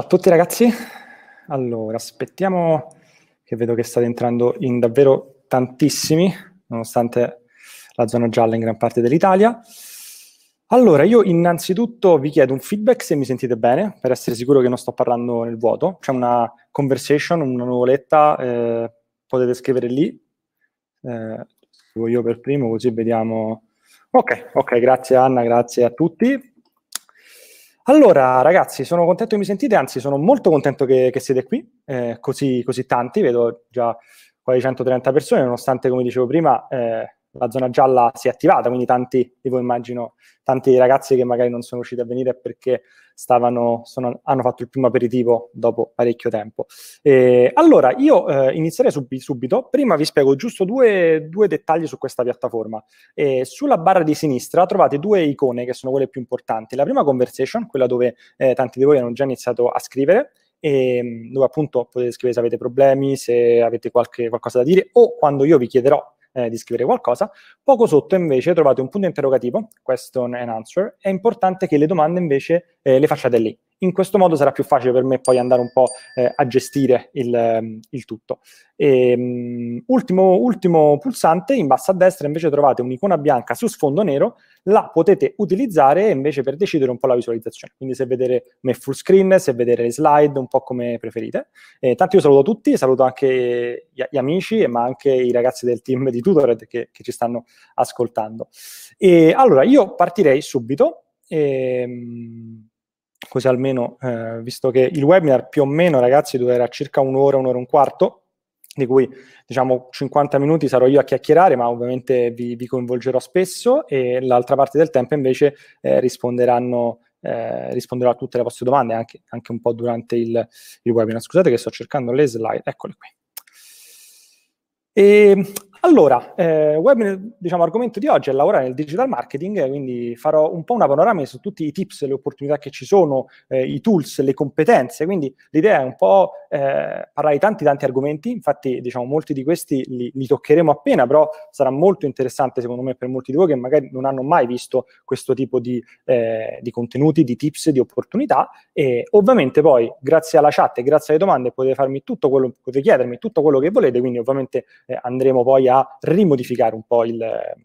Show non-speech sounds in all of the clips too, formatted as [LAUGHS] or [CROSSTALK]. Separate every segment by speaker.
Speaker 1: Ciao a tutti ragazzi, allora aspettiamo che vedo che state entrando in davvero tantissimi, nonostante la zona gialla in gran parte dell'Italia. Allora, io innanzitutto vi chiedo un feedback se mi sentite bene, per essere sicuro che non sto parlando nel vuoto. C'è una conversation, una nuvoletta, eh, potete scrivere lì. Eh, io per primo, così vediamo. Ok, ok, grazie Anna, grazie a tutti. Allora, ragazzi, sono contento che mi sentite, anzi, sono molto contento che, che siete qui, eh, così, così, tanti, vedo già quasi 130 persone, nonostante, come dicevo prima, eh, la zona gialla si è attivata, quindi tanti di voi immagino, tanti ragazzi che magari non sono riusciti a venire perché stavano, sono, hanno fatto il primo aperitivo dopo parecchio tempo. E, allora, io eh, inizierei subi, subito, prima vi spiego giusto due, due dettagli su questa piattaforma. E, sulla barra di sinistra trovate due icone che sono quelle più importanti, la prima conversation, quella dove eh, tanti di voi hanno già iniziato a scrivere, e ehm, dove appunto potete scrivere se avete problemi, se avete qualche, qualcosa da dire o quando io vi chiederò eh, di scrivere qualcosa. Poco sotto invece trovate un punto interrogativo, question and answer, è importante che le domande invece eh, le facciate lì. In questo modo sarà più facile per me poi andare un po' eh, a gestire il, ehm, il tutto. E, um, ultimo, ultimo, pulsante, in basso a destra invece trovate un'icona bianca su sfondo nero, la potete utilizzare invece per decidere un po' la visualizzazione, quindi se vedere me full screen, se vedere le slide, un po' come preferite. E, eh, tanto io saluto tutti, saluto anche gli, gli amici, eh, ma anche i ragazzi del team di Tutored che, che ci stanno ascoltando. E, allora, io partirei subito. E, um, così almeno, eh, visto che il webinar più o meno, ragazzi, durerà circa un'ora, un'ora e un quarto, di cui diciamo 50 minuti sarò io a chiacchierare, ma ovviamente vi, vi coinvolgerò spesso e l'altra parte del tempo invece eh, risponderanno, eh, risponderò a tutte le vostre domande, anche, anche un po' durante il, il, webinar. Scusate che sto cercando le slide, eccole qui. E ehm, allora, eh, web, diciamo, argomento di oggi è lavorare nel digital marketing, eh, quindi farò un po' una panorama su tutti i tips, le opportunità che ci sono, eh, i tools, le competenze, quindi l'idea è un po' eh, parlare di tanti tanti argomenti, infatti diciamo molti di questi li, li, toccheremo appena, però sarà molto interessante secondo me per molti di voi che magari non hanno mai visto questo tipo di, eh, di contenuti, di tips, di opportunità e ovviamente poi grazie alla chat e grazie alle domande potete farmi tutto quello, potete chiedermi tutto quello che volete, quindi ovviamente eh, andremo poi a rimodificare un po' il,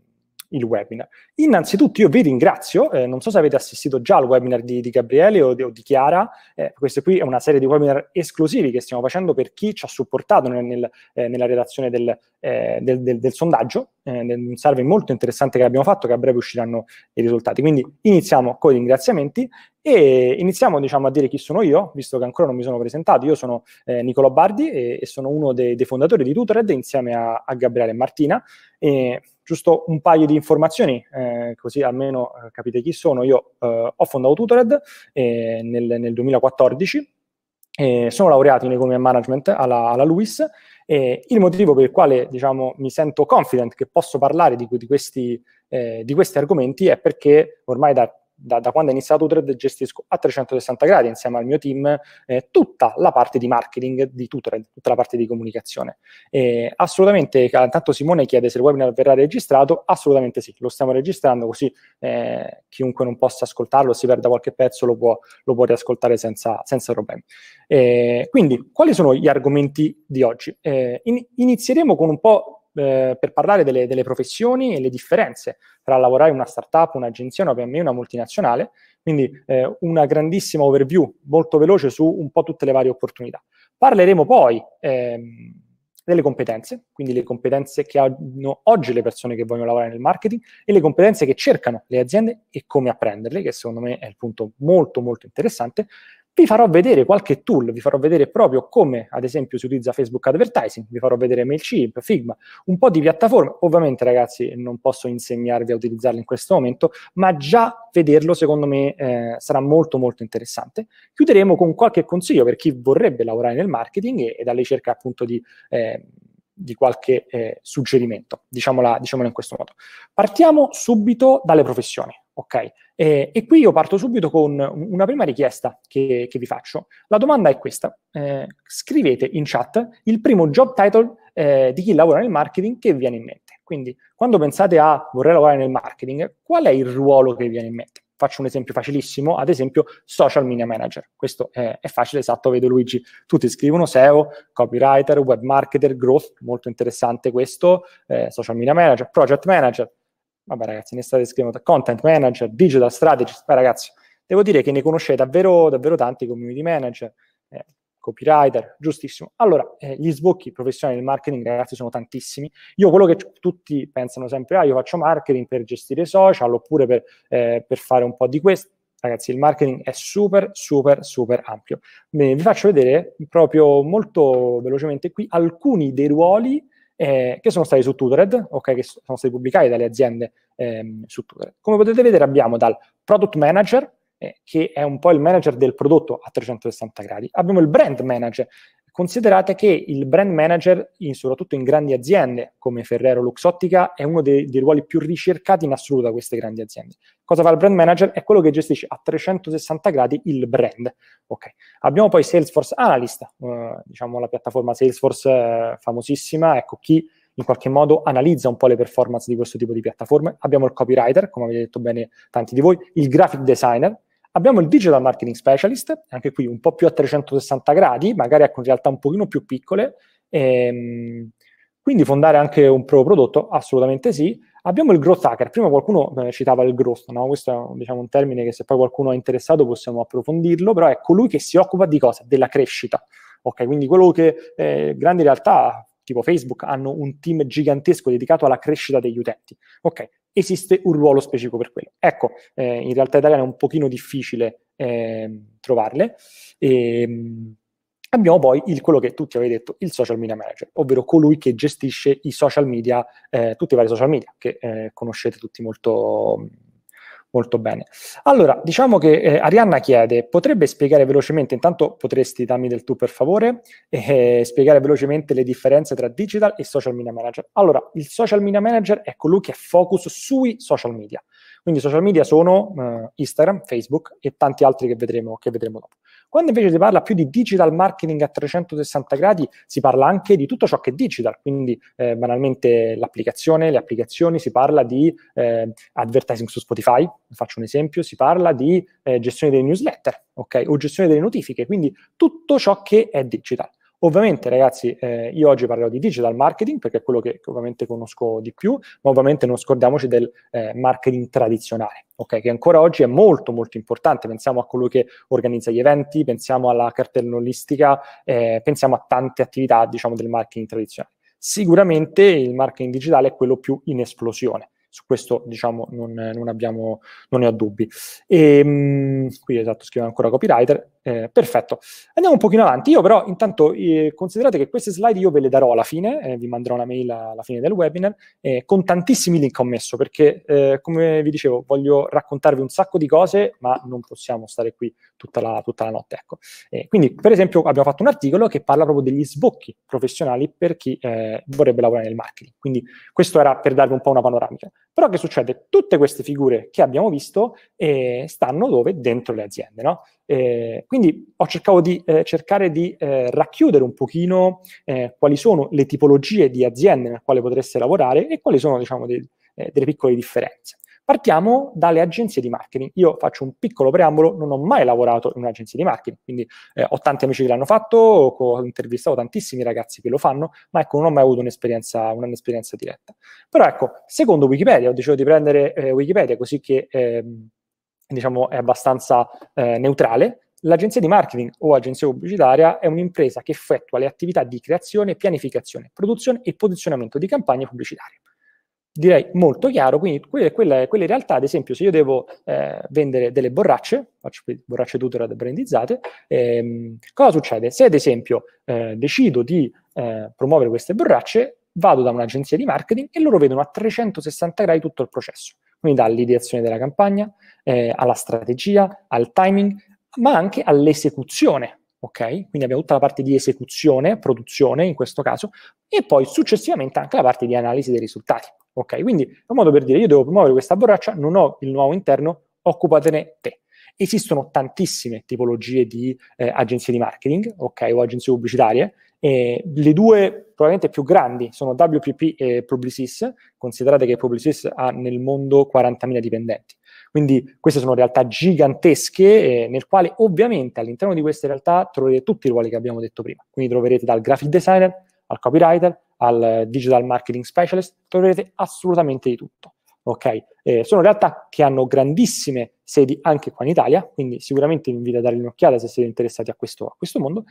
Speaker 1: il webinar. Innanzitutto io vi ringrazio, eh, non so se avete assistito già al webinar di, di Gabriele o di, o di Chiara, eh, questa qui è una serie di webinar esclusivi che stiamo facendo per chi ci ha supportato nel, nel, eh, nella redazione del, eh, del, del, del sondaggio, eh, un survey molto interessante che abbiamo fatto che a breve usciranno i risultati. Quindi iniziamo con i ringraziamenti e iniziamo diciamo, a dire chi sono io, visto che ancora non mi sono presentato. Io sono eh, Nicolò Bardi e, e, sono uno dei, dei, fondatori di Tutored insieme a, a Gabriele e Martina. E giusto un paio di informazioni, eh, così almeno eh, capite chi sono. Io eh, ho fondato Tutored eh, nel, nel 2014 eh, sono laureato in Economy e management alla, alla LUIS e il motivo per il quale diciamo, mi sento confident che posso parlare di, di, questi, eh, di, questi, argomenti è perché ormai da da, da, quando è iniziato Utred gestisco a 360 gradi insieme al mio team eh, tutta la parte di marketing di Tutred, tutta la parte di comunicazione. Eh, assolutamente, tanto Simone chiede se il webinar verrà registrato, assolutamente sì, lo stiamo registrando così eh, chiunque non possa ascoltarlo, si perda qualche pezzo, lo può, lo può riascoltare senza, senza problemi. Eh, quindi, quali sono gli argomenti di oggi? Eh, In, inizieremo con un po' Eh, per parlare delle, delle, professioni e le differenze tra lavorare in una startup, un'agenzia, una PMI, una multinazionale, quindi eh, una grandissima overview molto veloce su un po' tutte le varie opportunità. Parleremo poi ehm, delle competenze, quindi le competenze che hanno oggi le persone che vogliono lavorare nel marketing e le competenze che cercano le aziende e come apprenderle, che secondo me è il punto molto molto interessante vi farò vedere qualche tool, vi farò vedere proprio come ad esempio si utilizza Facebook Advertising, vi farò vedere MailChimp, Figma, un po' di piattaforme. Ovviamente ragazzi non posso insegnarvi a utilizzarle in questo momento, ma già vederlo secondo me eh, sarà molto molto interessante. Chiuderemo con qualche consiglio per chi vorrebbe lavorare nel marketing e, e alla ricerca appunto di... Eh, di qualche eh, suggerimento, diciamolo in questo modo. Partiamo subito dalle professioni. Ok, eh, e qui io parto subito con una prima richiesta che, che vi faccio. La domanda è questa. Eh, scrivete in chat il primo job title eh, di chi lavora nel marketing che vi viene in mente. Quindi, quando pensate a vorrei lavorare nel marketing, qual è il ruolo che vi viene in mente? Faccio un esempio facilissimo, ad esempio social media manager. Questo è, è facile, esatto, vedo Luigi. Tutti scrivono SEO, copywriter, web marketer, growth, molto interessante questo, eh, social media manager, project manager Vabbè ragazzi, ne state scrivendo content manager, digital strategist, ma ragazzi, devo dire che ne conoscete davvero, davvero tanti, community manager, eh, copywriter, giustissimo. Allora, eh, gli sbocchi professionali del marketing, ragazzi, sono tantissimi. Io quello che tutti pensano sempre, ah, io faccio marketing per gestire social oppure per, eh, per fare un po' di questo. Ragazzi, il marketing è super, super, super ampio. Bene, vi faccio vedere proprio molto velocemente qui alcuni dei ruoli eh, che sono stati su Tutored, okay, che sono stati pubblicati dalle aziende ehm, su Tutored. Come potete vedere abbiamo dal product manager, eh, che è un po' il manager del prodotto a 360 gradi, abbiamo il brand manager, Considerate che il brand manager, in, soprattutto in grandi aziende come Ferrero Luxottica, è uno dei, dei, ruoli più ricercati in assoluto da queste grandi aziende, Cosa fa il brand manager? È quello che gestisce a 360 gradi il brand. Okay. Abbiamo poi Salesforce Analyst, eh, diciamo la piattaforma Salesforce eh, famosissima, ecco chi in qualche modo analizza un po' le performance di questo tipo di piattaforme. Abbiamo il copywriter, come avete detto bene tanti di voi, il graphic designer, Abbiamo il digital marketing specialist, anche qui un po' più a 360 gradi, magari con ecco, realtà un pochino più piccole. Ehm, quindi fondare anche un proprio prodotto? Assolutamente sì. Abbiamo il growth hacker, prima qualcuno eh, citava il growth, no? questo è diciamo, un termine che se poi qualcuno è interessato possiamo approfondirlo, però è colui che si occupa di cosa? Della crescita. Ok, quindi quello che eh, grandi realtà tipo Facebook hanno un team gigantesco dedicato alla crescita degli utenti. Ok, esiste un ruolo specifico per quello. Ecco, eh, in realtà italiana è un pochino difficile eh, trovarle. Ehm... Abbiamo poi il, quello che tutti avete detto, il social media manager, ovvero colui che gestisce i social media, eh, tutti i vari social media che eh, conoscete tutti molto, molto, bene. Allora, diciamo che eh, Arianna chiede, potrebbe spiegare velocemente, intanto potresti darmi del tu per favore, [LAUGHS] eh, spiegare velocemente le differenze tra digital e social media manager. Allora, il social media manager è colui che è focus sui social media. Quindi i social media sono eh, Instagram, Facebook e tanti altri che vedremo, che vedremo dopo. Quando invece si parla più di digital marketing a 360 gradi, si parla anche di tutto ciò che è digital, quindi eh, banalmente l'applicazione, le applicazioni, si parla di eh, advertising su Spotify, faccio un esempio, si parla di eh, gestione delle newsletter, ok? O gestione delle notifiche, quindi tutto ciò che è digital. Ovviamente ragazzi, eh, io oggi parlerò di digital marketing perché è quello che ovviamente conosco di più, ma ovviamente non scordiamoci del eh, marketing tradizionale, okay? che ancora oggi è molto molto importante. Pensiamo a quello che organizza gli eventi, pensiamo alla cartellonistica, eh, pensiamo a tante attività diciamo, del marketing tradizionale. Sicuramente il marketing digitale è quello più in esplosione su questo diciamo non, non, abbiamo, non ne ho dubbi. E, ehm, mh, qui esatto, scrive ancora copywriter, eh, perfetto, andiamo un pochino avanti. Io però intanto eh, considerate che queste slide io ve le darò alla fine, eh, vi manderò una mail alla fine del webinar eh, con tantissimi link ho messo perché eh, come vi dicevo voglio raccontarvi un sacco di cose ma non possiamo stare qui tutta la, tutta la notte. Ecco. Eh, quindi per esempio abbiamo fatto un articolo che parla proprio degli sbocchi professionali per chi vorrebbe lavorare nel marketing. Quindi questo era per darvi un po' una panoramica. Però che succede? Tutte queste figure che abbiamo visto stanno dove? Dentro le aziende. No? Eh, quindi ho cercato di eh, cercare di eh, racchiudere un pochino eh, quali sono le tipologie di aziende nel quale potreste lavorare e quali sono diciamo, del, eh, delle piccole differenze. Partiamo dalle agenzie di marketing. Io faccio un piccolo preambolo, non ho mai lavorato in un'agenzia di marketing, quindi eh, ho tanti amici che l'hanno fatto, ho intervistato tantissimi ragazzi che lo fanno, ma ecco, non ho mai avuto un'esperienza, un'esperienza diretta. Però ecco, secondo Wikipedia, ho deciso di prendere eh, Wikipedia così che... Eh, diciamo, è abbastanza eh, neutrale, l'agenzia di marketing o agenzia pubblicitaria è un'impresa che effettua le attività di creazione, pianificazione, produzione e posizionamento di campagne pubblicitarie. Direi molto chiaro, quindi quelle, quelle, quelle realtà, ad esempio, se io devo eh, vendere delle borracce, faccio borracce tutora brandizzate, ehm, cosa succede? Se ad esempio eh, decido di eh, promuovere queste borracce, vado da un'agenzia di marketing e loro vedono a 360 gradi tutto il processo quindi dall'ideazione della campagna, eh, alla strategia, al timing, ma anche all'esecuzione. Ok? Quindi abbiamo tutta la parte di esecuzione, produzione in questo caso, e poi successivamente anche la parte di analisi dei risultati. Ok? Quindi è un modo per dire: io devo promuovere questa borraccia, non ho il nuovo interno, occupatene te. Esistono tantissime tipologie di eh, agenzie di marketing, ok, o agenzie pubblicitarie, eh, le due probabilmente più grandi sono WPP e Publicis, considerate che Publicis ha nel mondo 40.000 dipendenti. Quindi queste sono realtà gigantesche eh, nel quale ovviamente all'interno di queste realtà troverete tutti i ruoli che abbiamo detto prima. Quindi troverete dal graphic designer al copywriter al digital marketing specialist, troverete assolutamente di tutto ok? Eh, sono realtà che hanno grandissime sedi anche qua in Italia, quindi sicuramente vi invito a dare un'occhiata se siete interessati a questo, a questo mondo.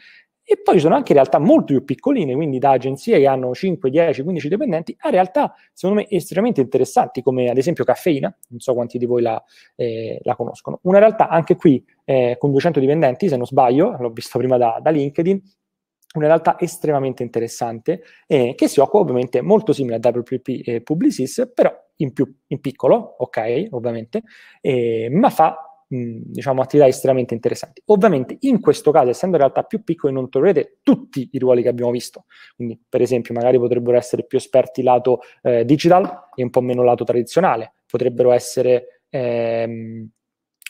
Speaker 1: E poi ci sono anche realtà molto più piccoline, quindi da agenzie che hanno 5, 10, 15 dipendenti, a realtà secondo me estremamente interessanti, come ad esempio Caffeina, non so quanti di voi la, eh, la conoscono. Una realtà anche qui eh, con 200 dipendenti, se non sbaglio, l'ho visto prima da, da LinkedIn, una realtà estremamente interessante eh, che si occupa ovviamente molto simile a WPP e eh, Publicis, però in, più, in piccolo, ok, ovviamente, eh, ma fa diciamo attività estremamente interessanti. Ovviamente in questo caso, essendo in realtà più piccoli, non troverete tutti i ruoli che abbiamo visto. Quindi, per esempio, magari potrebbero essere più esperti lato eh, digital e un po' meno lato tradizionale, potrebbero essere. Ehm,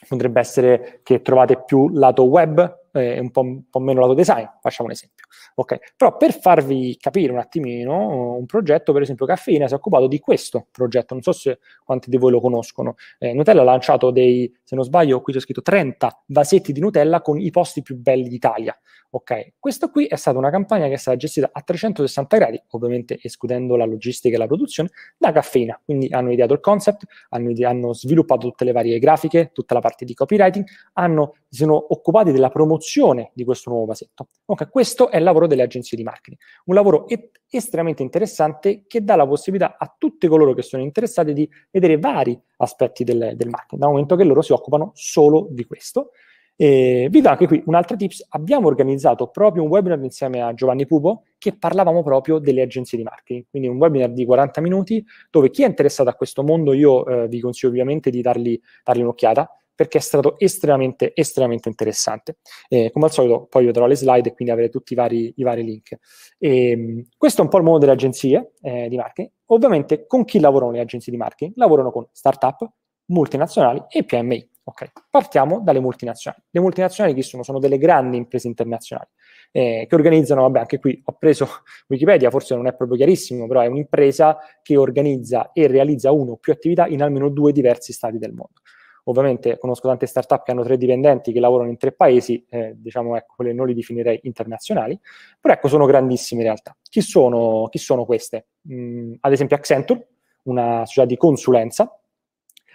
Speaker 1: potrebbe essere che trovate più lato web, e eh, un, un, po', meno lato design, facciamo un esempio. Okay. Però per farvi capire un attimino eh, un progetto, per esempio Caffeina si è occupato di questo progetto, non so se quanti di voi lo conoscono. Eh, Nutella ha lanciato dei, se non sbaglio, qui c'è scritto 30 vasetti di Nutella con i posti più belli d'Italia. Okay. Questa qui è stata una campagna che è stata gestita a 360 gradi, ovviamente escludendo la logistica e la produzione, da Caffeina. Quindi hanno ideato il concept, hanno, hanno sviluppato tutte le varie grafiche, tutta la parte di copywriting, hanno, si sono occupati della promozione promozione di questo nuovo vasetto. Okay, questo è il lavoro delle agenzie di marketing, un lavoro et- estremamente interessante che dà la possibilità a tutti coloro che sono interessati di vedere vari aspetti del, del marketing, dal momento che loro si occupano solo di questo. E vi do anche qui un'altra tips. Abbiamo organizzato proprio un webinar insieme a Giovanni Pupo che parlavamo proprio delle agenzie di marketing, quindi un webinar di 40 minuti dove chi è interessato a questo mondo io eh, vi consiglio ovviamente di dargli, dargli un'occhiata perché è stato estremamente, estremamente interessante. Eh, come al solito, poi vedrò le slide e quindi avrete tutti i vari, i vari link. E, ehm, questo è un po' il mondo delle agenzie eh, di marketing. Ovviamente, con chi lavorano le agenzie di marketing? Lavorano con start-up, multinazionali e PMI. Okay. Partiamo dalle multinazionali. Le multinazionali chi sono? Sono delle grandi imprese internazionali eh, che organizzano, vabbè anche qui ho preso [LAUGHS] Wikipedia, forse non è proprio chiarissimo, però è un'impresa che organizza e realizza uno o più attività in almeno due diversi stati del mondo. Ovviamente conosco tante startup che hanno tre dipendenti che lavorano in tre paesi, eh, diciamo, ecco, quelle non li definirei internazionali, però ecco, sono grandissime in realtà. Chi sono, chi sono queste? Mm, ad esempio Accenture, una società di consulenza.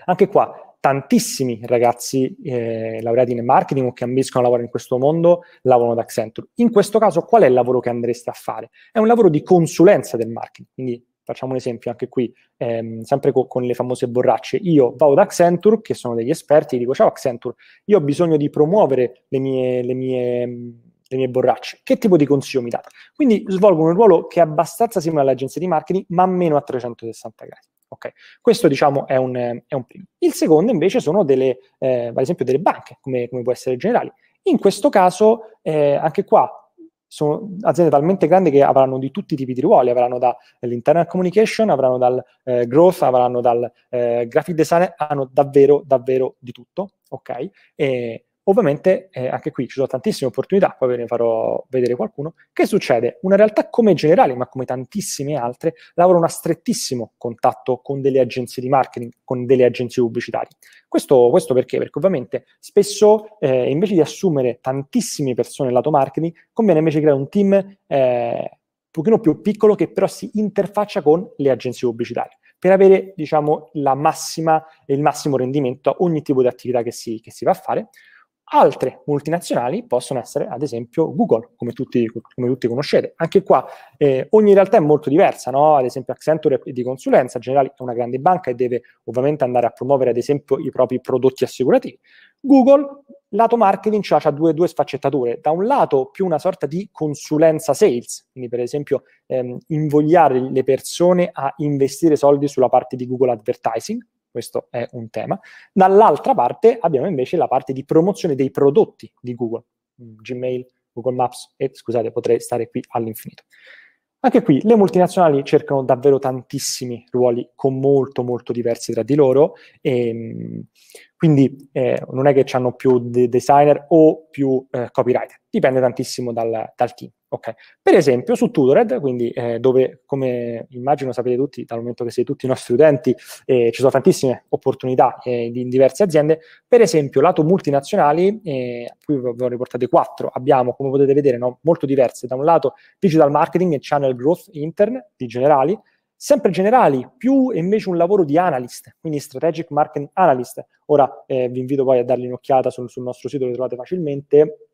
Speaker 1: Anche qua tantissimi ragazzi eh, laureati in marketing o che ambiscono a lavorare in questo mondo lavorano ad Accenture. In questo caso, qual è il lavoro che andreste a fare? È un lavoro di consulenza del marketing, quindi Facciamo un esempio anche qui, ehm, sempre co- con le famose borracce. Io vado da Accenture, che sono degli esperti, e dico ciao Accenture, io ho bisogno di promuovere le mie, le mie, le mie borracce. Che tipo di consiglio mi date? Quindi svolgono un ruolo che è abbastanza simile all'agenzia di marketing, ma meno a 360 gradi. Okay. Questo diciamo è un, è un, primo. Il secondo invece sono delle, eh, ad esempio delle banche, come, come può essere generali. In questo caso, eh, anche qua, sono aziende talmente grandi che avranno di tutti i tipi di ruoli, avranno dall'internal communication, avranno dal eh, growth, avranno dal eh, graphic design, hanno davvero, davvero di tutto, ok? E, Ovviamente eh, anche qui ci sono tantissime opportunità, poi ve ne farò vedere qualcuno. Che succede? Una realtà come Generali, ma come tantissime altre, lavora a strettissimo contatto con delle agenzie di marketing, con delle agenzie pubblicitarie. Questo, questo perché? Perché ovviamente spesso eh, invece di assumere tantissime persone nel lato marketing, conviene invece creare un team eh, un pochino più piccolo che però si interfaccia con le agenzie pubblicitarie per avere diciamo, la massima, il massimo rendimento a ogni tipo di attività che si, che si va a fare. Altre multinazionali possono essere, ad esempio, Google, come tutti, come tutti conoscete. Anche qua eh, ogni realtà è molto diversa, no? Ad esempio, Accenture è di consulenza, generale è una grande banca e deve ovviamente andare a promuovere, ad esempio, i propri prodotti assicurativi. Google, lato marketing, cioè, ha due, due, sfaccettature. Da un lato, più una sorta di consulenza sales, quindi per esempio ehm, invogliare le persone a investire soldi sulla parte di Google Advertising, questo è un tema. Dall'altra parte abbiamo invece la parte di promozione dei prodotti di Google, mm, Gmail, Google Maps e scusate potrei stare qui all'infinito. Anche qui le multinazionali cercano davvero tantissimi ruoli con molto molto diversi tra di loro e ehm, quindi eh, non è che hanno più de- designer o più eh, copywriter, dipende tantissimo dal, dal team. Okay. Per esempio su Tutored, quindi eh, dove come immagino sapete tutti, dal momento che siete tutti i nostri utenti, eh, ci sono tantissime opportunità eh, in diverse aziende, per esempio lato multinazionali, qui vi ho riportate quattro, abbiamo come potete vedere no, molto diverse, da un lato digital marketing e channel growth intern di generali, sempre generali, più invece un lavoro di analyst, quindi strategic marketing analyst. Ora eh, vi invito poi a dargli un'occhiata sul, sul nostro sito, lo trovate facilmente,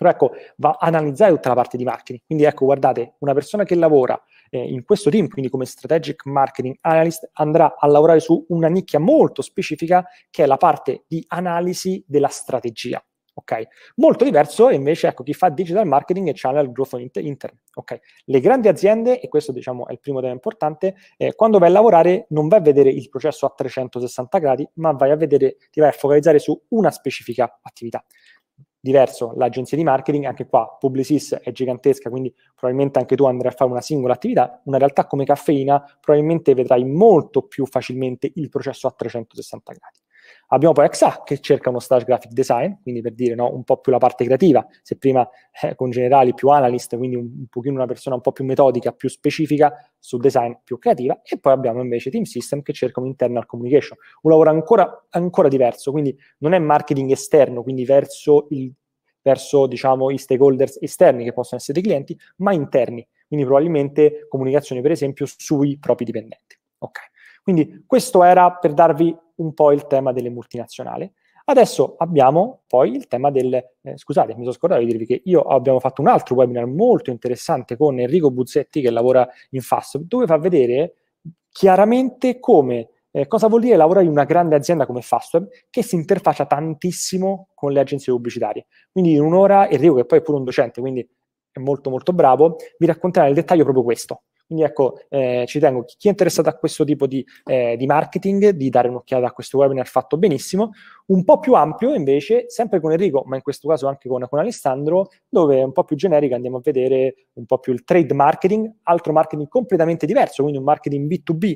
Speaker 1: però ecco, va a analizzare tutta la parte di marketing. Quindi ecco, guardate, una persona che lavora eh, in questo team, quindi come strategic marketing analyst, andrà a lavorare su una nicchia molto specifica che è la parte di analisi della strategia. Okay. Molto diverso invece ecco, chi fa digital marketing e channel growth inter, internet. okay. Le grandi aziende, e questo diciamo è il primo tema importante, eh, quando vai a lavorare non vai a vedere il processo a 360 gradi, ma vai a vedere, ti vai a focalizzare su una specifica attività diverso l'agenzia di marketing, anche qua Publicis è gigantesca, quindi probabilmente anche tu andrai a fare una singola attività, una realtà come Caffeina probabilmente vedrai molto più facilmente il processo a 360 gradi. Abbiamo poi XA che cerca uno stage graphic design, quindi per dire no, un po' più la parte creativa, se prima eh, con generali più analyst, quindi un, un pochino una persona un po' più metodica, più specifica, sul design più creativa, e poi abbiamo invece Team System che cerca un internal communication, un lavoro ancora, ancora diverso, quindi non è marketing esterno, quindi verso, il, verso diciamo, i stakeholders esterni che possono essere dei clienti, ma interni, quindi probabilmente comunicazione per esempio sui propri dipendenti. Okay. Quindi questo era per darvi un po' il tema delle multinazionali. Adesso abbiamo poi il tema del... Eh, scusate, mi sono scordato di dirvi che io abbiamo fatto un altro webinar molto interessante con Enrico Buzzetti che lavora in FAS, dove fa vedere chiaramente come, eh, cosa vuol dire lavorare in una grande azienda come Fastweb che si interfaccia tantissimo con le agenzie pubblicitarie. Quindi in un'ora Enrico, che poi è pure un docente, quindi è molto molto bravo, vi racconterà nel dettaglio proprio questo. Quindi ecco, eh, ci tengo, chi è interessato a questo tipo di, eh, di, marketing, di dare un'occhiata a questo webinar fatto benissimo. Un po' più ampio invece, sempre con Enrico, ma in questo caso anche con, con Alessandro, dove è un po' più generico, andiamo a vedere un po' più il trade marketing, altro marketing completamente diverso, quindi un marketing B2B,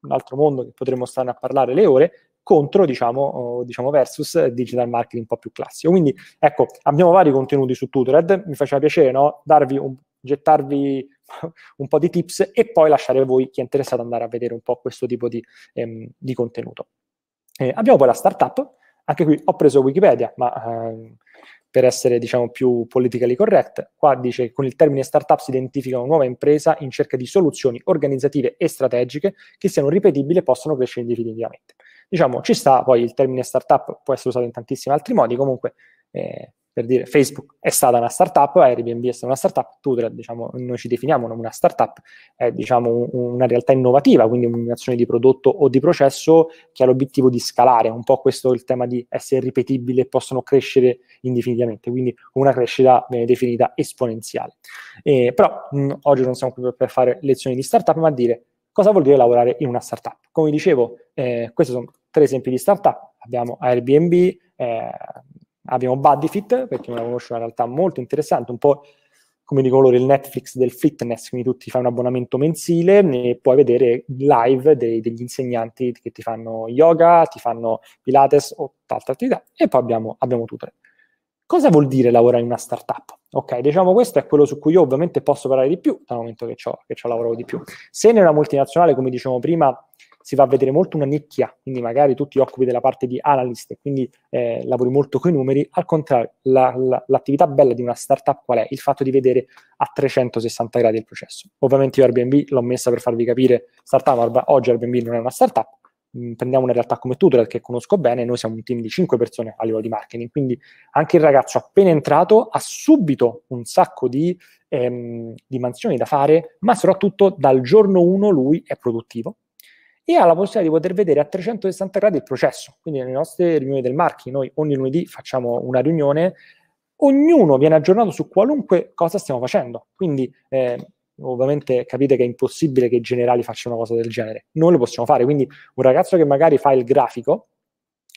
Speaker 1: un altro mondo che potremmo stare a parlare le ore, contro, diciamo, diciamo, versus digital marketing un po' più classico. Quindi, ecco, abbiamo vari contenuti su Tutored, mi faceva piacere, no? Darvi un, gettarvi [LAUGHS] un po' di tips e poi lasciare a voi chi è interessato andare a vedere un po' questo tipo di, ehm, di contenuto. Eh, abbiamo poi la startup, anche qui ho preso Wikipedia, ma ehm, per essere diciamo, più politically correct, qua dice che con il termine startup si identifica una nuova impresa in cerca di soluzioni organizzative e strategiche che siano ripetibili e possano crescere definitivamente. Diciamo, ci sta, poi il termine startup può essere usato in tantissimi altri modi, comunque eh, per dire Facebook è stata una startup, Airbnb è stata una startup, Tudor, diciamo, noi ci definiamo una startup, è diciamo, una realtà innovativa, quindi un'azione di prodotto o di processo che ha l'obiettivo di scalare, un po' questo è il tema di essere ripetibile e possono crescere indefinitamente, quindi una crescita viene definita esponenziale. Eh, però mh, oggi non siamo qui per fare lezioni di startup, ma dire cosa vuol dire lavorare in una startup. Come dicevo, eh, questi sono tre esempi di startup, abbiamo Airbnb, eh, abbiamo BuddyFit, per chi non la conosce, una realtà molto interessante, un po' come dicono loro il Netflix del fitness, quindi tu ti fai un abbonamento mensile e puoi vedere live dei, degli insegnanti che ti fanno yoga, ti fanno pilates o altre attività, e poi abbiamo, abbiamo tutte. Cosa vuol dire lavorare in una startup? Ok, diciamo questo è quello su cui io ovviamente posso parlare di più dal momento che ci ho lavorato di più. Se in una multinazionale, come dicevo prima, si va a vedere molto una nicchia, quindi magari tu ti occupi della parte di analyst e quindi eh, lavori molto con i numeri, al contrario la, la, l'attività bella di una startup qual è? Il fatto di vedere a 360 gradi il processo. Ovviamente io Airbnb l'ho messa per farvi capire, startup, oggi Airbnb non è una startup, mm, prendiamo una realtà come Tutor che conosco bene, noi siamo un team di 5 persone a livello di marketing, quindi anche il ragazzo appena entrato ha subito un sacco di, ehm, di mansioni da fare, ma soprattutto dal giorno 1 lui è produttivo, e ha la possibilità di poter vedere a 360 gradi il processo. Quindi nelle nostre riunioni del marchi, noi ogni lunedì facciamo una riunione, ognuno viene aggiornato su qualunque cosa stiamo facendo. Quindi eh, ovviamente capite che è impossibile che i generali facciano una cosa del genere, Noi lo possiamo fare. Quindi un ragazzo che magari fa il grafico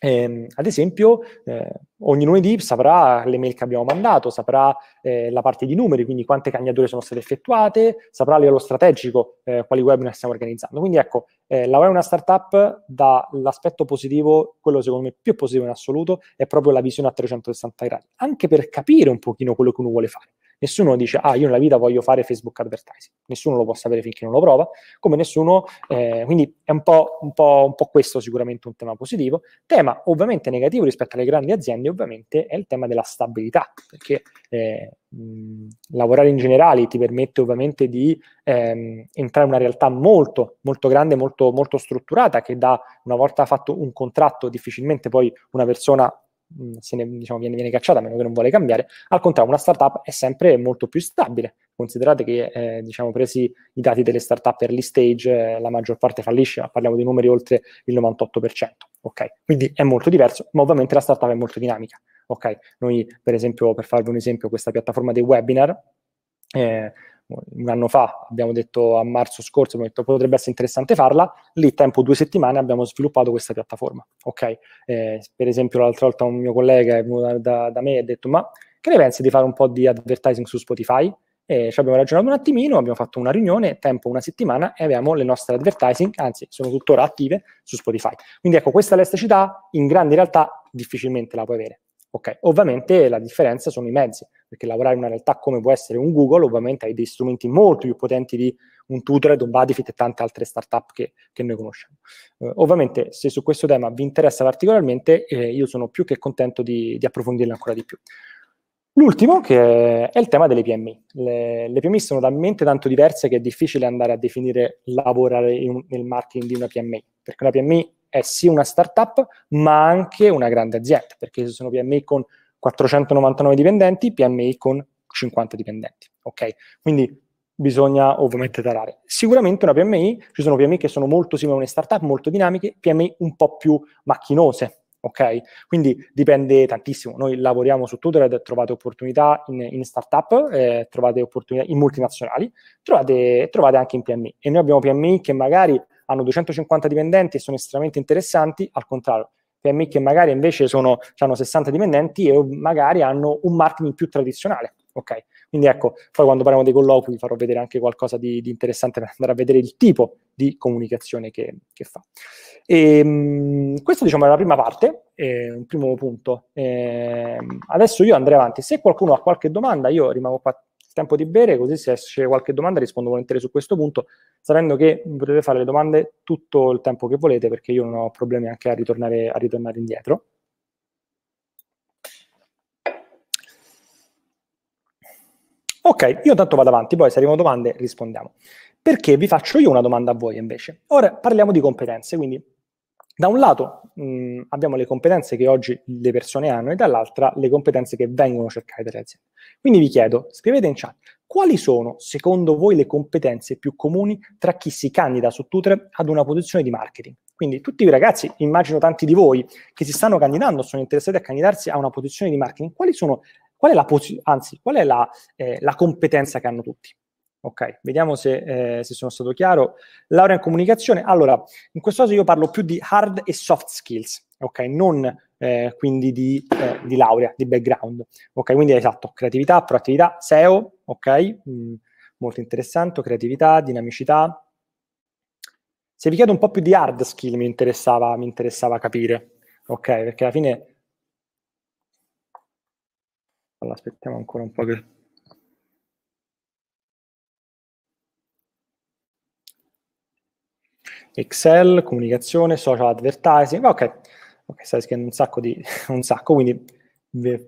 Speaker 1: eh, ad esempio, eh, ogni lunedì saprà le mail che abbiamo mandato, saprà eh, la parte di numeri, quindi quante cagnature sono state effettuate, saprà a livello strategico eh, quali webinar stiamo organizzando. Quindi ecco, lavorare in una startup dall'aspetto positivo, quello secondo me più positivo in assoluto, è proprio la visione a 360 gradi, anche per capire un pochino quello che uno vuole fare. Nessuno dice, ah, io nella vita voglio fare Facebook advertising. Nessuno lo può sapere finché non lo prova, come nessuno, eh, quindi è un po', un, po', un po' questo sicuramente un tema positivo. Tema ovviamente negativo rispetto alle grandi aziende, ovviamente, è il tema della stabilità, perché eh, mh, lavorare in generale ti permette ovviamente di ehm, entrare in una realtà molto, molto grande, molto, molto strutturata, che da una volta fatto un contratto difficilmente poi una persona Mm, se ne, diciamo, viene, viene, cacciata a meno che non vuole cambiare. Al contrario, una startup è sempre molto più stabile. Considerate che, eh, diciamo, presi i dati delle startup early stage, eh, la maggior parte fallisce, ma parliamo di numeri oltre il 98%. Okay? Quindi è molto diverso, ma ovviamente la startup è molto dinamica. Okay? Noi, per esempio, per farvi un esempio, questa piattaforma dei webinar, eh, un anno fa, abbiamo detto a marzo scorso, abbiamo detto potrebbe essere interessante farla, lì tempo due settimane abbiamo sviluppato questa piattaforma. Okay? Eh, per esempio l'altra volta un mio collega è venuto da, da me e ha detto ma che ne pensi di fare un po' di advertising su Spotify? Eh, ci abbiamo ragionato un attimino, abbiamo fatto una riunione, tempo una settimana e abbiamo le nostre advertising, anzi sono tuttora attive su Spotify. Quindi ecco, questa elasticità in grande realtà difficilmente la puoi avere. Ok, ovviamente la differenza sono i mezzi, perché lavorare in una realtà come può essere un Google, ovviamente hai degli strumenti molto più potenti di un Tutored, un Badifit e tante altre startup che, che noi conosciamo. Eh, ovviamente, se su questo tema vi interessa particolarmente, eh, io sono più che contento di, di approfondirlo ancora di più. L'ultimo che è il tema delle PMI. Le, le, PMI sono talmente tanto diverse che è difficile andare a definire lavorare in, nel marketing di una PMI, perché una PMI è sì una startup, ma anche una grande azienda, perché se sono PMI con 499 dipendenti, PMI con 50 dipendenti. Ok? Quindi bisogna ovviamente tarare. Sicuramente una PMI, ci sono PMI che sono molto simili a una startup, molto dinamiche, PMI un po' più macchinose, ok? Quindi dipende tantissimo. Noi lavoriamo su ed trovate opportunità in, in startup, eh, trovate opportunità in multinazionali, trovate, trovate anche in PMI. E noi abbiamo PMI che magari hanno 250 dipendenti e sono estremamente interessanti, al contrario, PMI che magari invece sono, hanno 60 dipendenti e magari hanno un marketing più tradizionale. Ok, Quindi ecco, poi quando parliamo dei colloqui farò vedere anche qualcosa di, di interessante per andare a vedere il tipo di comunicazione che, che fa. E, mh, questo diciamo è la prima parte, eh, un primo punto. Eh, adesso io andrei avanti. Se qualcuno ha qualche domanda, io rimango qua il tempo di bere, così se esce qualche domanda rispondo volentieri su questo punto, sapendo che potete fare le domande tutto il tempo che volete, perché io non ho problemi anche a ritornare, a ritornare indietro. Ok, io tanto vado avanti, poi se arrivano domande rispondiamo. Perché vi faccio io una domanda a voi invece? Ora parliamo di competenze, quindi da un lato mh, mm, abbiamo le competenze che oggi le persone hanno e dall'altra le competenze che vengono cercate dalle aziende. Quindi vi chiedo, scrivete in chat, quali sono secondo voi le competenze più comuni tra chi si candida su Tutor ad una posizione di marketing? Quindi tutti i ragazzi, immagino tanti di voi che si stanno candidando, sono interessati a candidarsi a una posizione di marketing, quali sono, qual è la, posi- anzi, qual è la, eh, la competenza che hanno tutti? Ok, vediamo se, eh, se, sono stato chiaro. Laurea in comunicazione. Allora, in questo caso io parlo più di hard e soft skills, ok? Non eh, quindi di, eh, di, laurea, di background. Ok, quindi esatto, creatività, proattività, SEO, ok? Mm, molto interessante, creatività, dinamicità. Se vi chiedo un po' più di hard skill mi interessava, mi interessava capire, ok? Perché alla fine... Allora, aspettiamo ancora un po' che Excel, comunicazione, social advertising, ok, ok, stai scrivendo un sacco, di, [LAUGHS] un sacco quindi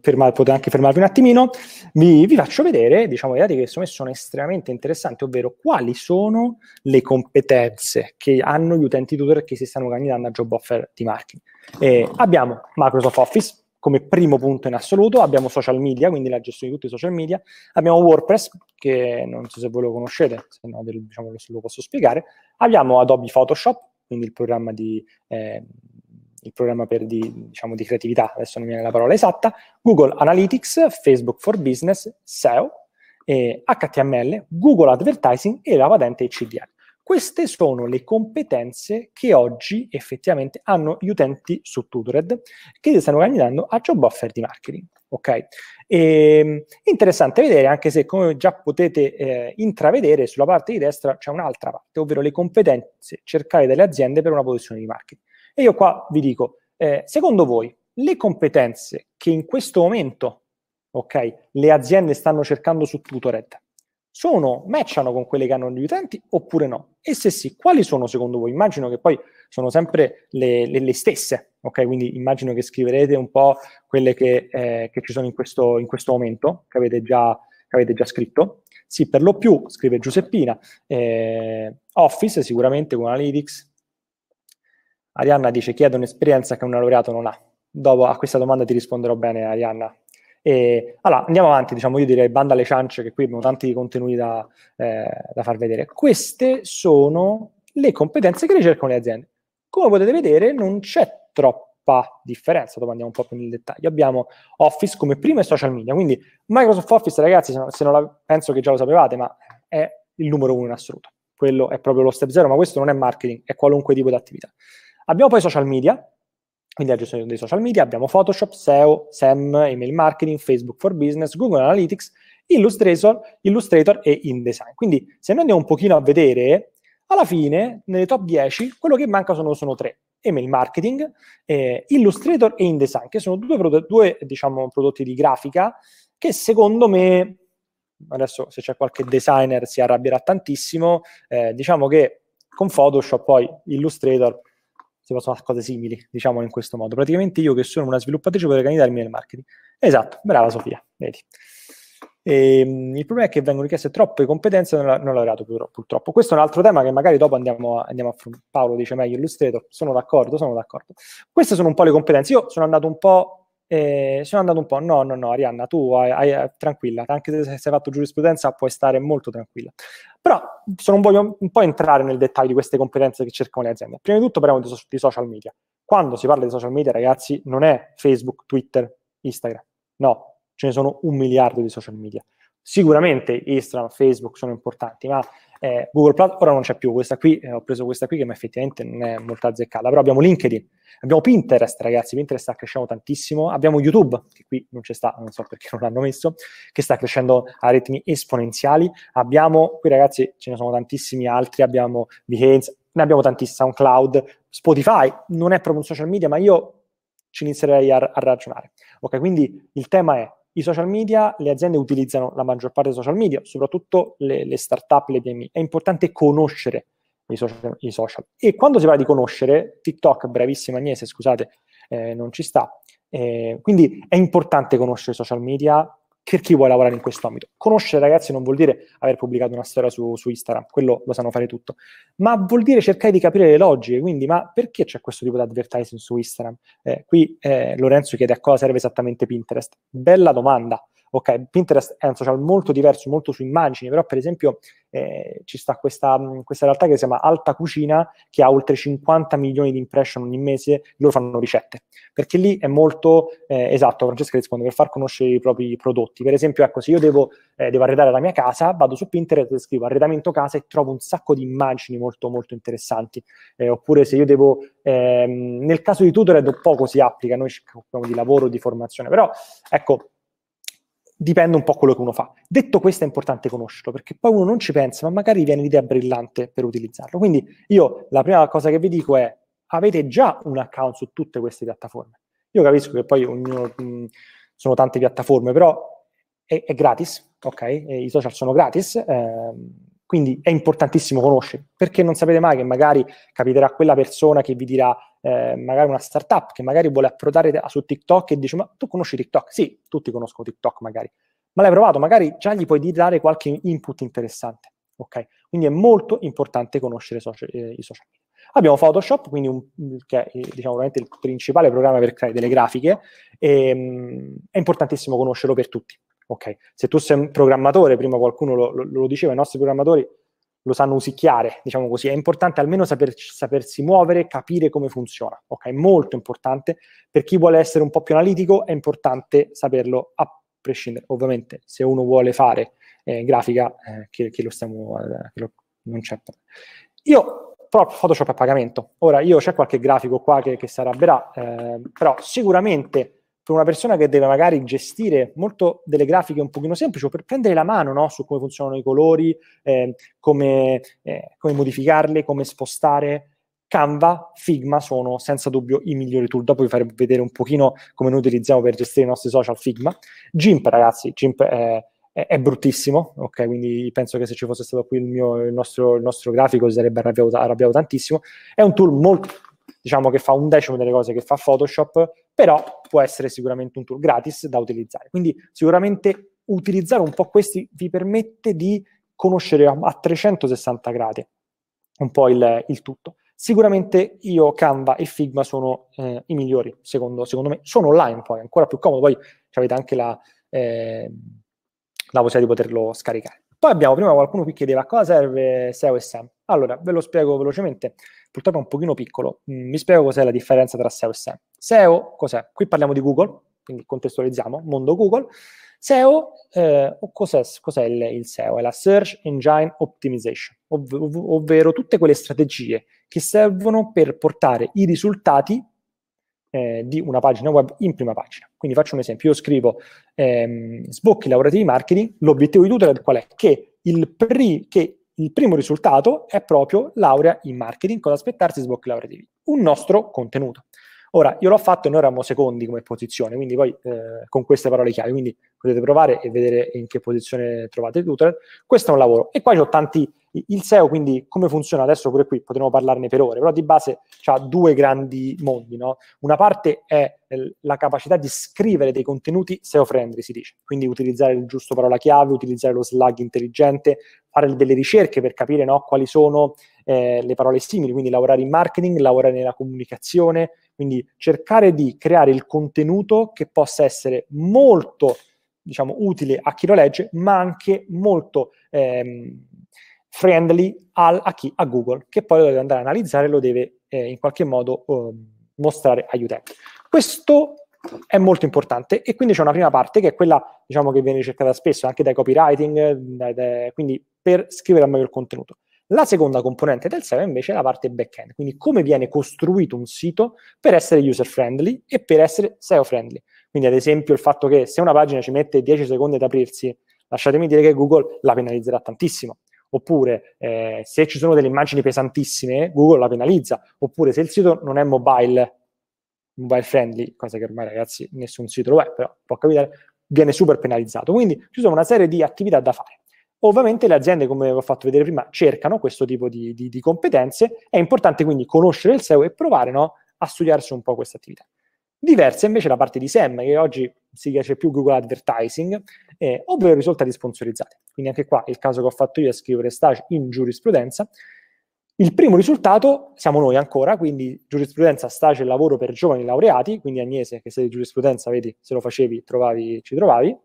Speaker 1: ferma, potete anche fermarvi un attimino, vi, vi faccio vedere, diciamo, i dati che secondo me sono estremamente interessanti, ovvero quali sono le competenze che hanno gli utenti tutor che si stanno candidando a job offer di marketing. Eh, abbiamo Microsoft Office, come primo punto in assoluto, abbiamo social media, quindi la gestione di tutti i social media, abbiamo WordPress, che non so se voi lo conoscete, se no ve lo, diciamo, lo posso spiegare, abbiamo Adobe Photoshop, quindi il programma di, eh, il programma per di, diciamo, di creatività, adesso non mi viene la parola esatta, Google Analytics, Facebook for Business, SEO, eh, HTML, Google Advertising e la patente CDL. Queste sono le competenze che oggi effettivamente hanno gli utenti su Tutored che stanno candidando a job offer di marketing. Ok? E, ehm, interessante vedere, anche se come già potete eh, intravedere, sulla parte di destra c'è un'altra parte, ovvero le competenze cercate dalle aziende per una posizione di marketing. E io qua vi dico, eh, secondo voi, le competenze che in questo momento ok, le aziende stanno cercando su Tutored sono, matchano con quelle che hanno gli utenti oppure no? E se sì, quali sono secondo voi? Immagino che poi sono sempre le, le, le stesse, ok? Quindi immagino che scriverete un po' quelle che, eh, che ci sono in questo, in questo momento, che avete già che avete già scritto. Sì, per lo più, scrive Giuseppina, eh, Office sicuramente con Analytics. Arianna dice chiedo un'esperienza che un laureato non ha. Dopo a questa domanda ti risponderò bene, Arianna. E, allora, andiamo avanti, diciamo, io direi banda alle ciance, che qui abbiamo tanti contenuti da, eh, da far vedere. Queste sono le competenze che ricercano le aziende. Come potete vedere, non c'è troppa differenza, dopo andiamo un po' più nel dettaglio. Abbiamo Office come prima e social media, quindi Microsoft Office, ragazzi, se non la, penso che già lo sapevate, ma è il numero uno in assoluto. Quello è proprio lo step zero, ma questo non è marketing, è qualunque tipo di attività. Abbiamo poi social media, quindi la gestione dei social media, abbiamo Photoshop, SEO, SEM, email marketing, Facebook for Business, Google Analytics, Illustrator, Illustrator e InDesign. Quindi se noi andiamo un pochino a vedere, alla fine nelle top 10 quello che manca sono, sono tre, email marketing, eh, Illustrator e InDesign, che sono due, prod- due diciamo, prodotti di grafica che secondo me, adesso se c'è qualche designer si arrabbierà tantissimo, eh, diciamo che con Photoshop poi Illustrator si possono fare cose simili, diciamo in questo modo. Praticamente io che sono una sviluppatrice potrei candidarmi nel marketing. Esatto, brava Sofia, vedi. E, ehm, il problema è che vengono richieste troppe competenze non, non laureato purtroppo. Questo è un altro tema che magari dopo andiamo a, andiamo a Paolo dice meglio illustrato, sono d'accordo, sono d'accordo. Queste sono un po' le competenze. Io sono andato un po' E sono andato un po', no, no, no, Arianna, tu hai, hai, eh, tranquilla, anche se hai fatto giurisprudenza puoi stare molto tranquilla. Però sono, voglio un po' entrare nel dettaglio di queste competenze che cercano le aziende. Prima di tutto parliamo di, so- di social media. Quando si parla di social media, ragazzi, non è Facebook, Twitter, Instagram. No, ce ne sono un miliardo di social media. Sicuramente Instagram, Facebook sono importanti, ma eh, Google Plus ora non c'è più, questa qui, eh, ho preso questa qui che ma effettivamente non è molto azzeccata, però abbiamo LinkedIn, abbiamo Pinterest ragazzi, Pinterest sta crescendo tantissimo, abbiamo YouTube, che qui non c'è sta, non so perché non l'hanno messo, che sta crescendo a ritmi esponenziali, abbiamo, qui ragazzi ce ne sono tantissimi altri, abbiamo Behance, ne abbiamo tantissimi, SoundCloud, Spotify, non è proprio un social media, ma io ci inizierei a, a ragionare. Ok, quindi il tema è i social media, le aziende utilizzano la maggior parte dei social media, soprattutto le, le start-up, le PMI. È importante conoscere i social, i social, E quando si parla di conoscere, TikTok, bravissima Agnese, scusate, eh, non ci sta. Eh, quindi è importante conoscere i social media per chi vuole lavorare in questo ambito. Conoscere ragazzi non vuol dire aver pubblicato una storia su, su, Instagram, quello lo sanno fare tutto, ma vuol dire cercare di capire le logiche, quindi ma perché c'è questo tipo di advertising su Instagram? Eh, qui eh, Lorenzo chiede a cosa serve esattamente Pinterest. Bella domanda ok, Pinterest è un social molto diverso, molto su immagini, però per esempio eh, ci sta questa, mm, questa, realtà che si chiama Alta Cucina, che ha oltre 50 milioni di impression ogni mese, loro fanno ricette, perché lì è molto, eh, esatto, Francesca risponde, per far conoscere i propri prodotti. Per esempio, ecco, se io devo, eh, devo arredare la mia casa, vado su Pinterest e scrivo arredamento casa e trovo un sacco di immagini molto, molto interessanti. Eh, oppure se io devo, ehm, nel caso di Tutored poco si applica, noi ci occupiamo di lavoro, di formazione, però ecco, dipende un po' quello che uno fa. Detto questo è importante conoscerlo, perché poi uno non ci pensa, ma magari viene l'idea brillante per utilizzarlo. Quindi io la prima cosa che vi dico è, avete già un account su tutte queste piattaforme. Io capisco che poi ognuno, mh, sono tante piattaforme, però è, è gratis, ok? E I social sono gratis, eh, quindi è importantissimo conoscere, perché non sapete mai che magari capiterà quella persona che vi dirà eh, magari una startup che magari vuole approdare su TikTok e dice ma tu conosci TikTok? Sì, tutti conoscono TikTok magari, ma l'hai provato, magari già gli puoi dare qualche input interessante. ok? Quindi è molto importante conoscere social, eh, i social media. Abbiamo Photoshop, quindi un, mm, che è eh, diciamo, veramente il principale programma per creare delle grafiche, e, ehm, mh, è importantissimo conoscerlo per tutti. ok? Se tu sei un programmatore, prima qualcuno lo, lo, lo diceva, i nostri programmatori lo sanno usicchiare, diciamo così. È importante almeno saper, sapersi muovere, capire come funziona. Ok, molto importante. Per chi vuole essere un po' più analitico, è importante saperlo a prescindere. Ovviamente, se uno vuole fare eh, grafica, eh, che, che, lo stiamo. Eh, che lo, non c'è. Io però Photoshop a pagamento. Ora, io c'è qualche grafico qua che, che si arrabberà, eh, però sicuramente per una persona che deve magari gestire molto delle grafiche un pochino semplici o per prendere la mano no? su come funzionano i colori, eh, come, eh, come modificarli, come spostare. Canva, Figma sono senza dubbio i migliori tool. Dopo vi faremo vedere un pochino come noi utilizziamo per gestire i nostri social Figma. Gimp, ragazzi, Gimp è, è, è bruttissimo, ok? Quindi penso che se ci fosse stato qui il, mio, il, nostro, il nostro, grafico si sarebbe arrabbiato, arrabbiato tantissimo. È un tool molto, diciamo che fa un decimo delle cose che fa Photoshop, però può essere sicuramente un tool gratis da utilizzare. Quindi sicuramente utilizzare un po' questi vi permette di conoscere a 360 gradi un po' il, il tutto. Sicuramente io Canva e Figma sono eh, i migliori, secondo, secondo, me. Sono online poi, è ancora più comodo, poi avete anche la, eh, la possibilità di poterlo scaricare. Poi abbiamo prima qualcuno qui chiedeva cosa serve SEO e SEM. Allora, ve lo spiego velocemente purtroppo è un pochino piccolo. Mm, mi spiego cos'è la differenza tra SEO e SEM. SEO cos'è? Qui parliamo di Google, quindi contestualizziamo, mondo Google. SEO, eh, cos'è, cos'è il, il, SEO? È la Search Engine Optimization, ov- ov- ovvero tutte quelle strategie che servono per portare i risultati eh, di una pagina web in prima pagina. Quindi faccio un esempio, io scrivo ehm, sbocchi lavorativi marketing, l'obiettivo di Tutor qual è? Che il, pre, che il primo risultato è proprio laurea in marketing, cosa aspettarsi sbocchi laurea TV, un nostro contenuto. Ora, io l'ho fatto e noi eravamo secondi come posizione, quindi poi eh, con queste parole chiave, quindi potete provare e vedere in che posizione trovate il tutor. Questo è un lavoro. E poi ho tanti il SEO quindi come funziona? Adesso pure qui potremmo parlarne per ore, però di base ha due grandi mondi. No? Una parte è eh, la capacità di scrivere dei contenuti SEO friendly, si dice, quindi utilizzare il giusto parola chiave, utilizzare lo slug intelligente, fare delle ricerche per capire no, quali sono eh, le parole simili, quindi lavorare in marketing, lavorare nella comunicazione, quindi cercare di creare il contenuto che possa essere molto diciamo, utile a chi lo legge, ma anche molto... Ehm, friendly al, a chi? A Google, che poi lo deve andare a analizzare e lo deve eh, in qualche modo eh, mostrare agli utenti. Questo è molto importante e quindi c'è una prima parte che è quella diciamo, che viene ricercata spesso anche dai copywriting, dai, dai, quindi per scrivere al meglio il contenuto. La seconda componente del SEO invece è la parte back-end, quindi come viene costruito un sito per essere user-friendly e per essere SEO-friendly. Quindi ad esempio il fatto che se una pagina ci mette 10 secondi ad aprirsi, lasciatemi dire che Google la penalizzerà tantissimo, oppure eh, se ci sono delle immagini pesantissime, Google la penalizza, oppure se il sito non è mobile, mobile friendly, cosa che ormai ragazzi nessun sito lo è, però può capitare, viene super penalizzato. Quindi ci sono una serie di attività da fare. Ovviamente le aziende, come vi ho fatto vedere prima, cercano questo tipo di, di, di competenze, è importante quindi conoscere il SEO e provare no, a studiarsi un po' questa attività. Diversa invece la parte di SEM, che oggi sigla piace più Google Advertising, eh, ovvero risultati sponsorizzati. Quindi anche qua il caso che ho fatto io è scrivere stage in giurisprudenza. Il primo risultato siamo noi ancora, quindi giurisprudenza, stage e lavoro per giovani laureati, quindi Agnese che sei di giurisprudenza, vedi, se lo facevi trovavi, ci trovavi.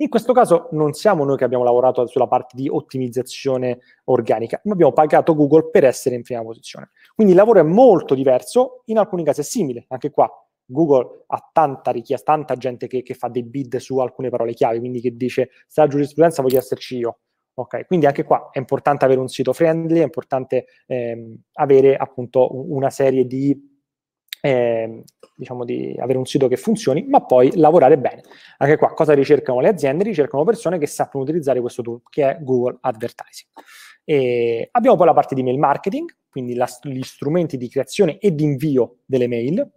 Speaker 1: In questo caso non siamo noi che abbiamo lavorato sulla parte di ottimizzazione organica, ma abbiamo pagato Google per essere in prima posizione. Quindi il lavoro è molto diverso, in alcuni casi è simile, anche qua Google ha tanta richiesta, tanta gente che, che fa dei bid su alcune parole chiave, quindi che dice se la giurisprudenza voglio esserci io. Okay, quindi anche qua è importante avere un sito friendly, è importante ehm, avere appunto una serie di eh, diciamo di avere un sito che funzioni, ma poi lavorare bene. Anche qua, cosa ricercano le aziende? Ricercano persone che sappiano utilizzare questo tool, che è Google Advertising. E abbiamo poi la parte di mail marketing, quindi la, gli strumenti di creazione e di invio delle mail,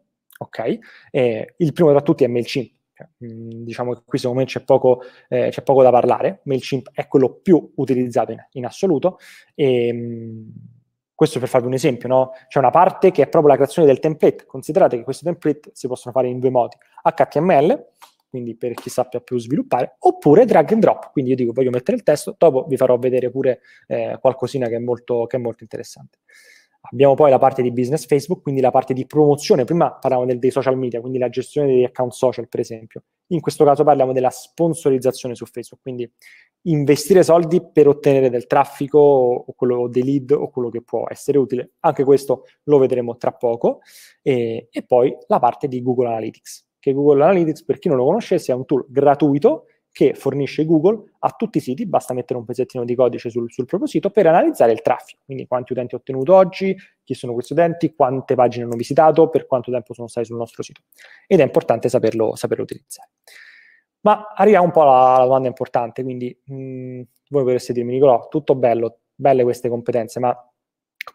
Speaker 1: ok? Eh, il primo tra tutti è MailChimp. Mm, diciamo che qui secondo me c'è poco, eh, c'è poco da parlare. MailChimp è quello più utilizzato in, in assoluto. E, mm, questo per farvi un esempio, no? c'è una parte che è proprio la creazione del template. Considerate che questi template si possono fare in due modi, HTML, quindi per chi sappia più sviluppare, oppure drag and drop. Quindi io dico voglio mettere il testo, dopo vi farò vedere pure eh, qualcosina che è molto, che è molto interessante. Abbiamo poi la parte di business Facebook, quindi la parte di promozione. Prima parlavamo dei social media, quindi la gestione degli account social, per esempio. In questo caso parliamo della sponsorizzazione su Facebook, quindi investire soldi per ottenere del traffico o, quello, o dei lead o quello che può essere utile. Anche questo lo vedremo tra poco. E, e poi la parte di Google Analytics, che Google Analytics, per chi non lo conoscesse, è un tool gratuito che fornisce Google a tutti i siti, basta mettere un pezzettino di codice sul, sul proprio sito per analizzare il traffico, quindi quanti utenti ho ottenuto oggi, chi sono questi utenti, quante pagine hanno visitato, per quanto tempo sono stati sul nostro sito. Ed è importante saperlo, saperlo utilizzare. Ma arriviamo un po' alla, alla domanda importante, quindi mh, mm, voi potreste dirmi, Nicolò, tutto bello, belle queste competenze, ma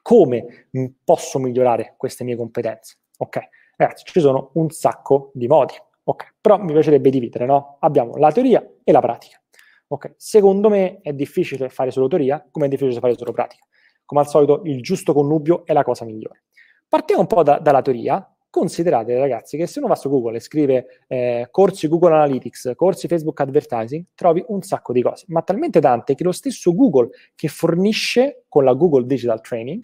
Speaker 1: come posso migliorare queste mie competenze? Ok, ragazzi, ci sono un sacco di modi, Ok, però mi piacerebbe dividere, no? Abbiamo la teoria e la pratica. Ok, secondo me è difficile fare solo teoria, come è difficile fare solo pratica. Come al solito, il giusto connubio è la cosa migliore. Partiamo un po' da, dalla teoria. Considerate, ragazzi, che se uno va su Google e scrive eh, corsi Google Analytics, corsi Facebook Advertising, trovi un sacco di cose, ma talmente tante che lo stesso Google che fornisce con la Google Digital Training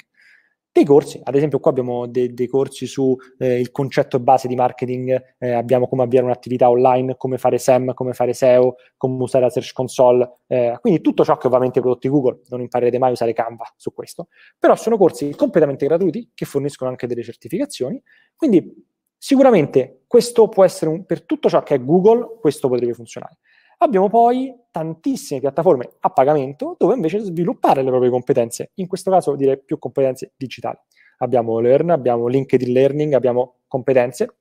Speaker 1: dei corsi, ad esempio qua abbiamo de- dei corsi su eh, il concetto base di marketing, eh, abbiamo come avviare un'attività online, come fare SEM, come fare SEO, come usare la Search Console, eh, quindi tutto ciò che ovviamente i prodotti Google, non imparerete mai a usare Canva su questo, però sono corsi completamente gratuiti che forniscono anche delle certificazioni, quindi sicuramente questo può essere un, per tutto ciò che è Google, questo potrebbe funzionare. Abbiamo poi tantissime piattaforme a pagamento dove invece sviluppare le proprie competenze, in questo caso direi più competenze digitali. Abbiamo Learn, abbiamo LinkedIn Learning, abbiamo competenze,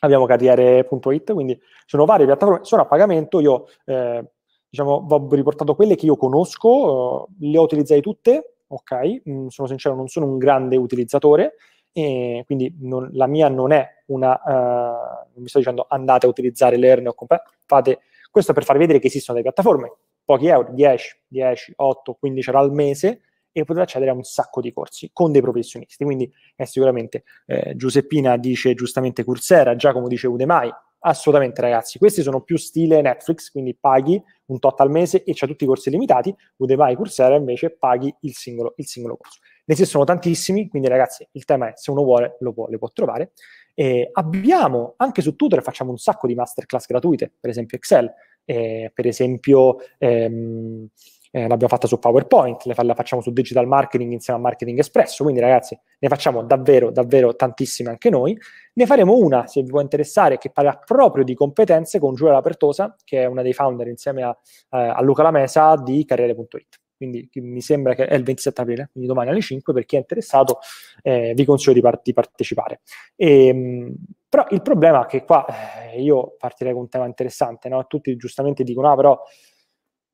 Speaker 1: abbiamo carriere.it, quindi sono varie piattaforme, sono a pagamento, io eh, diciamo, ho riportato quelle che io conosco, eh, le ho utilizzate tutte, ok, mm, sono sincero, non sono un grande utilizzatore, e quindi non, la mia non è una, uh, non mi sto dicendo andate a utilizzare Learn o comp- fate questo per far vedere che esistono delle piattaforme, pochi euro, 10, 10, 8, 15 euro al mese, e poter accedere a un sacco di corsi con dei professionisti. Quindi è sicuramente eh, Giuseppina dice giustamente Coursera, Giacomo dice Udemai. Assolutamente, ragazzi, questi sono più stile Netflix, quindi paghi un tot al mese e c'è tutti i corsi limitati. Udemai Coursera invece paghi il singolo, il singolo corso. Ne esistono tantissimi, quindi ragazzi, il tema è se uno vuole, lo può, le può trovare. Eh, abbiamo anche su Tutor facciamo un sacco di masterclass gratuite, per esempio Excel, eh, per esempio ehm, eh, l'abbiamo fatta su PowerPoint, fa- la facciamo su Digital Marketing insieme a Marketing Espresso, quindi ragazzi ne facciamo davvero, davvero tantissime anche noi. Ne faremo una, se vi può interessare, che parla proprio di competenze con Giulia Lapertosa, che è una dei founder insieme a, eh, a Luca Lamesa di Carriere.it quindi mi sembra che è il 27 aprile, quindi domani alle 5, per chi è interessato eh, vi consiglio di, par- di partecipare. E, ehm, però il problema è che qua eh, io partirei con un tema interessante, no? tutti giustamente dicono, ah però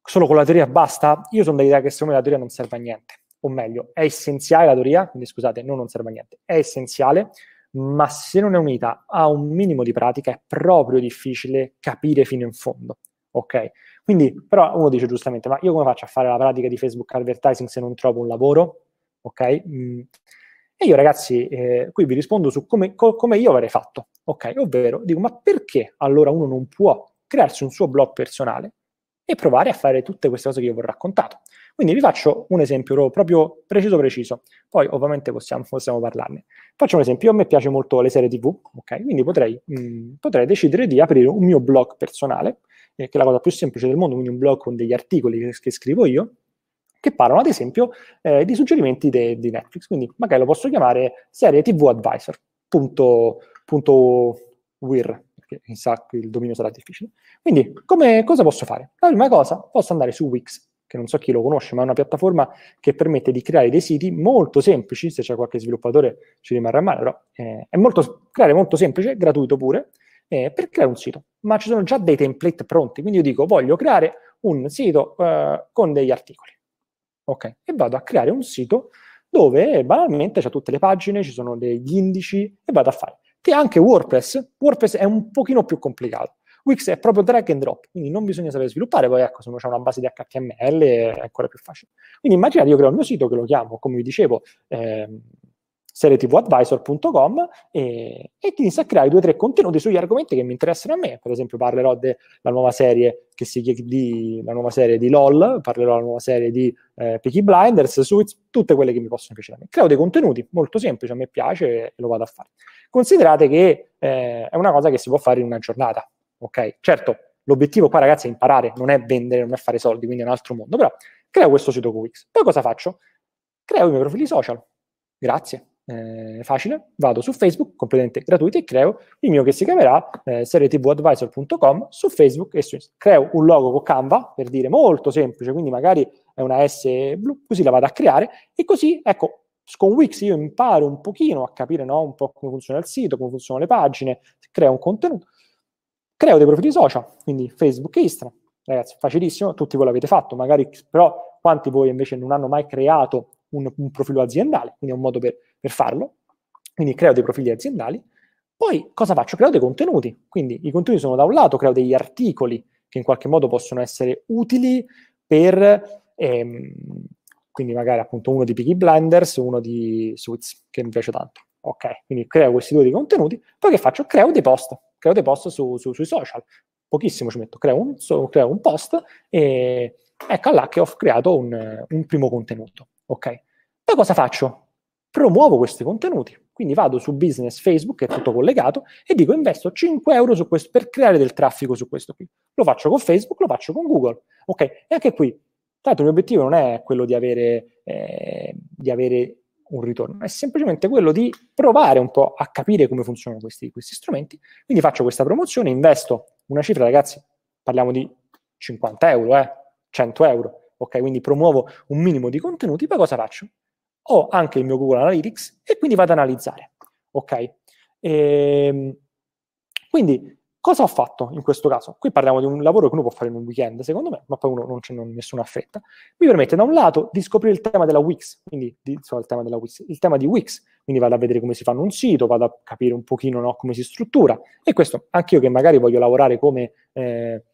Speaker 1: solo con la teoria basta? Io sono dell'idea che secondo me la teoria non serve a niente, o meglio, è essenziale la teoria, quindi scusate, no, non serve a niente, è essenziale, ma se non è unita a un minimo di pratica è proprio difficile capire fino in fondo. Ok, quindi però uno dice giustamente, ma io come faccio a fare la pratica di Facebook advertising se non trovo un lavoro? Ok? Mm. E io ragazzi, eh, qui vi rispondo su come, co- come io avrei fatto, ok? Ovvero dico, ma perché allora uno non può crearsi un suo blog personale e provare a fare tutte queste cose che io vi ho raccontato? Quindi vi faccio un esempio proprio preciso preciso, poi ovviamente possiamo, possiamo parlarne. Faccio un esempio, a me piace molto le serie tv, ok? Quindi potrei, mh, mm, potrei decidere di aprire un mio blog personale eh, che è la cosa più semplice del mondo, quindi un blog con degli articoli che, che scrivo io, che parlano ad esempio eh, di suggerimenti de, di Netflix. Quindi magari lo posso chiamare serie TV Advisor. Punto, punto WIR, perché chissà che il dominio sarà difficile. Quindi come, cosa posso fare? La prima cosa, posso andare su Wix, che non so chi lo conosce, ma è una piattaforma che permette di creare dei siti molto semplici, se c'è qualche sviluppatore ci rimarrà male, però eh, è molto, creare molto semplice, gratuito pure, eh, per creare un sito, ma ci sono già dei template pronti, quindi io dico voglio creare un sito eh, con degli articoli, ok? E vado a creare un sito dove banalmente c'è tutte le pagine, ci sono degli indici e vado a fare. Che anche WordPress, WordPress è un pochino più complicato. Wix è proprio drag and drop, quindi non bisogna sapere sviluppare, poi ecco, se uno c'è una base di HTML è ancora più facile. Quindi immaginate, io creo il mio sito che lo chiamo, come vi dicevo, eh, serietvadvisor.com e, e ti inizia a creare due o tre contenuti sugli argomenti che mi interessano a me. Per esempio, parlerò della nuova serie che si di, la nuova serie di LOL, parlerò della nuova serie di eh, Peaky Blinders, su tutte quelle che mi possono piacere a me. Creo dei contenuti molto semplici, a me piace e lo vado a fare. Considerate che eh, è una cosa che si può fare in una giornata, ok? Certo, l'obiettivo qua, ragazzi, è imparare, non è vendere, non è fare soldi, quindi è un altro mondo, però creo questo sito QX. Poi cosa faccio? Creo i miei profili social. Grazie eh, facile, vado su Facebook, completamente gratuito, e creo il mio che si chiamerà eh, serietvadvisor.com su Facebook e su Instagram. Creo un logo con Canva, per dire molto semplice, quindi magari è una S blu, così la vado a creare, e così, ecco, con Wix io imparo un pochino a capire no, un po' come funziona il sito, come funzionano le pagine, creo un contenuto, creo dei profili social, quindi Facebook e Instagram. Ragazzi, facilissimo, tutti voi l'avete fatto, magari però quanti voi invece non hanno mai creato un, un profilo aziendale, quindi è un modo per per farlo, quindi creo dei profili aziendali, poi cosa faccio? Creo dei contenuti, quindi i contenuti sono da un lato, creo degli articoli che in qualche modo possono essere utili per, ehm, quindi magari appunto uno di Peaky Blinders, uno di Suits, che mi piace tanto. Ok, quindi creo questi due contenuti, poi che faccio? Creo dei post, creo dei post su, su, sui social, pochissimo ci metto, creo un, so, creo un, post e ecco là che ho creato un, un primo contenuto. Ok, poi cosa faccio? promuovo questi contenuti. Quindi vado su business Facebook, che è tutto collegato, e dico investo 5 euro su questo per creare del traffico su questo qui. Lo faccio con Facebook, lo faccio con Google. Ok? E anche qui, tanto il mio obiettivo non è quello di avere, eh, di avere un ritorno, è semplicemente quello di provare un po' a capire come funzionano questi, questi strumenti. Quindi faccio questa promozione, investo una cifra, ragazzi, parliamo di 50 euro, eh, 100 euro. Ok, quindi promuovo un minimo di contenuti, poi cosa faccio? ho anche il mio Google Analytics e quindi vado ad analizzare. Ok? E, ehm, quindi cosa ho fatto in questo caso? Qui parliamo di un lavoro che uno può fare in un weekend, secondo me, ma poi uno non c'è nessuna fretta. Mi permette da un lato di scoprire il tema della Wix, quindi di, so, il, tema della Wix, il tema di Wix, quindi vado a vedere come si fanno un sito, vado a capire un pochino no, come si struttura e questo anche io che magari voglio lavorare come... Eh,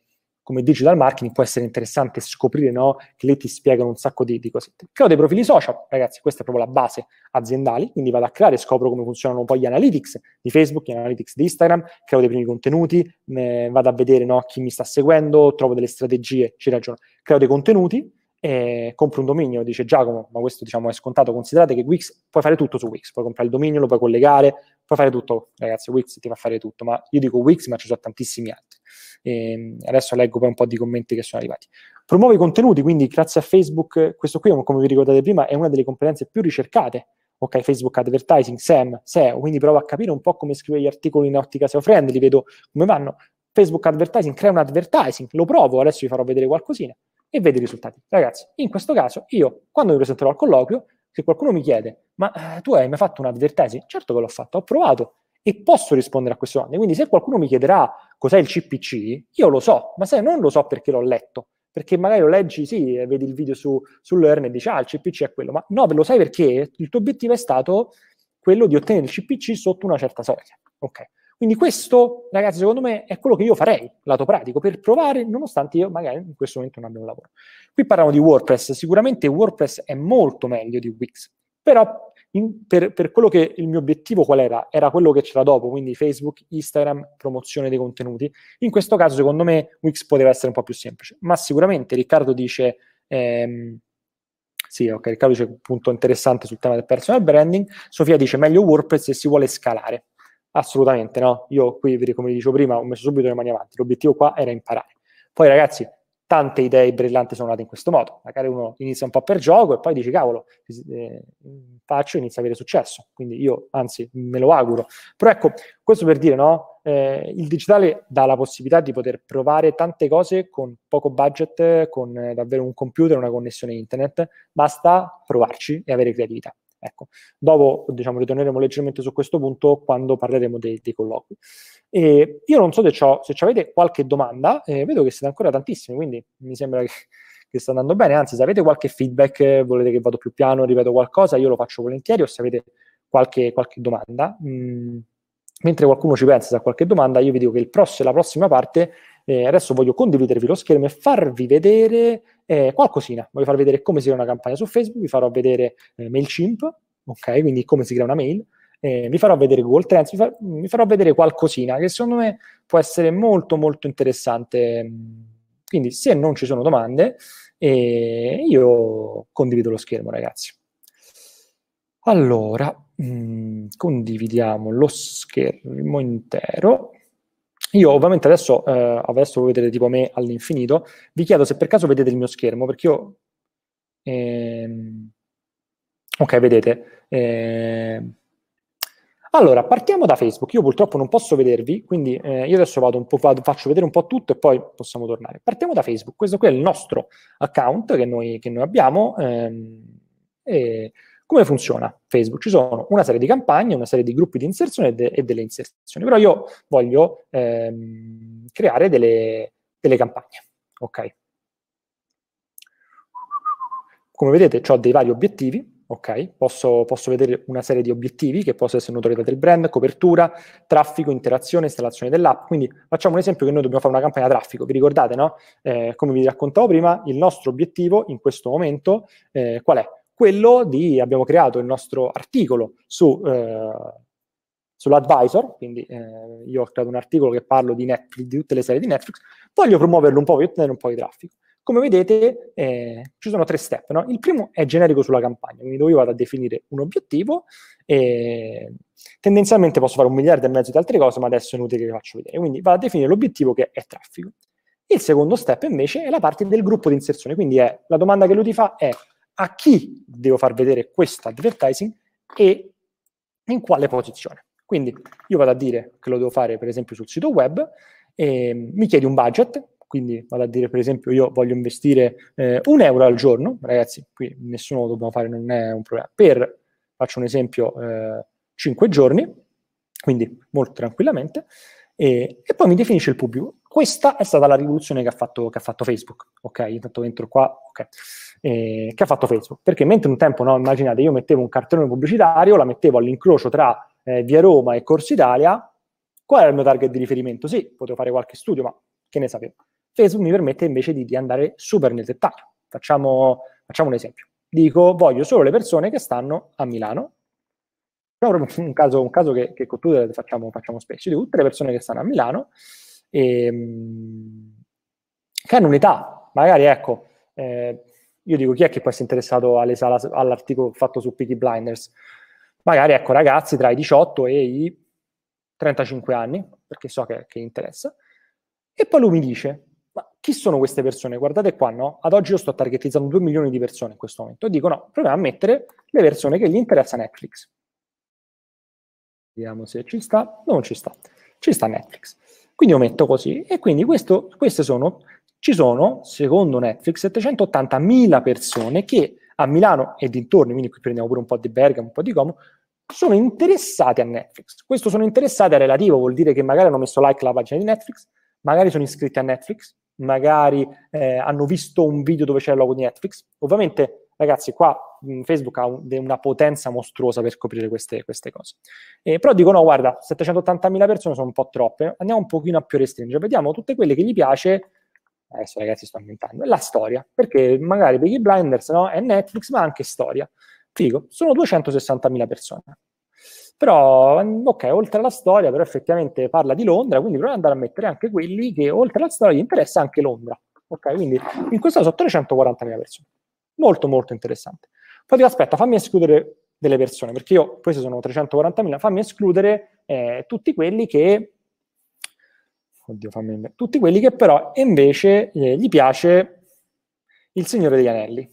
Speaker 1: come digital marketing può essere interessante scoprire no, che lì ti spiegano un sacco di, di cose. Creo dei profili social, ragazzi, questa è proprio la base aziendale, quindi vado a creare, scopro come funzionano poi gli analytics di Facebook, gli analytics di Instagram, creo dei primi contenuti, eh, vado a vedere no, chi mi sta seguendo, trovo delle strategie, ci ragiono. Creo dei contenuti, eh, compri un dominio, dice Giacomo, ma questo diciamo è scontato, considerate che Wix, puoi fare tutto su Wix, puoi comprare il dominio, lo puoi collegare, puoi fare tutto, ragazzi, Wix ti fa fare tutto, ma io dico Wix, ma ci sono tantissimi altri. E ehm, adesso leggo poi un po' di commenti che sono arrivati. Promuovi i contenuti, quindi grazie a Facebook, questo qui, come vi ricordate prima, è una delle competenze più ricercate. Ok, Facebook Advertising, SEM, SEO, quindi provo a capire un po' come scrivere gli articoli in ottica SEO friendly, vedo come vanno. Facebook Advertising, crea un advertising, lo provo, adesso vi farò vedere qualcosina e vede i risultati. Ragazzi, in questo caso io, quando mi presenterò al colloquio, se qualcuno mi chiede, ma eh, tu hai mai fatto un'advertising? Certo che l'ho fatto, ho provato e posso rispondere a queste domande. Quindi se qualcuno mi chiederà cos'è il CPC, io lo so, ma se non lo so perché l'ho letto, perché magari lo leggi, sì, vedi il video su, su Learn e dici, ah, il CPC è quello, ma no, lo sai perché il tuo obiettivo è stato quello di ottenere il CPC sotto una certa soglia. Ok, quindi questo, ragazzi, secondo me è quello che io farei, lato pratico, per provare, nonostante io magari in questo momento non abbia un lavoro. Qui parliamo di WordPress, sicuramente WordPress è molto meglio di Wix, però in, per, per, quello che il mio obiettivo qual era? Era quello che c'era dopo, quindi Facebook, Instagram, promozione dei contenuti. In questo caso, secondo me, Wix poteva essere un po' più semplice, ma sicuramente Riccardo dice... Ehm, sì, ok, Riccardo dice un punto interessante sul tema del personal branding. Sofia dice meglio WordPress se si vuole scalare. Assolutamente no. Io qui, come dicevo prima, ho messo subito le mani avanti. L'obiettivo qua era imparare. Poi, ragazzi, tante idee brillanti sono nate in questo modo. Magari uno inizia un po' per gioco e poi dice cavolo, eh, faccio e inizia a avere successo. Quindi io, anzi, me lo auguro. Però ecco, questo per dire, no? Eh, il digitale dà la possibilità di poter provare tante cose con poco budget, con eh, davvero un computer, una connessione internet. Basta provarci e avere creatività. Ecco, dopo diciamo, ritorneremo leggermente su questo punto quando parleremo dei, dei colloqui. E io non so se, se avete qualche domanda, eh, vedo che siete ancora tantissimi, quindi mi sembra che, [LAUGHS] che sta andando bene. Anzi, se avete qualche feedback, volete che vado più piano, ripeto qualcosa, io lo faccio volentieri, o se avete qualche, qualche domanda. Mm. Mentre qualcuno ci pensa, se ha qualche domanda, io vi dico che prossimo, la prossima parte, eh, adesso voglio condividervi lo schermo e farvi vedere eh, qualcosina, voglio far vedere come si crea una campagna su Facebook, vi farò vedere eh, MailChimp, ok? Quindi come si crea una mail, eh, vi farò vedere Google Trends, vi, far, mm, vi, farò vedere qualcosina che secondo me può essere molto molto interessante. Quindi se non ci sono domande, eh, io condivido lo schermo ragazzi. Allora, mh, mm, condividiamo lo schermo intero. Io ovviamente adesso, eh, adesso voi vedete tipo me all'infinito, vi chiedo se per caso vedete il mio schermo, perché io... Ehm, ok, vedete. Ehm, allora, partiamo da Facebook. Io purtroppo non posso vedervi, quindi eh, io adesso vado un po', vado, faccio vedere un po' tutto e poi possiamo tornare. Partiamo da Facebook. Questo qui è il nostro account che noi, che noi abbiamo. Ehm, e come funziona Facebook? Ci sono una serie di campagne, una serie di gruppi di inserzione e, de- e delle inserzioni, però io voglio ehm, creare delle, delle campagne. Okay. Come vedete, ho dei vari obiettivi, ok? Posso, posso, vedere una serie di obiettivi che possono essere notorietà del brand, copertura, traffico, interazione, installazione dell'app. Quindi facciamo un esempio che noi dobbiamo fare una campagna traffico. Vi ricordate, no? Eh, come vi raccontavo prima, il nostro obiettivo in questo momento eh, qual è? quello di, abbiamo creato il nostro articolo su, eh, sull'advisor, quindi eh, io ho creato un articolo che parlo di, Netflix, di tutte le serie di Netflix, voglio promuoverlo un po', voglio ottenere un po' di traffico. Come vedete eh, ci sono tre step, no? il primo è generico sulla campagna, quindi dove io vado a definire un obiettivo, tendenzialmente posso fare un miliardo e mezzo di altre cose, ma adesso è inutile che le faccio vedere, quindi vado a definire l'obiettivo che è traffico. Il secondo step invece è la parte del gruppo di inserzione, quindi è, la domanda che lui ti fa è a chi devo far vedere questo advertising e in quale posizione. Quindi io vado a dire che lo devo fare per esempio sul sito web, mi chiedi un budget, quindi vado a dire per esempio io voglio investire eh, un euro al giorno, ragazzi, qui nessuno lo dobbiamo fare, non è un problema, per, faccio un esempio, eh, 5 giorni, quindi molto tranquillamente, e, e, poi mi definisce il pubblico. Questa è stata la rivoluzione che ha fatto, che ha fatto Facebook, ok? Intanto entro qua, ok? Eh, che ha fatto Facebook? Perché mentre un tempo, no, immaginate, io mettevo un cartellone pubblicitario, la mettevo all'incrocio tra eh, Via Roma e Corso Italia, qual era il mio target di riferimento? Sì, potevo fare qualche studio, ma che ne sapevo? Facebook mi permette invece di, di andare super nel dettaglio. Facciamo, facciamo un esempio. Dico, voglio solo le persone che stanno a Milano, No, un caso, un caso che, che con tutte facciamo, facciamo spesso, di tutte le persone che stanno a Milano e, ehm, che hanno un'età, magari ecco, eh, io dico chi è che può essere è interessato sala, all'articolo fatto su Peaky Blinders? Magari ecco ragazzi tra i 18 e i 35 anni, perché so che, che interessa, e poi lui mi dice, ma chi sono queste persone? Guardate qua, no? Ad oggi io sto targetizzando 2 milioni di persone in questo momento, e dico no, proviamo a mettere le persone che gli interessa Netflix. Vediamo se ci sta, non ci sta, ci sta Netflix. Quindi io metto così. E quindi questo, queste sono, ci sono, secondo Netflix, 780.000 persone che a Milano e dintorni, quindi qui prendiamo pure un po' di Bergamo, un po' di Como, sono interessati a Netflix. Questo sono interessati è relativo, vuol dire che magari hanno messo like alla pagina di Netflix, magari sono iscritti a Netflix, magari eh, hanno visto un video dove c'è il logo di Netflix. Ovviamente, ragazzi, qua Facebook ha un, una potenza mostruosa per coprire queste, queste cose. Eh, però dicono, guarda, 780.000 persone sono un po' troppe, andiamo un pochino a più restringere, vediamo tutte quelle che gli piace, adesso ragazzi sto inventando, la storia, perché magari Peaky Blinders no? è Netflix, ma anche storia. Figo, sono 260.000 persone. Però, ok, oltre alla storia, però effettivamente parla di Londra, quindi proviamo ad andare a mettere anche quelli che oltre alla storia gli interessa anche Londra. Ok, quindi in questo caso sono 340.000 persone. Molto, molto interessante poi dico aspetta, fammi escludere delle persone, perché io, queste sono 340.000, fammi escludere eh, tutti quelli che, oddio, fammi, tutti quelli che però invece eh, gli piace il Signore degli Anelli.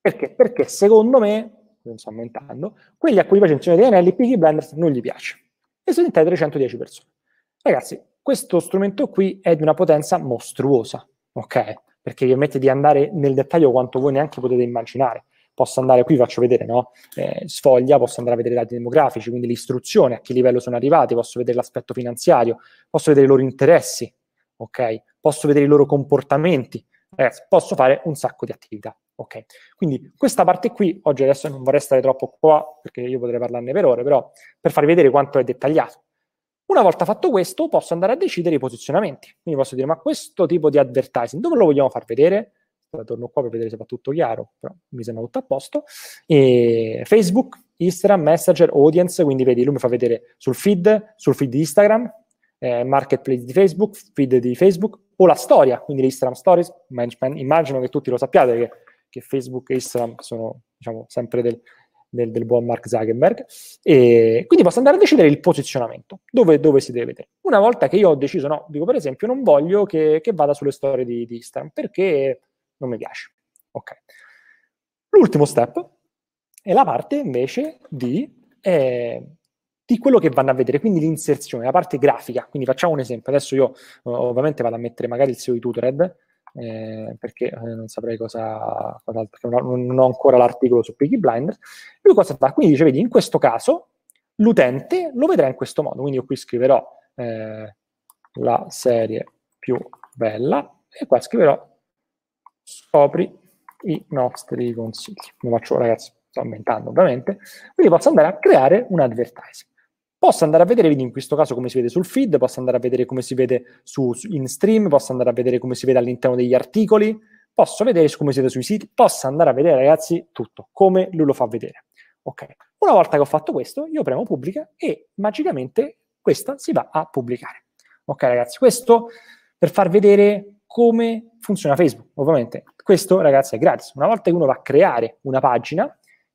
Speaker 1: Perché? Perché secondo me, non sto aumentando, quelli a cui piace il Signore degli Anelli, Peaky Blinders non gli piace. E sono diventate 310 persone. Ragazzi, questo strumento qui è di una potenza mostruosa, ok? perché vi permette di andare nel dettaglio quanto voi neanche potete immaginare. Posso andare qui, faccio vedere, no? eh, sfoglia, posso andare a vedere i dati demografici, quindi l'istruzione, a che livello sono arrivati, posso vedere l'aspetto finanziario, posso vedere i loro interessi, ok? Posso vedere i loro comportamenti, ragazzi, eh, posso fare un sacco di attività. Ok, quindi questa parte qui, oggi adesso non vorrei stare troppo qua perché io potrei parlarne per ore, però per farvi vedere quanto è dettagliato. Una volta fatto questo, posso andare a decidere i posizionamenti. Quindi posso dire, ma questo tipo di advertising, dove lo vogliamo far vedere? Torno qua per vedere se va tutto chiaro, però mi sembra tutto a posto. E Facebook, Instagram, Messenger, Audience, quindi vedi, lui mi fa vedere sul feed, sul feed di Instagram, eh, marketplace di Facebook, feed di Facebook, o la storia, quindi le Instagram Stories. Immagino che tutti lo sappiate che, che Facebook e Instagram sono diciamo, sempre del, del, del buon Mark Zuckerberg. E quindi posso andare a decidere il posizionamento, dove, dove, si deve vedere. Una volta che io ho deciso, no, dico per esempio, non voglio che, che vada sulle storie di, di, Instagram perché non mi piace. Ok. L'ultimo step è la parte invece di, eh, di quello che vanno a vedere, quindi l'inserzione, la parte grafica. Quindi facciamo un esempio. Adesso io eh, ovviamente vado a mettere magari il SEO di Tutored, eh, perché eh, non saprei cosa, cos'altro, non, non ho ancora l'articolo su Piggy Blinders. Lui cosa fa? Quindi dice, vedi, in questo caso l'utente lo vedrà in questo modo, quindi io qui scriverò eh, la serie più bella e qua scriverò scopri i nostri consigli. Lo faccio, ragazzi, sto inventando ovviamente, quindi posso andare a creare un advertising. Posso andare a vedere, vedi in questo caso come si vede sul feed, posso andare a vedere come si vede su, su, in stream, posso andare a vedere come si vede all'interno degli articoli, posso vedere come siete sui siti, posso andare a vedere ragazzi tutto, come lui lo fa vedere. Ok, una volta che ho fatto questo, io premo pubblica e magicamente questa si va a pubblicare. Ok ragazzi, questo per far vedere come funziona Facebook, ovviamente. Questo ragazzi è gratis. Una volta che uno va a creare una pagina,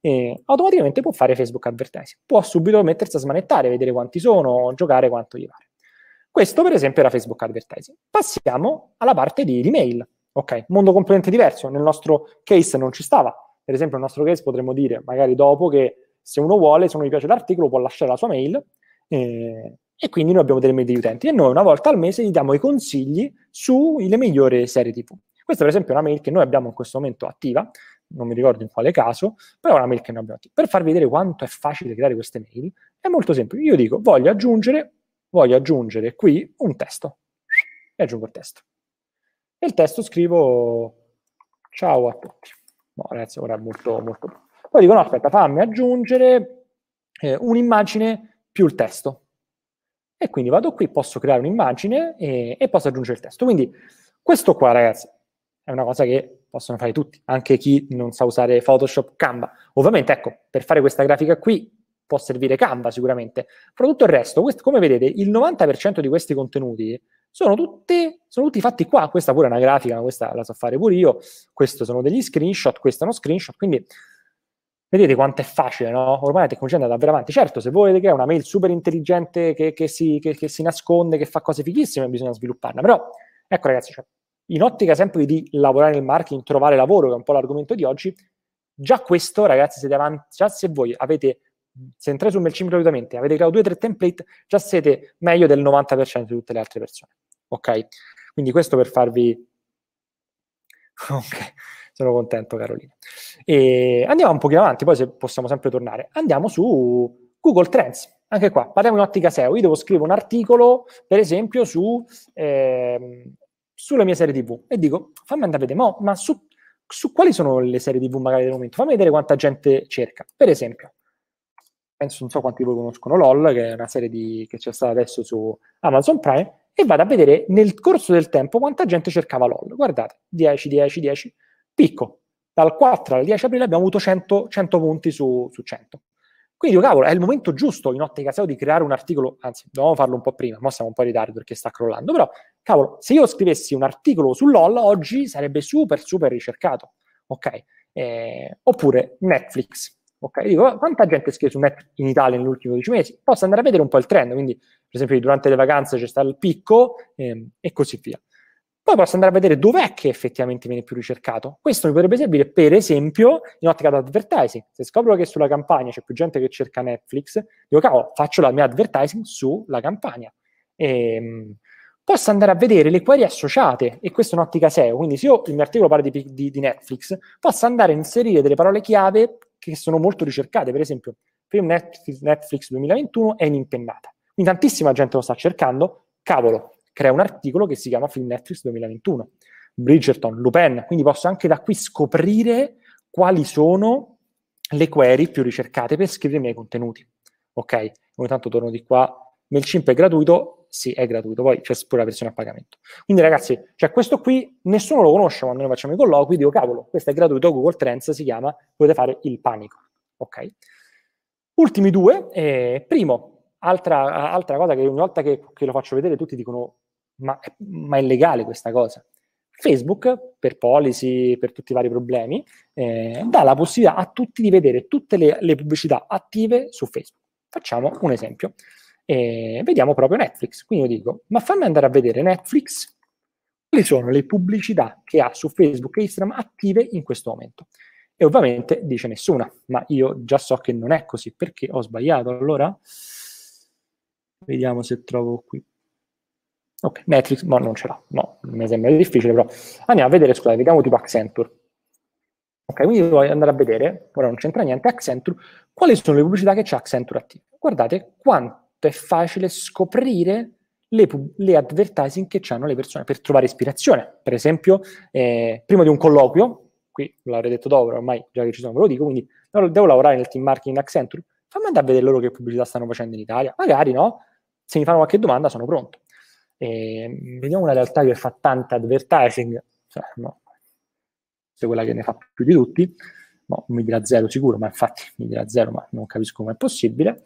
Speaker 1: eh, automaticamente può fare Facebook Advertising. Può subito mettersi a smanettare, vedere quanti sono, giocare quanto gli pare. Questo, per esempio, era Facebook Advertising. Passiamo alla parte di email. Ok, mondo completamente diverso. Nel nostro case non ci stava. Per esempio, nel nostro case potremmo dire, magari dopo, che se uno vuole, se uno gli piace l'articolo, può lasciare la sua mail eh, e quindi noi abbiamo delle mail degli utenti e noi una volta al mese gli diamo i consigli sulle migliori serie TV. Questa, per esempio, è una mail che noi abbiamo in questo momento attiva non mi ricordo in quale caso, però è una mail che ne abbiamo. Per farvi vedere quanto è facile creare queste mail, è molto semplice. Io dico, voglio aggiungere, voglio aggiungere qui un testo. E aggiungo il testo. E il testo scrivo, ciao a tutti. No, ragazzi, ora è molto, molto... Poi dico, no, aspetta, fammi aggiungere eh, un'immagine più il testo. E quindi vado qui, posso creare un'immagine e, eh, e posso aggiungere il testo. Quindi questo qua, ragazzi, è una cosa che possono fare tutti, anche chi non sa usare Photoshop, Canva. Ovviamente, ecco, per fare questa grafica qui può servire Canva sicuramente, però tutto il resto, questo, come vedete, il 90% di questi contenuti sono, tutte, sono, tutti fatti qua, questa pure è una grafica, questa la so fare pure io, questo sono degli screenshot, questo è uno screenshot, quindi vedete quanto è facile, no? Ormai la tecnologia è andata davvero avanti. Certo, se volete che è una mail super intelligente che, che, si, che, che si nasconde, che fa cose fighissime, bisogna svilupparla, però ecco ragazzi, cioè, in ottica sempre di lavorare nel marketing, trovare lavoro, che è un po' l'argomento di oggi, già questo, ragazzi, siete avanti, già se voi avete, se entrate su MailChimp gratuitamente, avete creato due o tre template, già siete meglio del 90% di tutte le altre persone, ok? Quindi questo per farvi... [LAUGHS] Ok, sono contento Carolina. E andiamo un pochino avanti, poi se possiamo sempre tornare. Andiamo su Google Trends anche qua, parliamo in ottica SEO. Io devo scrivere un articolo, per esempio, su eh, sulla mia serie TV e dico, fammi andare a vedere, mo, ma su, su, quali sono le serie TV magari del momento? Fammi vedere quanta gente cerca. Per esempio, penso, non so quanti di voi conoscono LOL, che è una serie di, che c'è stata adesso su Amazon Prime, e vado a vedere nel corso del tempo quanta gente cercava LOL. Guardate, 10, 10, 10, picco. Dal 4 al 10 aprile abbiamo avuto 100, 100 punti su, su 100. Quindi dico, cavolo, è il momento giusto in ottica SEO di creare un articolo, anzi, dovevamo farlo un po' prima, ma siamo un po' in ritardo perché sta crollando, però cavolo, se io scrivessi un articolo sull'OL oggi sarebbe super, super ricercato, ok? Eh, oppure Netflix, ok? Dico, ah, quanta gente scrive su Netflix in Italia negli ultimi 12 mesi? Posso andare a vedere un po' il trend, quindi per esempio durante le vacanze c'è stato il picco ehm, e così via. Poi posso andare a vedere dov'è che effettivamente viene più ricercato. Questo mi potrebbe servire, per esempio, in ottica di advertising. Se scopro che sulla campagna c'è più gente che cerca Netflix, dico, cavolo, faccio la mia advertising sulla campagna. Ehm, posso andare a vedere le query associate, e questo è un'ottica SEO, quindi se io il mio articolo parla di, di, di Netflix, posso andare a inserire delle parole chiave che sono molto ricercate, per esempio, Film Netflix, Netflix 2021 è in impennata. Quindi tantissima gente lo sta cercando, cavolo, crea un articolo che si chiama Film Netflix 2021, Bridgerton, Lupin, quindi posso anche da qui scoprire quali sono le query più ricercate per scrivere i miei contenuti. Ok, ogni tanto torno di qua, MailChimp è gratuito, sì, è gratuito, poi c'è pure la versione a pagamento. Quindi ragazzi, cioè questo qui nessuno lo conosce quando noi facciamo i colloqui, dico cavolo, questo è gratuito, Google Trends si chiama, potete fare il panico, ok? Ultimi due, eh, primo, altra, altra, cosa che ogni volta che, che, lo faccio vedere tutti dicono ma, ma è legale questa cosa? Facebook, per policy, per tutti i vari problemi, eh, dà la possibilità a tutti di vedere tutte le, le pubblicità attive su Facebook. Facciamo un esempio e vediamo proprio Netflix. Quindi io dico, ma fammi andare a vedere Netflix, quali sono le pubblicità che ha su Facebook e Instagram attive in questo momento. E ovviamente dice nessuna, ma io già so che non è così, perché ho sbagliato. Allora, vediamo se trovo qui. Ok, Netflix, no, non ce l'ha, no, mi sembra difficile, però andiamo a vedere, scusate, vediamo tipo Accenture. Ok, quindi voglio andare a vedere, ora non c'entra niente, Accenture, quali sono le pubblicità che c'è Accenture attive. Guardate quanto è facile scoprire le, le advertising che hanno le persone per trovare ispirazione. Per esempio, eh, prima di un colloquio, qui l'avrei detto dopo, ormai già che ci sono ve lo dico, quindi devo lavorare nel team marketing Accenture, fammi andare a vedere loro che pubblicità stanno facendo in Italia. Magari no, se mi fanno qualche domanda sono pronto. E, ehm, vediamo una realtà che fa tanta advertising, cioè, no, è quella che ne fa più di tutti, no, boh, mi dirà zero sicuro, ma infatti mi dirà zero, ma non capisco come è possibile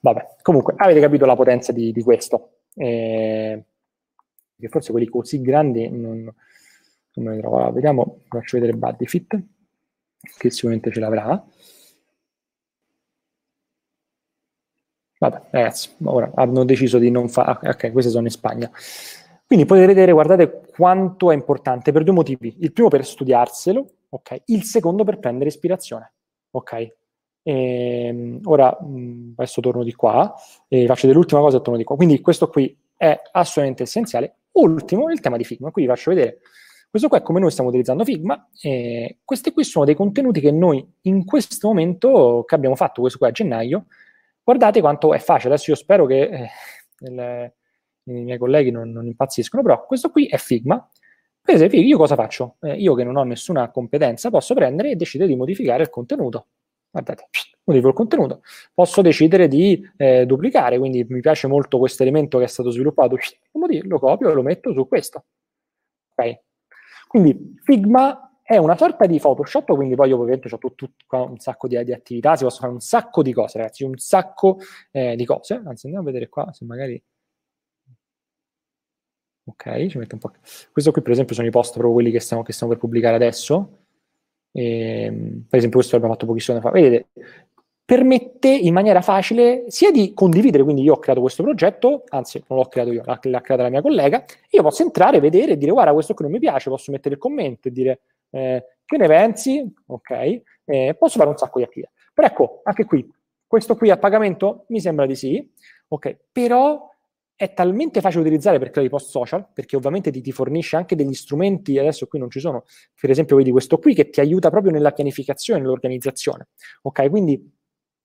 Speaker 1: vabbè, comunque avete capito la potenza di, di questo. Eh, che forse quelli così grandi non, non me ne trovo. Allora, vediamo, faccio vedere Buddy che sicuramente ce l'avrà. Vabbè, ragazzi, ora hanno deciso di non fare... Ah, ok, queste sono in Spagna. Quindi potete vedere, guardate quanto è importante per due motivi. Il primo per studiarselo, ok? Il secondo per prendere ispirazione, ok? E, ehm, ora, mm, adesso torno di qua, e faccio dell'ultima cosa e torno di qua. Quindi questo qui è assolutamente essenziale. Ultimo, il tema di Figma, qui vi faccio vedere. Questo qua è come noi stiamo utilizzando Figma. Eh, questi qui sono dei contenuti che noi in questo momento, che abbiamo fatto questo qua a gennaio, guardate quanto è facile. Adesso io spero che eh, il, i miei colleghi non, non, impazziscono, però questo qui è Figma. Per esempio, io cosa faccio? Eh, io che non ho nessuna competenza posso prendere e decidere di modificare il contenuto guardate, modifico il contenuto, posso decidere di eh, duplicare, quindi mi piace molto questo elemento che è stato sviluppato, lo copio e lo metto su questo. Okay. Quindi Figma è una sorta di Photoshop, quindi poi io ovviamente ho tutto, un sacco di, di, attività, si possono fare un sacco di cose, ragazzi, un sacco eh, di cose. Anzi, andiamo a vedere qua se magari... Ok, ci metto un po'. Questo qui per esempio sono i post proprio quelli che stiamo, che stiamo per pubblicare adesso eh, per esempio questo l'abbiamo fatto pochissimo fa, vedete, permette in maniera facile sia di condividere, quindi io ho creato questo progetto, anzi non l'ho creato io, l'ha, l'ha creata la mia collega, io posso entrare, vedere e dire guarda questo qui non mi piace, posso mettere il commento e dire eh, che ne pensi, ok, eh, posso fare un sacco di attività. Però ecco, anche qui, questo qui a pagamento mi sembra di sì, ok, però è talmente facile utilizzare per creare i post social, perché ovviamente ti, ti, fornisce anche degli strumenti, adesso qui non ci sono, per esempio vedi questo qui che ti aiuta proprio nella pianificazione, nell'organizzazione. Ok, quindi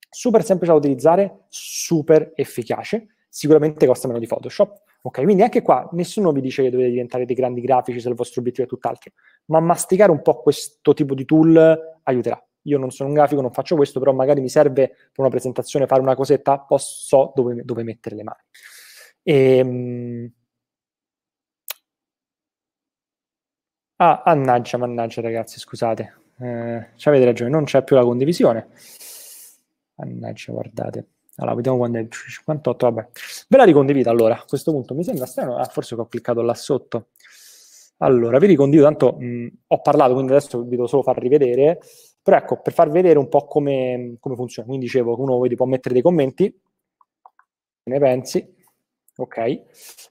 Speaker 1: super semplice da utilizzare, super efficace, sicuramente costa meno di Photoshop. Ok, quindi anche qua nessuno vi dice che dovete diventare dei grandi grafici se il vostro obiettivo è tutt'altro, ma masticare un po' questo tipo di tool aiuterà. Io non sono un grafico, non faccio questo, però magari mi serve per una presentazione fare una cosetta, posso dove, dove mettere le mani. E, ehm, ah, mannaggia, mannaggia ragazzi, scusate. Eh, avete ragione, non c'è più la condivisione. Mannaggia, guardate. Allora, vediamo quando è il 58, vabbè. Ve la ricondivido allora, a questo punto mi sembra strano, ah, forse che ho cliccato là sotto. Allora, vi ricondivido, tanto mh, ho parlato, quindi adesso vi devo solo far rivedere, però ecco, per far vedere un po' come, come funziona. Quindi dicevo, uno vedi, può mettere dei commenti, ne pensi, ok? E,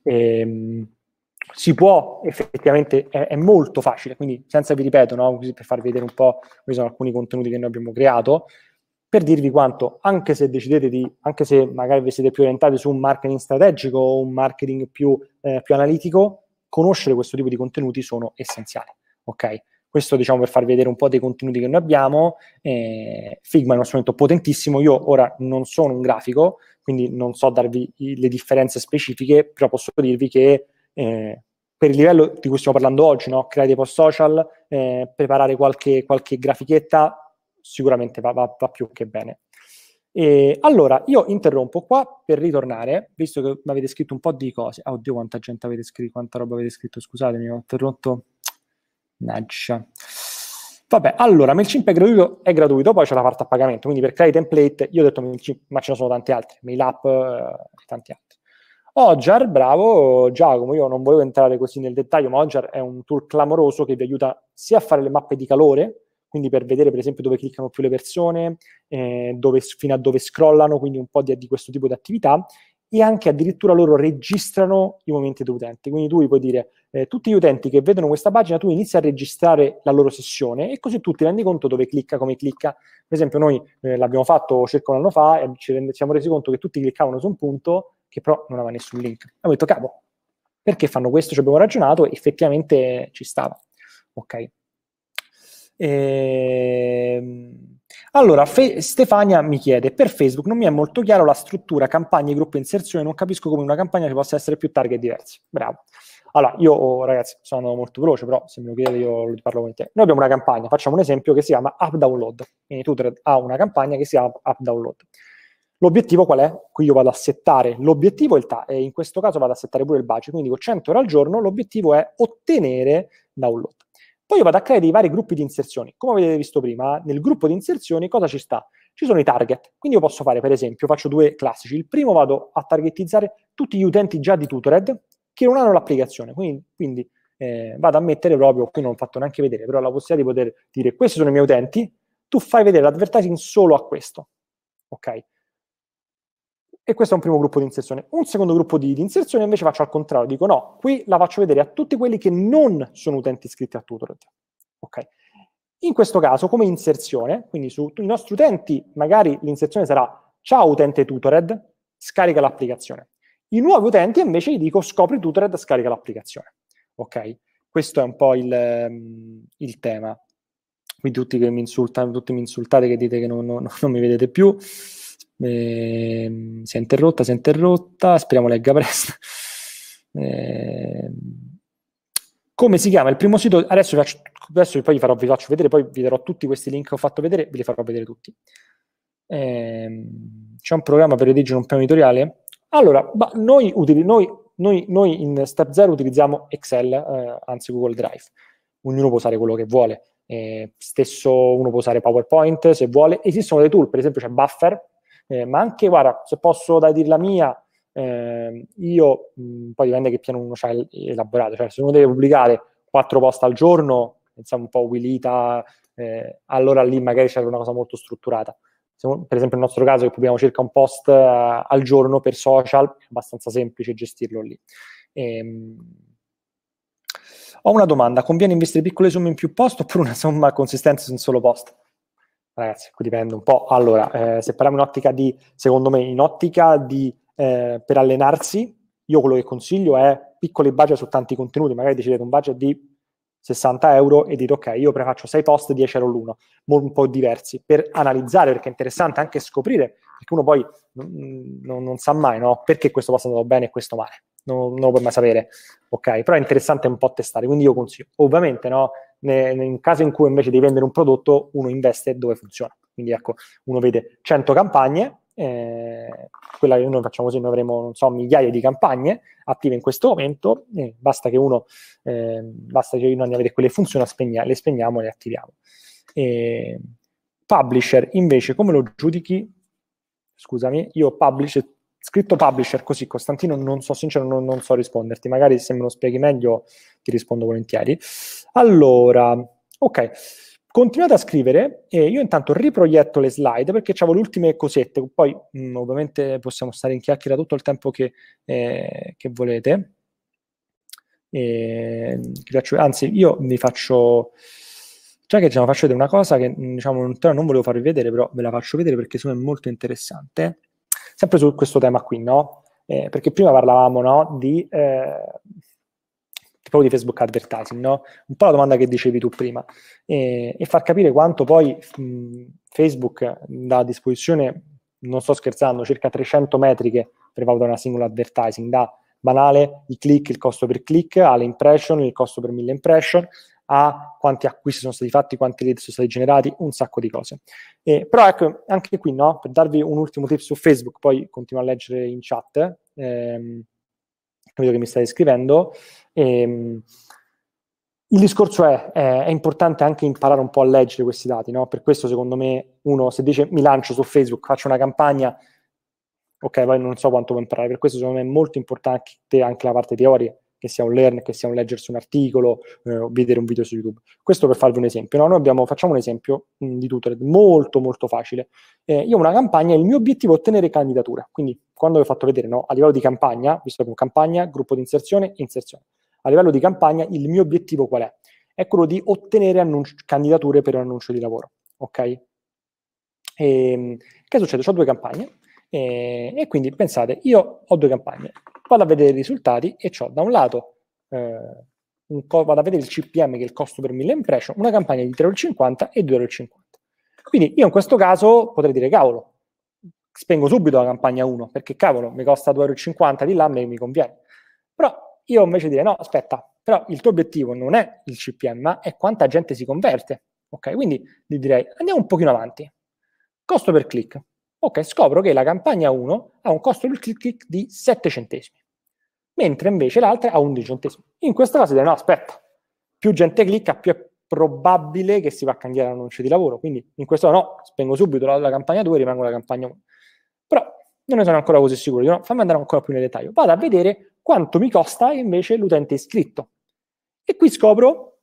Speaker 1: ehm, si può effettivamente, è, è, molto facile, quindi senza vi ripeto, no? per farvi vedere un po' quali sono alcuni contenuti che noi abbiamo creato, per dirvi quanto, anche se decidete di, anche se magari vi siete più orientati su un marketing strategico o un marketing più, eh, più analitico, conoscere questo tipo di contenuti sono essenziali, ok? Questo diciamo per farvi vedere un po' dei contenuti che noi abbiamo, eh, Figma è uno strumento potentissimo, io ora non sono un grafico, quindi non so darvi le differenze specifiche, però posso dirvi che eh, per il livello di cui stiamo parlando oggi, no? creare dei post social, eh, preparare qualche, qualche, grafichetta, sicuramente va, va, va più che bene. E allora, io interrompo qua per ritornare, visto che mi avete scritto un po' di cose. Oh, oddio, quanta gente avete scritto, quanta roba avete scritto, scusatemi, ho interrotto. Naggia. Vabbè, allora, MailChimp è gratuito, è gratuito, poi c'è la parte a pagamento, quindi per creare i template, io ho detto MailChimp, ma ce ne sono tanti altri, MailUp e eh, tanti altri. Ogjar, bravo Giacomo, io non volevo entrare così nel dettaglio, ma Ogjar è un tool clamoroso che vi aiuta sia a fare le mappe di calore, quindi per vedere per esempio dove cliccano più le persone, eh, dove, fino a dove scrollano, quindi un po' di, di questo tipo di attività, e anche addirittura loro registrano i momenti dell'utente. Quindi tu puoi dire, eh, tutti gli utenti che vedono questa pagina, tu inizi a registrare la loro sessione e così tu ti rendi conto dove clicca, come clicca. Per esempio noi eh, l'abbiamo fatto circa un anno fa e ci rende, siamo resi conto che tutti cliccavano su un punto che però non aveva nessun link. Abbiamo detto, cavolo, perché fanno questo? Ci abbiamo ragionato e effettivamente ci stava. Ok. Ehm... Allora, Fe- Stefania mi chiede, per Facebook non mi è molto chiaro la struttura, campagne, gruppo, inserzione, non capisco come una campagna ci possa essere più target diversi. Bravo. Allora, io oh, ragazzi sono molto veloce, però se me lo chiedete io lo parlo con te. Noi abbiamo una campagna, facciamo un esempio che si chiama App Download. Quindi Tutor ha una campagna che si chiama App Download. L'obiettivo qual è? Qui io vado a settare l'obiettivo e ta- in questo caso vado a settare pure il budget, quindi con 100 euro al giorno l'obiettivo è ottenere download. Poi io vado a creare dei vari gruppi di inserzioni. Come avete visto prima, nel gruppo di inserzioni cosa ci sta? Ci sono i target. Quindi io posso fare, per esempio, faccio due classici. Il primo vado a targetizzare tutti gli utenti già di Tutored che non hanno l'applicazione. Quindi, quindi eh, vado a mettere proprio, qui non ho fatto neanche vedere, però la possibilità di poter dire questi sono i miei utenti, tu fai vedere l'advertising solo a questo. Ok? E questo è un primo gruppo di inserzione. Un secondo gruppo di, di, inserzione invece faccio al contrario, dico no, qui la faccio vedere a tutti quelli che non sono utenti iscritti a Tutored. Okay. In questo caso, come inserzione, quindi sui nostri utenti, magari l'inserzione sarà ciao utente Tutored, scarica l'applicazione. I nuovi utenti invece gli dico scopri Tutored, scarica l'applicazione. Ok? Questo è un po' il, ehm, il tema. Quindi tutti che mi insultano, tutti mi insultate che dite che non, non, non mi vedete più. Eh, si è interrotta, si è interrotta, speriamo legga [LAUGHS] presto. Eh, come si chiama il primo sito? Adesso, vi faccio, adesso poi vi, farò, vi, faccio vedere, poi vi darò tutti questi link che ho fatto vedere, ve li farò vedere tutti. Eh, c'è un programma per redigere un piano editoriale? Allora, noi, utili, noi, noi, noi, in Step Zero utilizziamo Excel, eh, anzi Google Drive. Ognuno può usare quello che vuole. Eh, stesso uno può usare PowerPoint se vuole. Esistono dei tool, per esempio c'è Buffer, eh, ma anche, guarda, se posso dire la mia, eh, io, mh, mm, poi dipende che piano uno ha elaborato, cioè se uno deve pubblicare quattro post al giorno, pensiamo un po' Willita, eh, allora lì magari c'è una cosa molto strutturata. Se, per esempio nel nostro caso che pubblichiamo circa un post uh, al giorno per social, è abbastanza semplice gestirlo lì. Ehm, ho una domanda, conviene investire piccole somme in più post oppure una somma consistente su un solo post? ragazzi, qui dipende un po'. Allora, eh, se parliamo in ottica di, secondo me, in ottica di eh, per allenarsi, io quello che consiglio è piccoli budget su tanti contenuti, magari decidete un budget di 60 euro e dite ok, io prefaccio 6 post, 10 euro l'uno, un po' diversi, per analizzare, perché è interessante anche scoprire, perché uno poi non, non sa mai no? perché questo posto è andato bene e questo male, non, non, lo puoi mai sapere, ok? Però è interessante un po' testare, quindi io consiglio, ovviamente no, nel caso in cui invece devi vendere un prodotto uno investe dove funziona. Quindi ecco, uno vede 100 campagne, eh, quella che noi facciamo così, noi avremo non so, migliaia di campagne attive in questo momento, eh, basta che uno eh, basta che uno andiamo a vedere quelle funzioni, spegna, le spegniamo e le attiviamo. Eh, publisher invece, come lo giudichi? Scusami, io publisher, scritto publisher così, Costantino, non so sincero, non, non so risponderti, magari se me lo spieghi meglio ti rispondo volentieri. Allora, ok. Continuate a scrivere e io intanto riproietto le slide perché avevo le ultime cosette, poi mh, mm, ovviamente possiamo stare in chiacchiera tutto il tempo che, eh, che volete. E, faccio, anzi, io vi faccio, Cioè che diciamo, faccio vedere una cosa che mm, diciamo, non volevo farvi vedere, però ve la faccio vedere perché secondo me è molto interessante, sempre su questo tema qui, no? Eh, perché prima parlavamo no, di... Eh, proprio di Facebook Advertising, no? un po' la domanda che dicevi tu prima, e, e far capire quanto poi mh, Facebook dà a disposizione, non sto scherzando, circa 300 metriche per valutare una singola advertising, da banale i click, il costo per click, alle impression, il costo per mille impression, a quanti acquisti sono stati fatti, quanti lead sono stati generati, un sacco di cose. Eh, però ecco, anche qui, no? per darvi un ultimo tip su Facebook, poi continuo a leggere in chat, ehm, quello che mi stai scrivendo. E, ehm, il discorso è, è, è, importante anche imparare un po' a leggere questi dati, no? Per questo, secondo me, uno se dice mi lancio su Facebook, faccio una campagna, ok, non so quanto puoi imparare. Per questo, secondo me, è molto importante anche la parte teoria, che sia un learn, che sia un leggersi un articolo, eh, vedere un video su YouTube. Questo per farvi un esempio. No? Noi abbiamo, facciamo un esempio mh, mm, di tutor molto molto facile. Eh, io ho una campagna, e il mio obiettivo è ottenere candidature. Quindi quando vi ho fatto vedere no? a livello di campagna, visto che ho campagna, gruppo di inserzione inserzione. A livello di campagna il mio obiettivo qual è? È quello di ottenere annuncio, candidature per un annuncio di lavoro. Ok? E, ehm, che succede? Ho due campagne. E, eh, e quindi pensate, io ho due campagne vado a vedere i risultati e ho da un lato eh, un co- vado a vedere il CPM che è il costo per mille impression, una campagna di 3,50€ e 2,50€. Quindi io in questo caso potrei dire cavolo, spengo subito la campagna 1 perché cavolo mi costa 2,50€ di là e mi conviene. Però io invece direi no, aspetta, però il tuo obiettivo non è il CPM, ma è quanta gente si converte. Ok, quindi gli direi andiamo un pochino avanti. Costo per click. Ok, scopro che la campagna 1 ha un costo per click di 7 centesimi mentre invece l'altra ha 11 centesimi. In questo caso direi no, aspetta, più gente clicca, più è probabile che si va a cambiare l'annuncio di lavoro, quindi in questo caso no, spengo subito la, la campagna 2 e rimango la campagna 1. Però non ne sono ancora così sicuro, no, fammi andare ancora più nel dettaglio. Vado a vedere quanto mi costa invece l'utente iscritto. E qui scopro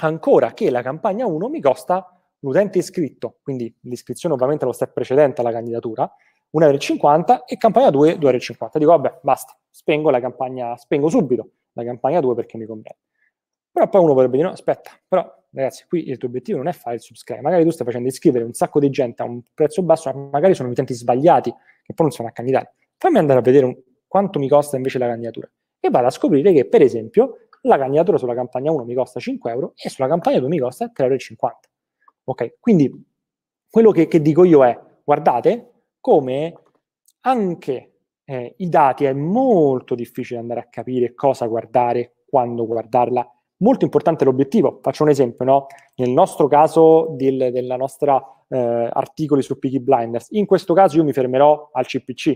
Speaker 1: ancora che la campagna 1 mi costa l'utente iscritto, quindi l'iscrizione ovviamente lo step precedente alla candidatura, 1,50 euro e campagna 2 2,50 euro. Dico, vabbè, basta, spengo la campagna, spengo subito la campagna 2 perché mi conviene. Però poi uno potrebbe dire, no, aspetta, però ragazzi, qui il tuo obiettivo non è fare il subscribe, magari tu stai facendo iscrivere un sacco di gente a un prezzo basso, ma magari sono utenti sbagliati che poi non sono a candidare. Fammi andare a vedere un, quanto mi costa invece la candidatura. E vado a scoprire che, per esempio, la candidatura sulla campagna 1 mi costa 5 euro e sulla campagna 2 mi costa 3,50 euro. Ok, quindi quello che, che dico io è, guardate, come anche eh, i dati è molto difficile andare a capire cosa guardare, quando guardarla. Molto importante l'obiettivo. Faccio un esempio, no? Nel nostro caso del, della nostra eh, articoli su Peaky Blinders, in questo caso io mi fermerò al CPC,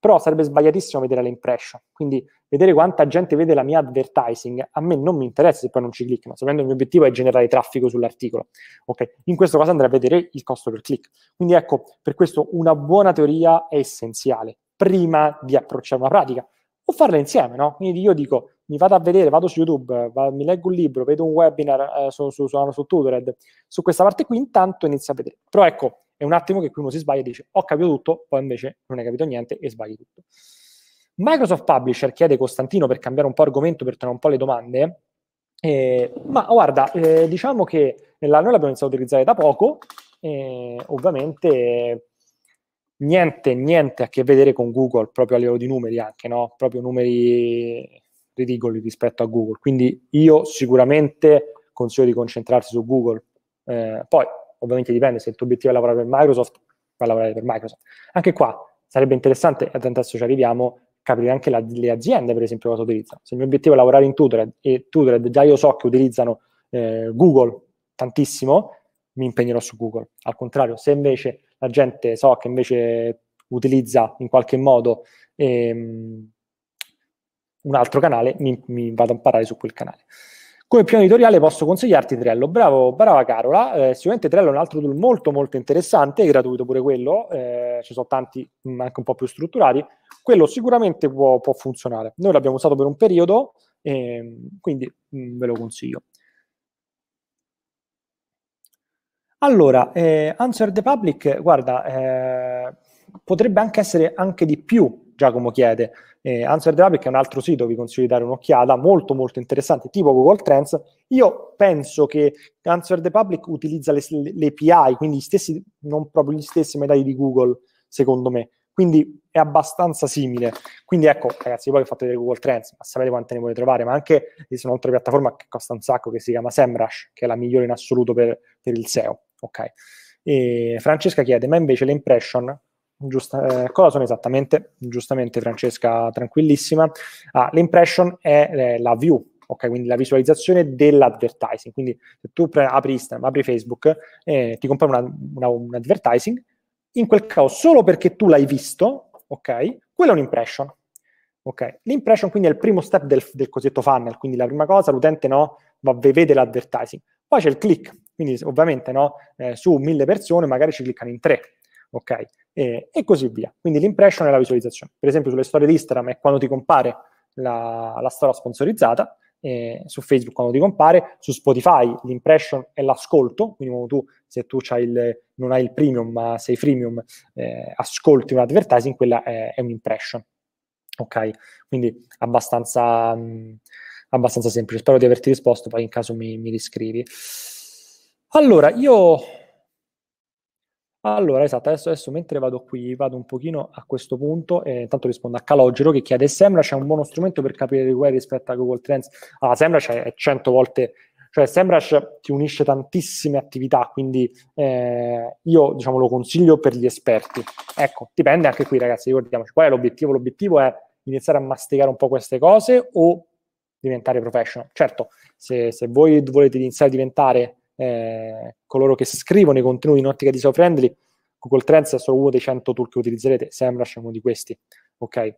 Speaker 1: però sarebbe sbagliatissimo vedere le l'impression, quindi vedere quanta gente vede la mia advertising a me non mi interessa se poi non ci clicca, sapendo che il mio obiettivo è generare traffico sull'articolo. Okay? In questo caso andrei a vedere il costo per click. Quindi ecco, per questo una buona teoria è essenziale prima di approcciare una pratica o farla insieme, no? Quindi io dico, mi vado a vedere, vado su YouTube, vado, mi leggo un libro, vedo un webinar eh, su, su, su, su Tutored, su questa parte qui intanto inizio a vedere. Però ecco, è un attimo che qui uno si sbaglia e dice ho capito tutto, poi invece non hai capito niente e sbagli tutto. Microsoft Publisher chiede Costantino per cambiare un po' argomento, per tenere un po' le domande, eh, ma guarda, eh, diciamo che nella, noi l'abbiamo iniziato a utilizzare da poco, eh, ovviamente niente, niente a che vedere con Google, proprio a livello di numeri anche, no? proprio numeri ridicoli rispetto a Google, quindi io sicuramente consiglio di concentrarsi su Google, eh, poi ovviamente dipende se il tuo obiettivo è lavorare per Microsoft, vai a lavorare per Microsoft. Anche qua sarebbe interessante, e adesso ci arriviamo, capire anche la, le aziende, per esempio, cosa utilizzano. Se il mio obiettivo è lavorare in Tutored e Tutored già io so che utilizzano eh, Google tantissimo, mi impegnerò su Google. Al contrario, se invece la gente so che invece utilizza in qualche modo ehm, un altro canale, mi, mi vado a imparare su quel canale. Come piano editoriale posso consigliarti Trello. Bravo, brava Carola. Eh, sicuramente Trello è un altro tool molto molto interessante, gratuito pure quello, eh, ci sono tanti mh, mm, anche un po' più strutturati. Quello sicuramente può, può funzionare. Noi l'abbiamo usato per un periodo, eh, quindi mh, mm, ve lo consiglio. Allora, eh, Answer the Public, guarda, eh, potrebbe anche essere anche di più Giacomo chiede. Eh, Answer the Public è un altro sito, vi consiglio di dare un'occhiata, molto molto interessante, tipo Google Trends. Io penso che Answer the Public utilizza le, le API, quindi gli stessi, non proprio gli stessi metodi di Google, secondo me. Quindi è abbastanza simile. Quindi ecco, ragazzi, voi che fate vedere Google Trends, ma sapete quante ne volete trovare, ma anche esiste un'altra piattaforma che costa un sacco, che si chiama SEMrush, che è la migliore in assoluto per, per il SEO. Ok. E Francesca chiede, ma invece le impression giusta, eh, cosa sono esattamente? Giustamente Francesca, tranquillissima. Ah, l'impression è eh, la view, ok? Quindi la visualizzazione dell'advertising. Quindi se tu pre- apri Instagram, apri Facebook, eh, ti compri una, una, un advertising, in quel caso solo perché tu l'hai visto, ok? Quello è un impression. Okay. L'impression quindi è il primo step del, del cosiddetto funnel, quindi la prima cosa l'utente no, va, vede l'advertising. Poi c'è il click, quindi ovviamente no, eh, su mille persone magari ci cliccano in tre, ok? eh, e così via. Quindi l'impression è la visualizzazione. Per esempio sulle storie di Instagram è quando ti compare la, la storia sponsorizzata, eh, su Facebook quando ti compare, su Spotify l'impression è l'ascolto, quindi quando tu, se tu il, non hai il premium ma sei freemium, eh, ascolti un advertising, quella è, è un Ok? Quindi abbastanza, mh, mm, abbastanza semplice. Spero di averti risposto, poi in caso mi, mi riscrivi. Allora, io allora, esatto, adesso, adesso, mentre vado qui, vado un pochino a questo punto, eh, intanto rispondo a Calogero che chiede Sembra c'è un buono strumento per capire le guai rispetto a Google Trends. Allora, Sembra c'è 100 volte cioè SEMrush ti unisce tantissime attività, quindi eh, io diciamo, lo consiglio per gli esperti. Ecco, dipende anche qui ragazzi, ricordiamoci, qual è l'obiettivo? L'obiettivo è iniziare a masticare un po' queste cose o diventare professional. Certo, se, se voi volete iniziare a diventare eh, coloro che scrivono i contenuti in ottica di SEO friendly, Google Trends è solo uno dei 100 tool che utilizzerete, SEMrush è uno di questi, ok?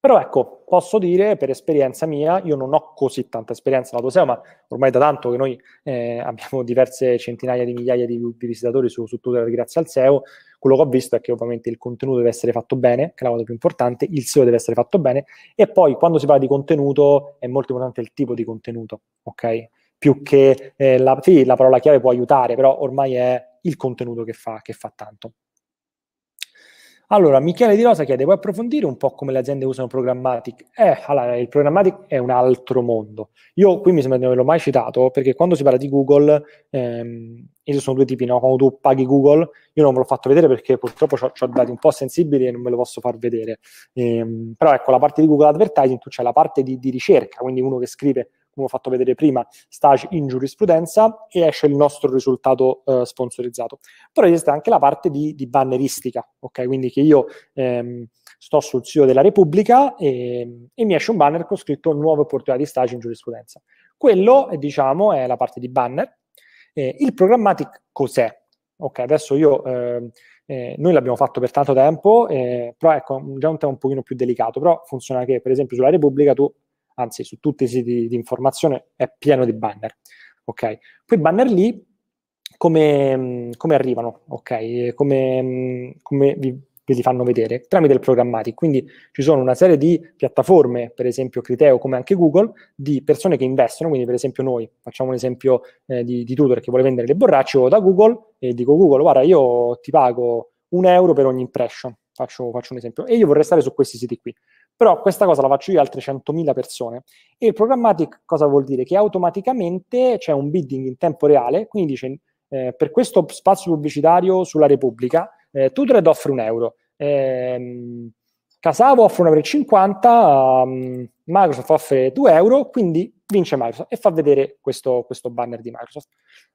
Speaker 1: Però ecco, posso dire per esperienza mia, io non ho così tanta esperienza lato SEO, ma ormai da tanto che noi eh, abbiamo diverse centinaia di migliaia di, di visitatori su, su Twitter grazie al SEO, quello che ho visto è che ovviamente il contenuto deve essere fatto bene, che è la cosa più importante, il SEO deve essere fatto bene e poi quando si parla di contenuto è molto importante il tipo di contenuto, ok? più che eh, la, sì, la, parola chiave può aiutare, però ormai è il contenuto che fa, che fa tanto. Allora, Michele Di Rosa chiede, puoi approfondire un po' come le aziende usano programmatic? Eh, allora, il programmatic è un altro mondo. Io qui mi sembra di non averlo mai citato, perché quando si parla di Google, ehm, ci sono due tipi, no? Quando tu paghi Google, io non ve l'ho fatto vedere perché purtroppo ho dati un po' sensibili e non ve lo posso far vedere. Ehm, però ecco, la parte di Google Advertising, tu c'è la parte di, di ricerca, quindi uno che scrive come ho fatto vedere prima, stage in giurisprudenza e esce il nostro risultato eh, sponsorizzato. Però esiste anche la parte di, di banneristica, ok? Quindi che io ehm, sto sul sito della Repubblica e, e mi esce un banner con scritto nuove opportunità di stage in giurisprudenza. Quello, eh, diciamo, è la parte di banner. Eh, il programmatic cos'è? Ok, adesso io... Eh, eh, noi l'abbiamo fatto per tanto tempo, eh, però ecco, già un tema un pochino più delicato, però funziona che per esempio sulla Repubblica tu anzi su tutti i siti di informazione è pieno di banner. Okay? Quei banner lì come, mm, come arrivano? Okay? Come, mm, come vi, vi li fanno vedere? Tramite il programmatic. Quindi ci sono una serie di piattaforme, per esempio Criteo come anche Google, di persone che investono, quindi per esempio noi, facciamo un esempio eh, di, di tutor che vuole vendere le borracce, o da Google e dico Google, guarda io ti pago un euro per ogni impression, Faccio, faccio, un esempio. E io vorrei stare su questi siti qui. Però questa cosa la faccio io a altre 100.000 persone. E il programmatic cosa vuol dire? Che automaticamente c'è un bidding in tempo reale, quindi dice eh, per questo spazio pubblicitario sulla Repubblica, eh, Tutred ehm, offre un euro, eh, Casavo offre 1,50 euro, um, Microsoft offre 2 euro, quindi vince Microsoft e fa vedere questo, questo banner di Microsoft.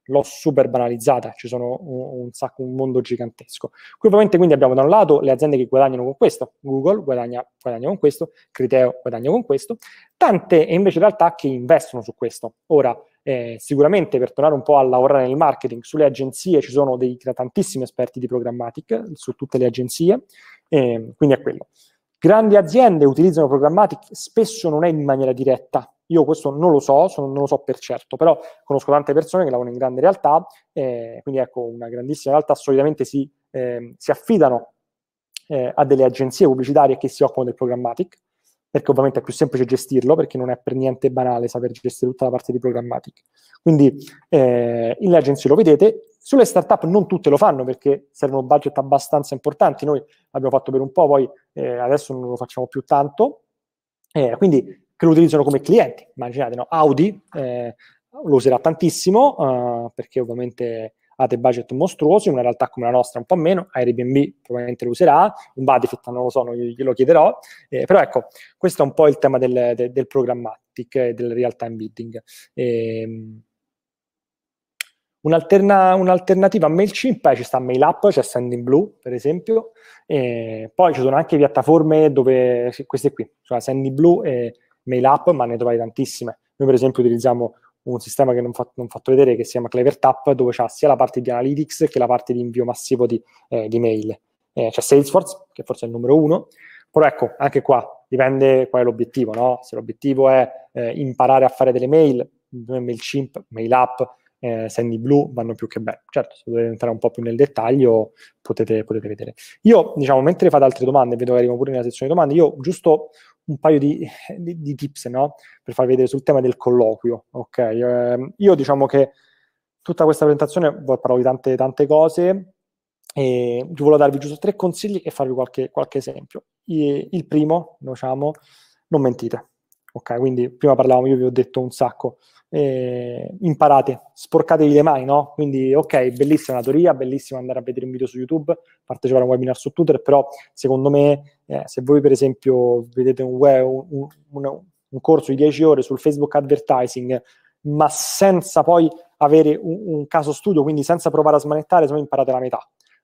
Speaker 1: L'ho super banalizzata, ci sono un, un, sacco, un mondo gigantesco. Qui ovviamente quindi abbiamo da un lato le aziende che guadagnano con questo, Google guadagna, guadagna con questo, Criteo guadagna con questo, tante invece in realtà che investono su questo. Ora, eh, sicuramente per tornare un po' a lavorare nel marketing, sulle agenzie ci sono dei, tantissimi esperti di programmatic su tutte le agenzie, eh, quindi è quello. Grandi aziende utilizzano programmatic spesso non è in maniera diretta. Io questo non lo so, sono, non lo so per certo, però conosco tante persone che lavorano in grande realtà, eh, quindi ecco, una grandissima realtà solitamente si, eh, si affidano eh, a delle agenzie pubblicitarie che si occupano del programmatic, perché ovviamente è più semplice gestirlo, perché non è per niente banale saper gestire tutta la parte di programmatic. Quindi eh, in le agenzie lo vedete, sulle startup non tutte lo fanno perché servono budget abbastanza importanti, noi l'abbiamo fatto per un po', poi eh, adesso non lo facciamo più tanto, eh, quindi che lo utilizzano come clienti, immaginate, no? Audi eh, lo userà tantissimo eh, perché ovviamente ha dei budget mostruosi, una realtà come la nostra un po' meno, Airbnb probabilmente lo userà, un Badifit non lo so, non glielo chiederò, eh, però ecco, questo è un po' il tema del, del, del programmatic e del real-time bidding. Eh, Un'alterna, un'alternativa a MailChimp eh, ci sta MailUp, c'è cioè SendinBlue per esempio, eh, poi ci sono anche piattaforme dove, queste qui, cioè SendinBlue e MailUp, ma ne trovai tantissime. Noi per esempio utilizziamo un sistema che non ho fatto, fatto vedere che si chiama CleverTap, dove c'è sia la parte di analytics che la parte di invio massivo di, eh, di mail. Eh, c'è Salesforce, che forse è il numero uno, però ecco, anche qua dipende qual è l'obiettivo, no? Se l'obiettivo è eh, imparare a fare delle mail, MailChimp, MailUp, eh, SendinBlue vanno più che bene. Certo, se dovete entrare un po' più nel dettaglio potete, potete vedere. Io, diciamo, mentre fate altre domande, vedo che arrivo pure nella sezione domande, io giusto un paio di, di, di tips no? per far vedere sul tema del colloquio. Okay? Eh, io diciamo che tutta questa presentazione parlo di tante, tante cose, e volevo darvi giusto tre consigli e farvi qualche, qualche esempio. I, il primo, diciamo, non mentite. Ok, quindi prima parlavamo, io vi ho detto un sacco, eh, imparate, sporcatevi le mani, no? Quindi, ok, bellissima la teoria, bellissimo andare a vedere un video su YouTube, partecipare a un webinar su Twitter, però secondo me eh, se voi per esempio vedete un, un, un, un, corso di 10 ore sul Facebook advertising, ma senza poi avere un, caso studio, quindi senza provare a smanettare, se no imparate la metà.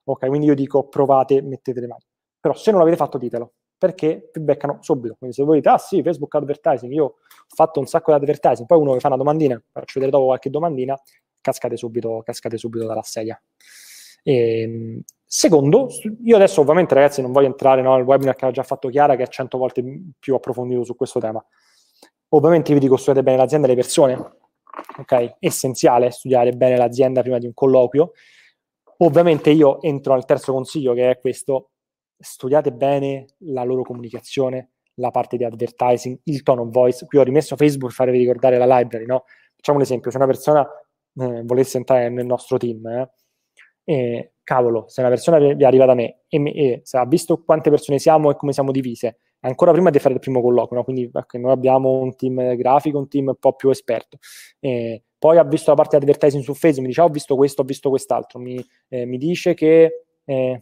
Speaker 1: Ok, quindi io dico provate, mettete le mani. Però se non l'avete fatto ditelo, perché vi beccano subito. Quindi se voi dite, ah sì, Facebook advertising, io ho fatto un sacco di advertising, poi uno vi fa una domandina, faccio vedere dopo qualche domandina, cascate subito, cascate subito dalla sedia. E, ehm, Secondo, io adesso ovviamente ragazzi non voglio entrare nel no, webinar che ha già fatto Chiara che è cento volte più approfondito su questo tema. Ovviamente vi dico studiate bene l'azienda e le persone, ok? Essenziale studiare bene l'azienda prima di un colloquio. Ovviamente io entro al terzo consiglio che è questo, studiate bene la loro comunicazione, la parte di advertising, il tone of voice. Qui ho rimesso Facebook per farvi ricordare la library, no? Facciamo un esempio, se una persona eh, volesse entrare nel nostro team, eh, eh, cavolo, se una persona vi arriva da me e, mi, e ha visto quante persone siamo e come siamo divise, ancora prima di fare il primo colloquio, no? quindi okay, noi abbiamo un team grafico, un team un po' più esperto. Eh, poi ha visto la parte di advertising su Facebook, mi dice ah, ho visto questo, ho visto quest'altro, mi, eh, mi dice che... Eh,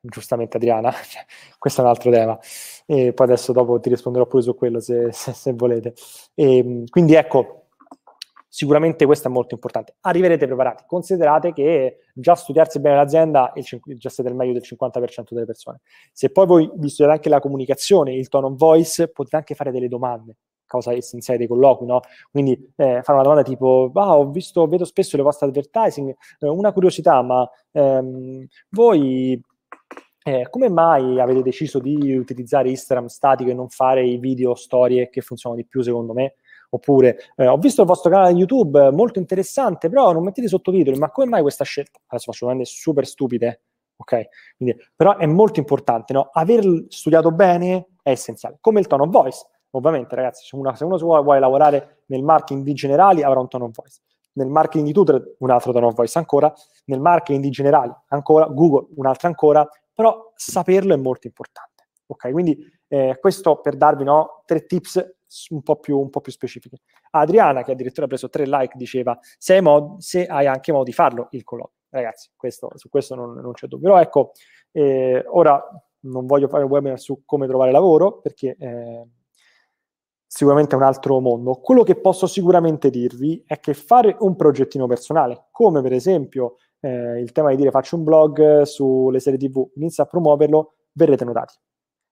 Speaker 1: giustamente Adriana, [LAUGHS] cioè, questo è un altro tema, e poi adesso dopo ti risponderò pure su quello se, se, se volete. E, ehm, quindi ecco, Sicuramente questo è molto importante. Arriverete preparati. Considerate che già studiarsi bene l'azienda è già siete il meglio del 50% delle persone. Se poi voi vi studiate anche la comunicazione, il tone of voice, potete anche fare delle domande cosa essenziale dei colloqui, no? Quindi eh, fare una domanda tipo, ah, ho visto, vedo spesso le vostre advertising, eh, una curiosità, ma ehm, voi eh, come mai avete deciso di utilizzare Instagram statico e non fare i video storie che funzionano di più secondo me? Oppure eh, ho visto il vostro canale YouTube, molto interessante, però non mettete sottotitoli, ma come mai questa scelta? Adesso faccio domande super stupide, ok? Quindi, però è molto importante, no? Aver studiato bene è essenziale, come il tono voice. Ovviamente, ragazzi, se uno, se uno vuole, vuole lavorare nel marketing di generali avrà un tono voice nel marketing di Twitter un altro tono voice ancora, nel marketing di generali ancora, Google un altro ancora, però saperlo è molto importante. Ok, quindi eh, questo per darvi no, tre tips un po, più, un po, più, specifiche. Adriana, che addirittura ha preso tre like, diceva se hai, mod, se hai anche modo di farlo il colloquio. Ragazzi, questo, su questo non, non c'è dubbio. Però ecco, eh, ora non voglio fare un webinar su come trovare lavoro perché eh, sicuramente è un altro mondo. Quello che posso sicuramente dirvi è che fare un progettino personale, come per esempio eh, il tema di dire faccio un blog eh, sulle serie TV, inizia a promuoverlo, verrete notati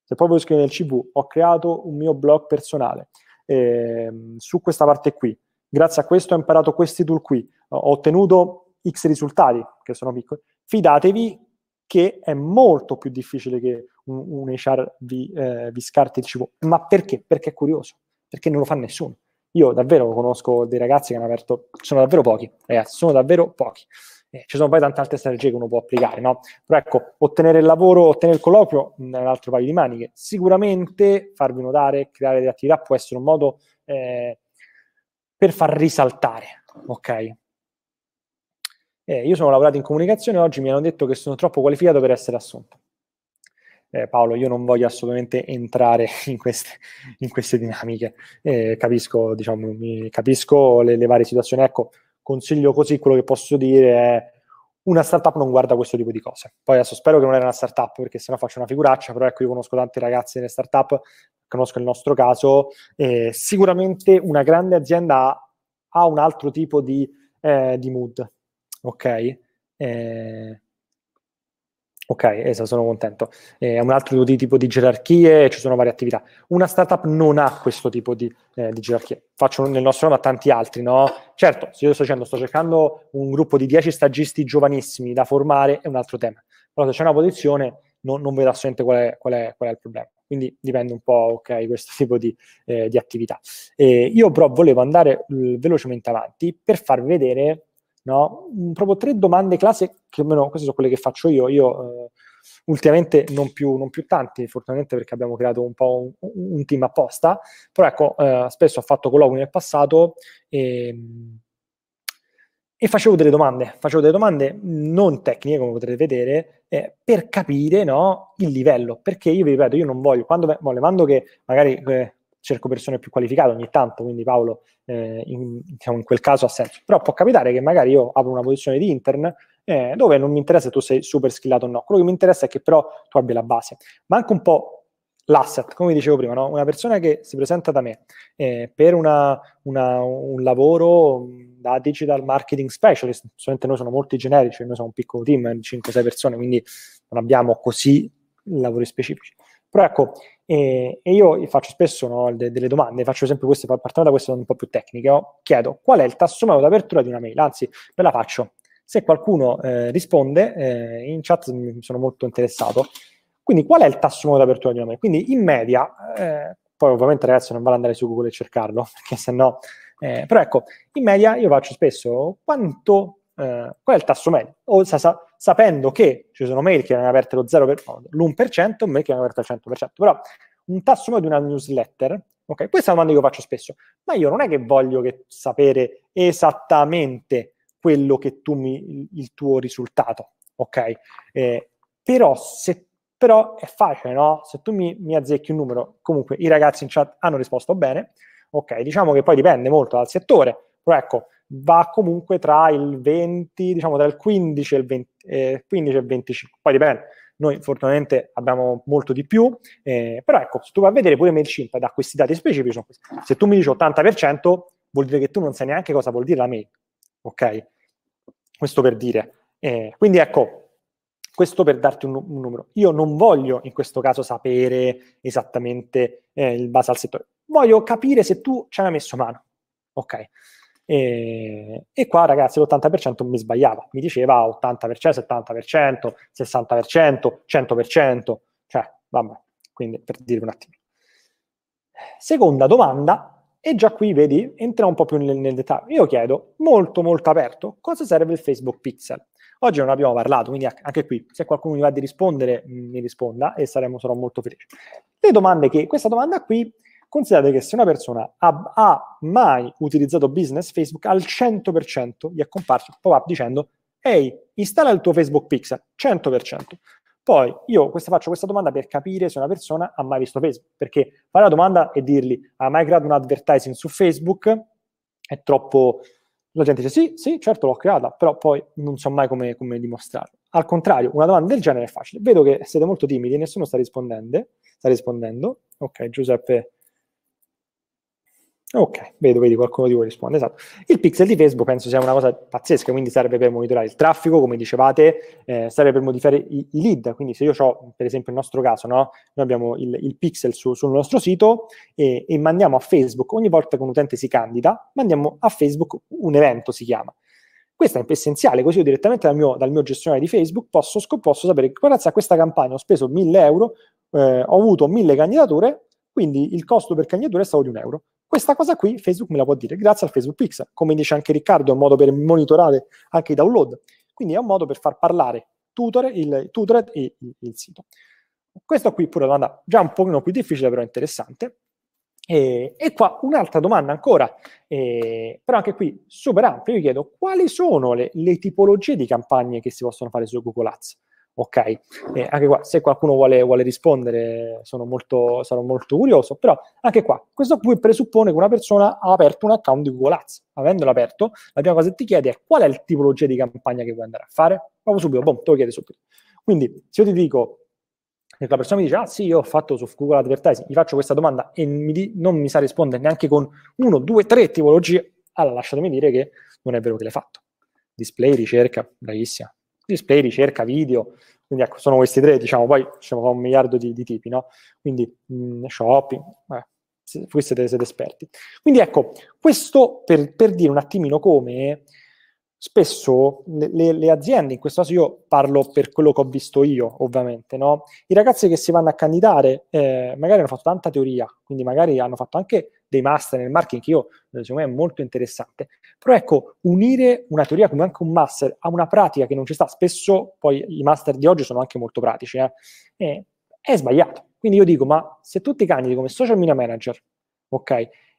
Speaker 1: se poi voglio scrivere nel CV, ho creato un mio blog personale eh, su questa parte qui. Grazie a questo ho imparato questi tool qui, ho ottenuto X risultati, che sono piccoli. Fidatevi che è molto più difficile che un, un HR vi, eh, vi scarti il CV. Ma perché? Perché è curioso, perché non lo fa nessuno. Io davvero conosco dei ragazzi che hanno aperto, sono davvero pochi, ragazzi, sono davvero pochi. Eh, ci sono poi tante altre strategie che uno può applicare, no? Però ecco, ottenere il lavoro, ottenere il colloquio mm, è un altro paio di maniche. Sicuramente farvi notare, creare delle attività può essere un modo eh, per far risaltare, ok? Eh, io sono lavorato in comunicazione e oggi mi hanno detto che sono troppo qualificato per essere assunto. Eh, Paolo, io non voglio assolutamente entrare [LAUGHS] in queste, in queste dinamiche, eh, capisco, diciamo, mi, capisco le, le, varie situazioni. Ecco, consiglio così, quello che posso dire è una startup non guarda questo tipo di cose. Poi adesso spero che non era una startup perché sennò faccio una figuraccia, però ecco io conosco tanti ragazzi nelle startup, conosco il nostro caso, eh, sicuramente una grande azienda ha un altro tipo di, eh, di mood, ok? Eh, Ok, esatto, sono contento. Eh, è un altro tipo di gerarchie, ci sono varie attività. Una startup non ha questo tipo di, eh, di gerarchie. Faccio nel nostro nome a tanti altri, no? Certo, se io sto dicendo, sto cercando un gruppo di 10 stagisti giovanissimi da formare, è un altro tema. Però se c'è una posizione, non, non vedo assolutamente qual è, qual, è, qual è, il problema. Quindi dipende un po', ok, questo [LAUGHS] tipo di, eh, di attività. E io però volevo andare eh, velocemente avanti per farvi vedere no? Mm, proprio tre domande classiche, che almeno queste sono quelle che faccio io, io eh, ultimamente non più, non più, tanti, fortunatamente perché abbiamo creato un po' un, un team apposta, però ecco, eh, spesso ho fatto colloqui nel passato e, ehm, e, facevo delle domande, facevo delle domande non tecniche come potrete vedere, eh, per capire no, il livello, perché io vi ripeto, io non voglio, quando, le mando che magari eh, cerco persone più qualificate ogni tanto, quindi Paolo eh, in, diciamo, in, quel caso ha senso. Però può capitare che magari io apro una posizione di intern eh, dove non mi interessa se tu sei super skillato o no, quello che mi interessa è che però tu abbia la base, Manca un po' l'asset, come dicevo prima, no? una persona che si presenta da me eh, per una, una, un lavoro mm, da digital marketing specialist, solamente noi siamo molti generici, noi siamo un piccolo team, 5-6 persone, quindi non abbiamo così lavori specifici. Però ecco, e, e io faccio spesso no, de- delle domande, faccio sempre queste, partendo da queste un po' più tecniche, oh, chiedo qual è il tasso meno d'apertura di una mail, anzi ve la faccio. Se qualcuno eh, risponde, eh, in chat sono molto interessato. Quindi qual è il tasso meno d'apertura di una mail? Quindi in media, eh, poi ovviamente ragazzi non vale andare su Google e cercarlo, [LAUGHS] perché se no... Eh, però ecco, in media io faccio spesso quanto, eh, qual è il tasso medio? O sa, sa, sapendo che ci sono mail che erano aperte lo 0 per, no, l'1%, mail che erano aperte al 100%. Però un tasso di una newsletter, ok, questa è una domanda che io faccio spesso, ma io non è che voglio che sapere esattamente quello che tu mi, il tuo risultato, ok? Eh, però, se, però è facile, no? Se tu mi, mi azzecchi un numero, comunque i ragazzi in chat hanno risposto bene, ok? Diciamo che poi dipende molto dal settore, però ecco, va comunque tra il 20, diciamo tra il 15 e il, 20, eh, 15 e il 25, poi dipende. Noi fortunatamente abbiamo molto di più, eh, però ecco, se tu vai a vedere pure MailChimp da questi dati specifici, se tu mi dici 80%, vuol dire che tu non sai neanche cosa vuol dire la mail, ok? Questo per dire. Eh, quindi ecco, questo per darti un, un, numero. Io non voglio in questo caso sapere esattamente eh, il base al settore, voglio capire se tu ci hai messo mano, ok? E, e, qua ragazzi l'80% mi sbagliava, mi diceva 80%, 70%, 60%, 100%, cioè vabbè, quindi per dirvi un attimo. Seconda domanda, e già qui vedi, entriamo un po' più nel, nel dettaglio, io chiedo molto molto aperto cosa serve il Facebook Pixel? Oggi non abbiamo parlato, quindi anche qui, se qualcuno mi va di rispondere, mi risponda e saremo, sarò molto felice. Le domande che, questa domanda qui Considerate che se una persona ha, ha mai utilizzato business Facebook, al 100% gli è comparso il pop-up dicendo «Ehi, installa il tuo Facebook Pixel», 100%. Poi io questa, faccio questa domanda per capire se una persona ha mai visto Facebook, perché fare la domanda e dirgli «Ha mai creato un advertising su Facebook?» è troppo... La gente dice «Sì, sì, certo l'ho creata, però poi non so mai come, come dimostrarlo». Al contrario, una domanda del genere è facile. Vedo che siete molto timidi, nessuno sta rispondendo. Sta rispondendo. Ok, Giuseppe Ok, vedo, vedi, qualcuno di voi risponde, esatto. Il pixel di Facebook penso sia una cosa pazzesca, quindi serve per monitorare il traffico, come dicevate, eh, serve per modificare i, i, lead, quindi se io ho, per esempio, il nostro caso, no? noi abbiamo il, il pixel su, sul nostro sito e, e, mandiamo a Facebook, ogni volta che un utente si candida, mandiamo a Facebook un evento, si chiama. Questo è essenziale, così io direttamente dal mio, dal mio gestionale di Facebook posso, posso sapere che grazie a questa campagna ho speso 1000 euro, eh, ho avuto 1000 candidature, quindi il costo per candidatura è stato di un euro. Questa cosa qui Facebook me la può dire grazie al Facebook Pixel, come dice anche Riccardo, è un modo per monitorare anche i download, quindi è un modo per far parlare tutore, il, tutor e il, il, sito. Questo qui pure è una domanda già un pochino più difficile, però interessante. E, e qua un'altra domanda ancora, e, però anche qui super ampia, io chiedo quali sono le, le tipologie di campagne che si possono fare su Google Ads? Ok, eh, anche qua, se qualcuno vuole, vuole rispondere, sono molto, sarò molto curioso, però anche qua, questo qui presuppone che una persona ha aperto un account di Google Ads. Avendolo aperto, la prima cosa che ti chiede è qual è la tipologia di campagna che vuoi andare a fare? Proprio subito, boom, te lo chiede subito. Quindi, se io ti dico, e la persona mi dice, ah sì, io ho fatto su Google Advertising, gli faccio questa domanda e mi di, non mi sa rispondere neanche con 1, 2, 3 tipologie, allora lasciatemi dire che non è vero che l'hai fatto. Display, ricerca, bravissima, display, ricerca, video, quindi ecco, sono questi tre, diciamo, poi diciamo, un miliardo di, di tipi, no? Quindi mh, mm, shopping, eh, voi siete, siete, esperti. Quindi ecco, questo per, per dire un attimino come spesso le, le, le, aziende, in questo caso io parlo per quello che ho visto io, ovviamente, no? I ragazzi che si vanno a candidare eh, magari hanno fatto tanta teoria, quindi magari hanno fatto anche dei master nel marketing, che io eh, secondo me è molto interessante. Però ecco, unire una teoria come anche un master a una pratica che non ci sta, spesso poi i master di oggi sono anche molto pratici, eh? E, è sbagliato. Quindi io dico, ma se tu ti candidi come social media manager, ok,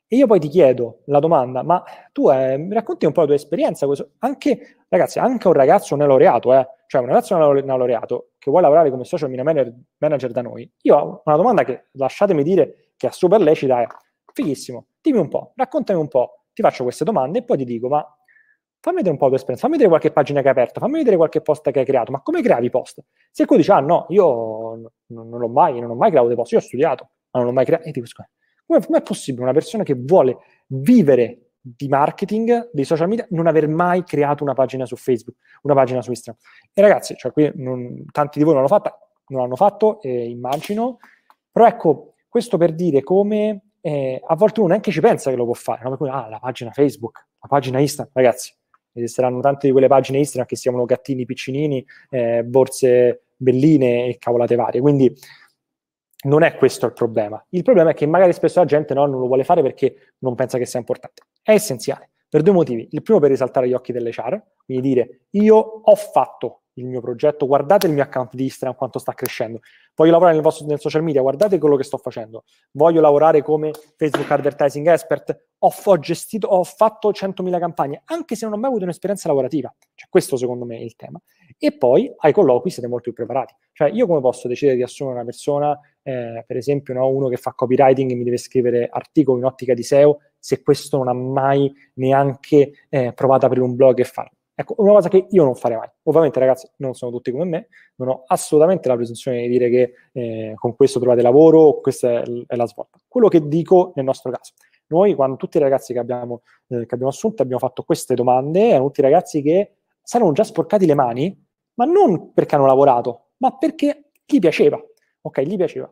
Speaker 1: e io poi ti chiedo la domanda, ma tu eh, mi racconti un po' la tua esperienza, questo, anche, ragazzi, anche un ragazzo laureato, eh, cioè un ragazzo laureato che vuole lavorare come social media manager, manager da noi, io ho una domanda che lasciatemi dire che è super lecita, è, eh, Fighissimo, dimmi un po', raccontami un po', ti faccio queste domande e poi ti dico, ma fammi vedere un po' la tua esperienza, fammi vedere qualche pagina che hai aperto, fammi vedere qualche post che hai creato, ma come creavi i post? Se tu dici, ah no, io non, non, ho mai, non ho mai creato dei post, io ho studiato, ma non ho mai creato, e dico, scusa, come, è possibile una persona che vuole vivere di marketing, dei social media, non aver mai creato una pagina su Facebook, una pagina su Instagram. E ragazzi, cioè, qui non, tanti di voi non l'hanno fatta, non l'hanno fatto, eh, immagino, però ecco, questo per dire come eh, a volte uno neanche ci pensa che lo può fare, no? per cui, ah, la pagina Facebook, la pagina Instagram, ragazzi, esisteranno tante di quelle pagine Instagram che siano gattini piccinini, eh, borse belline e cavolate varie, quindi non è questo il problema. Il problema è che magari spesso la gente no, non lo vuole fare perché non pensa che sia importante. È essenziale. Per due motivi. Il primo per risaltare gli occhi delle char, quindi dire io ho fatto il mio progetto, guardate il mio account di Instagram quanto sta crescendo, voglio lavorare nel, vostro, nel social media, guardate quello che sto facendo, voglio lavorare come Facebook advertising expert, ho, ho gestito, ho fatto 100.000 campagne, anche se non ho mai avuto un'esperienza lavorativa, cioè questo secondo me è il tema. E poi ai colloqui siete molto più preparati, cioè io come posso decidere di assumere una persona, eh, per esempio no, uno che fa copywriting e mi deve scrivere articoli in ottica di SEO, se questo non ha mai neanche eh, provato ad aprire un blog e farlo. Ecco, una cosa che io non farei mai. Ovviamente, ragazzi, non sono tutti come me, non ho assolutamente la presunzione di dire che eh, con questo trovate lavoro o questa è, la svolta. Quello che dico nel nostro caso. Noi, quando tutti i ragazzi che abbiamo, eh, che abbiamo assunto, abbiamo fatto queste domande, erano tutti ragazzi che saranno già sporcati le mani, ma non perché hanno lavorato, ma perché gli piaceva. Ok, gli piaceva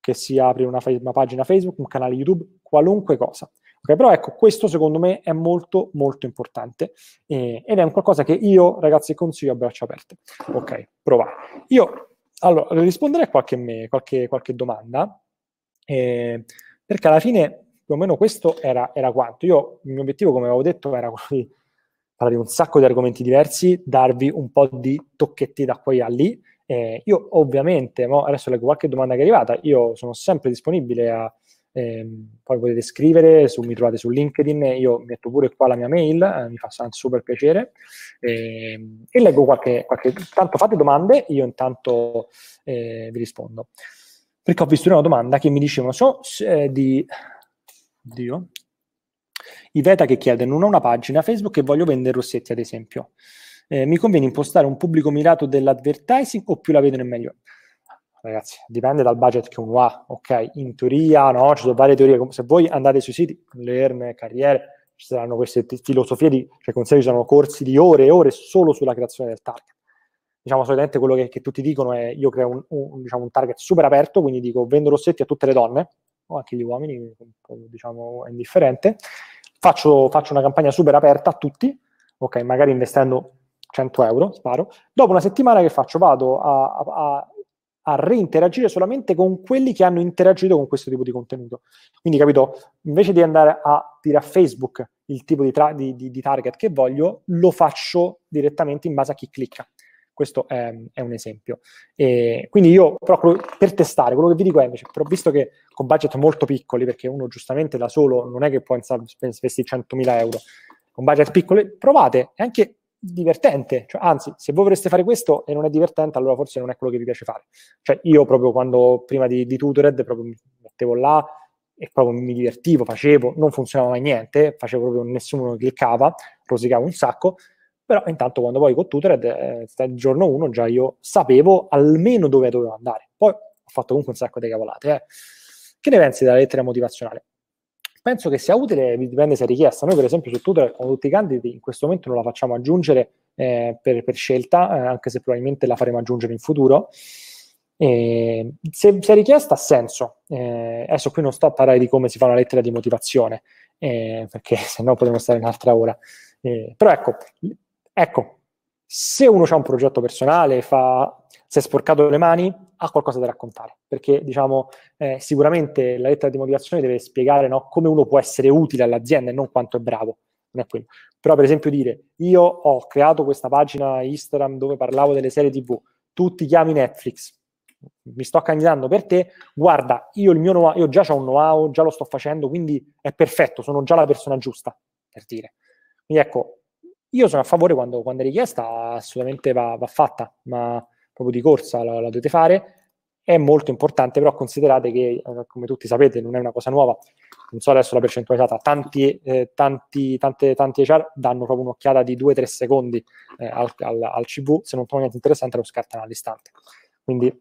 Speaker 1: che si apri una, una pagina Facebook, un canale YouTube, qualunque cosa. Okay, però ecco, questo secondo me è molto molto importante eh, ed è un qualcosa che io ragazzi consiglio a braccia aperte. Ok, prova. Io, allora, risponderei a qualche, me, qualche, qualche domanda, eh, perché alla fine più o meno questo era, era, quanto. Io, il mio obiettivo, come avevo detto, era quello di parlare di un sacco di argomenti diversi, darvi un po' di tocchetti da qui a lì. Eh, io ovviamente, adesso leggo qualche domanda che è arrivata, io sono sempre disponibile a Ehm, poi potete scrivere, su, mi trovate su LinkedIn, io metto pure qua la mia mail, eh, mi fa super piacere. Ehm, e leggo qualche, qualche, Tanto fate domande, io intanto eh, vi rispondo. Perché ho visto una domanda che mi dicevano so, eh, di... Dio. Iveta che chiede, non ho una pagina Facebook e voglio vendere rossetti ad esempio. Eh, mi conviene impostare un pubblico mirato dell'advertising o più la vedono è meglio? ragazzi, dipende dal budget che uno ha, ok? In teoria, no? Ci sono varie teorie, se voi andate sui siti, learn, carriere, ci saranno queste t- filosofie di, cioè con sé ci saranno corsi di ore e ore solo sulla creazione del target. Diciamo, solitamente quello che, che tutti dicono è, io creo un, un, diciamo, un, target super aperto, quindi dico, vendo rossetti a tutte le donne, o anche gli uomini, diciamo, è indifferente, faccio, faccio una campagna super aperta a tutti, ok? Magari investendo 100 euro, sparo. Dopo una settimana che faccio? Vado a, a a reinteragire solamente con quelli che hanno interagito con questo tipo di contenuto. Quindi, capito, invece di andare a dire a Facebook il tipo di, tra- di, di, di target che voglio, lo faccio direttamente in base a chi clicca. Questo è, è un esempio. E quindi io, però, per testare, quello che vi dico è invece, però visto che con budget molto piccoli, perché uno giustamente da solo non è che può investire 100.000 euro, con budget piccoli, provate, e anche divertente, cioè, anzi, se voi vorreste fare questo e non è divertente, allora forse non è quello che vi piace fare. Cioè, io proprio quando prima di, di Tutored proprio mi mettevo là e proprio mi divertivo, facevo, non funzionava mai niente, facevo proprio nessuno cliccava, rosicavo un sacco, però intanto quando poi con Tutored, eh, il giorno 1 già io sapevo almeno dove dovevo andare. Poi ho fatto comunque un sacco di cavolate, eh. Che ne pensi della lettera motivazionale? penso che sia utile, dipende se è richiesta. Noi, per esempio, su Tutor, con tutti i candidati, in questo momento non la facciamo aggiungere eh, per, per, scelta, eh, anche se probabilmente la faremo aggiungere in futuro. Eh, se, se, è richiesta, ha senso. Eh, adesso qui non sto a parlare di come si fa una lettera di motivazione, eh, perché [LAUGHS] sennò no potremmo stare un'altra ora. Eh, però ecco, ecco, se uno ha un progetto personale, fa, si è sporcato le mani, ha qualcosa da raccontare, perché diciamo, eh, sicuramente la lettera di motivazione deve spiegare no, come uno può essere utile all'azienda e non quanto è bravo, non è quello. Però per esempio dire, io ho creato questa pagina Instagram dove parlavo delle serie tv, tu ti chiami Netflix, mi sto candidando per te, guarda, io, il mio know io già ho un know-how, già lo sto facendo, quindi è perfetto, sono già la persona giusta, per dire. Quindi ecco, io sono a favore quando, quando è richiesta, assolutamente va, va, fatta, ma proprio di corsa la, la dovete fare. È molto importante, però considerate che, eh, come tutti sapete, non è una cosa nuova. Non so adesso la percentualizzata, tanti, eh, tanti, tante, tanti HR danno proprio un'occhiata di 2-3 secondi eh, al, al, al, CV, se non trovano niente interessante lo scartano all'istante. Quindi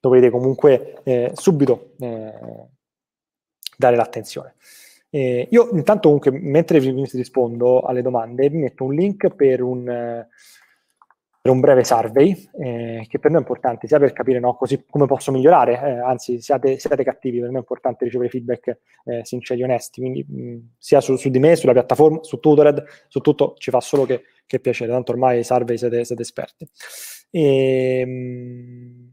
Speaker 1: dovete comunque eh, subito eh, dare l'attenzione. Eh, io intanto comunque, mentre vi rispondo alle domande, vi metto un link per un, per un breve survey, eh, che per noi è importante, sia per capire no, così, come posso migliorare, eh, anzi siate, siate, cattivi, per noi è importante ricevere feedback eh, sinceri e onesti, quindi mh, mm, sia su, su, di me, sulla piattaforma, su Tutored, su tutto ci fa solo che, che piacere, tanto ormai i survey siete, siete esperti. E, ehm, mh,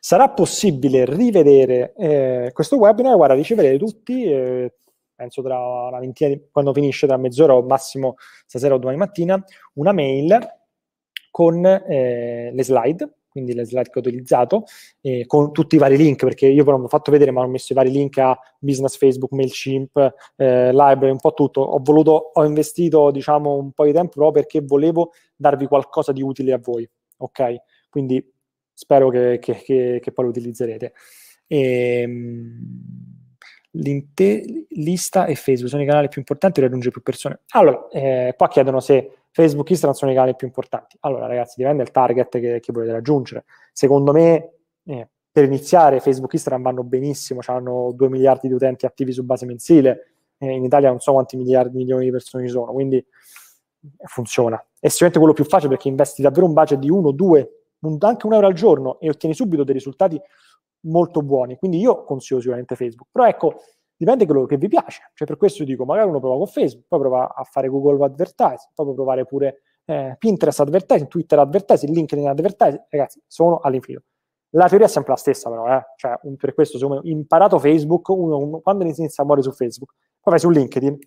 Speaker 1: Sarà possibile rivedere eh, questo webinar, guarda, riceverete tutti, eh, penso tra una ventina di, quando finisce tra mezz'ora o massimo stasera o domani mattina, una mail con eh, le slide, quindi le slide che ho utilizzato, eh, con tutti i vari link, perché io ve l'ho fatto vedere, ma ho messo i vari link a business, Facebook, MailChimp, eh, library, un po' tutto. Ho voluto, ho investito, diciamo, un po' di tempo proprio perché volevo darvi qualcosa di utile a voi, ok? Quindi spero che, che, che, che poi lo utilizzerete. Ehm lista e Facebook sono i canali più importanti e raggiunge più persone. Allora, eh, qua chiedono se Facebook e Instagram sono i canali più importanti. Allora, ragazzi, dipende dal target che, che volete raggiungere. Secondo me, eh, per iniziare, Facebook e Instagram vanno benissimo, hanno 2 miliardi di utenti attivi su base mensile. Eh, in Italia non so quanti miliardi, milioni di persone ci sono, quindi funziona. È sicuramente quello più facile perché investi davvero un budget di 1, 2, anche un euro al giorno e ottieni subito dei risultati molto buoni. Quindi io consiglio sicuramente Facebook. Però ecco, dipende quello che vi piace. Cioè, per questo dico, magari uno prova con Facebook, poi prova a fare Google Advertising, poi può provare pure eh, Pinterest Advertising, Twitter Advertising, LinkedIn Advertising. Ragazzi, sono all'infinito. La teoria è sempre la stessa, però, eh? cioè, un, per questo, secondo me, imparato Facebook, uno, uno, quando inizia a muovere su Facebook, poi vai su LinkedIn,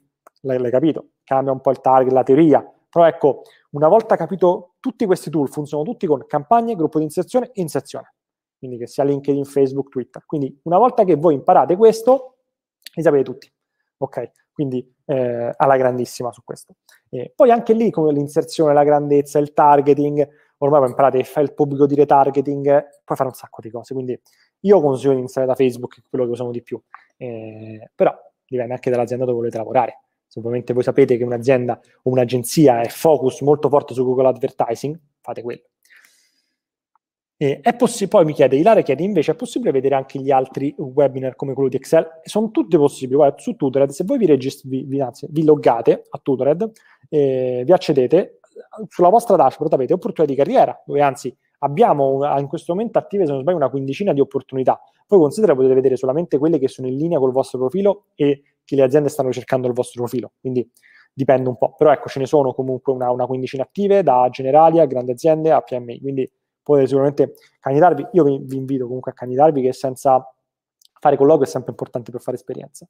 Speaker 1: l'hai, l'hai capito, cambia un po' il target, la teoria, però ecco, una volta capito tutti questi tool, funzionano tutti con campagne, gruppo di inserzione e inserzione quindi che sia LinkedIn, Facebook, Twitter. Quindi una volta che voi imparate questo, li sapete tutti. Ok? Quindi eh, alla grandissima su questo. E poi anche lì come l'inserzione, la grandezza, il targeting, ormai voi imparate a fare il pubblico di retargeting, puoi fare un sacco di cose. Quindi io consiglio di iniziare da Facebook, che è quello che usiamo di più. Eh, però dipende anche dall'azienda dove volete lavorare. Se ovviamente voi sapete che un'azienda o un'agenzia è focus molto forte su Google Advertising, fate quello. Eh, possi- poi mi chiede, Ilaria chiede invece, è possibile vedere anche gli altri webinar come quello di Excel? Sono tutti possibili, guarda, su Tutored, se voi vi, regist- vi, vi, anzi, vi loggate a Tutored, eh, vi accedete, sulla vostra dashboard avete opportunità di carriera, dove anzi abbiamo in questo momento attive, se non sbaglio, una quindicina di opportunità. Voi considerate potete vedere solamente quelle che sono in linea col vostro profilo e che le aziende stanno cercando il vostro profilo, quindi dipende un po'. Però ecco, ce ne sono comunque una, una quindicina attive, da generali a grandi aziende a PMI, quindi potete sicuramente candidarvi. Io vi, vi invito comunque a candidarvi che senza fare colloquio è sempre importante per fare esperienza.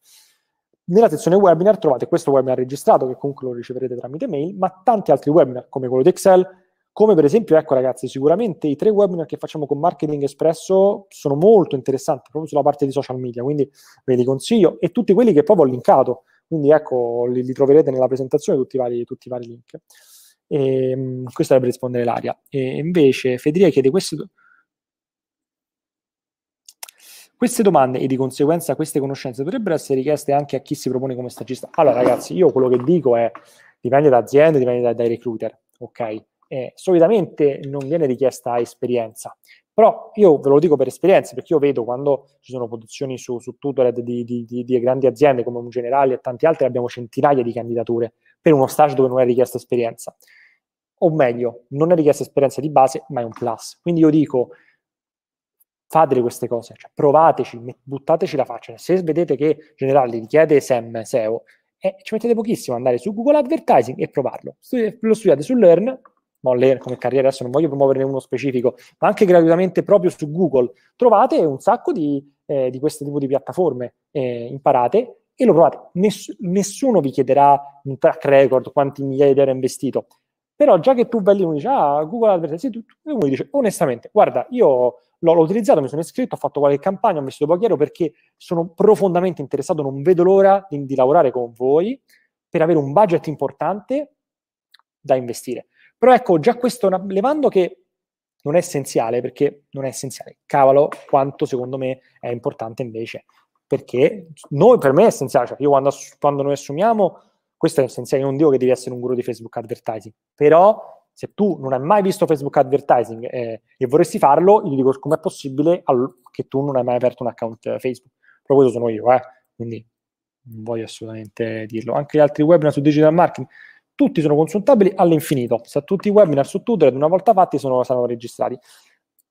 Speaker 1: Nella sezione webinar trovate questo webinar registrato che comunque lo riceverete tramite mail, ma tanti altri webinar come quello di Excel, come per esempio, ecco ragazzi, sicuramente i tre webinar che facciamo con Marketing Espresso sono molto interessanti proprio sulla parte di social media, quindi ve li consiglio e tutti quelli che poi ho linkato, quindi ecco li, li troverete nella presentazione tutti i vari, tutti i vari link. E, ehm, questo dovrebbe rispondere l'aria. E invece Federica chiede queste, queste domande e di conseguenza queste conoscenze dovrebbero essere richieste anche a chi si propone come stagista. Allora ragazzi, io quello che dico è dipende da aziende, dipende da, dai recruiter, ok? Eh, solitamente non viene richiesta esperienza, però io ve lo dico per esperienza, perché io vedo quando ci sono posizioni su, su Tutored di, di, di, di, grandi aziende come un generale e tanti altri, abbiamo centinaia di candidature per uno stage dove non è richiesta esperienza o meglio, non è richiesta esperienza di base, ma è un plus. Quindi io dico, fatele queste cose, cioè, provateci, buttateci la faccia. Se vedete che in generale richiede SEM, SEO, eh, ci mettete pochissimo andare su Google Advertising e provarlo. Studi- lo studiate su Learn, no, Learn come carriera adesso non voglio promuoverne uno specifico, ma anche gratuitamente proprio su Google. Trovate un sacco di, eh, di questo tipo di piattaforme, eh, imparate e lo provate. Ness- nessuno vi chiederà un track record, quanti migliaia di euro è investito. Però già che tu vai lì e mi dici, ah, Google Advertising, uno dice, onestamente, guarda, io l'ho, l'ho, utilizzato, mi sono iscritto, ho fatto qualche campagna, ho messo dopo chiaro perché sono profondamente interessato, non vedo l'ora di, di lavorare con voi per avere un budget importante da investire. Però ecco, già questo, levando che non è essenziale perché non è essenziale. Cavolo, quanto secondo me è importante invece. Perché noi, per me è essenziale. Cioè, io quando, quando, noi assumiamo questo è essenziale, non dico che devi essere un guru di Facebook advertising, però se tu non hai mai visto Facebook advertising eh, e vorresti farlo, io ti dico com'è possibile all- che tu non hai mai aperto un account eh, Facebook. Però questo sono io, eh. quindi non voglio assolutamente dirlo. Anche gli altri webinar su digital marketing, tutti sono consultabili all'infinito. Se tutti i webinar su Tutored una volta fatti sono, saranno registrati.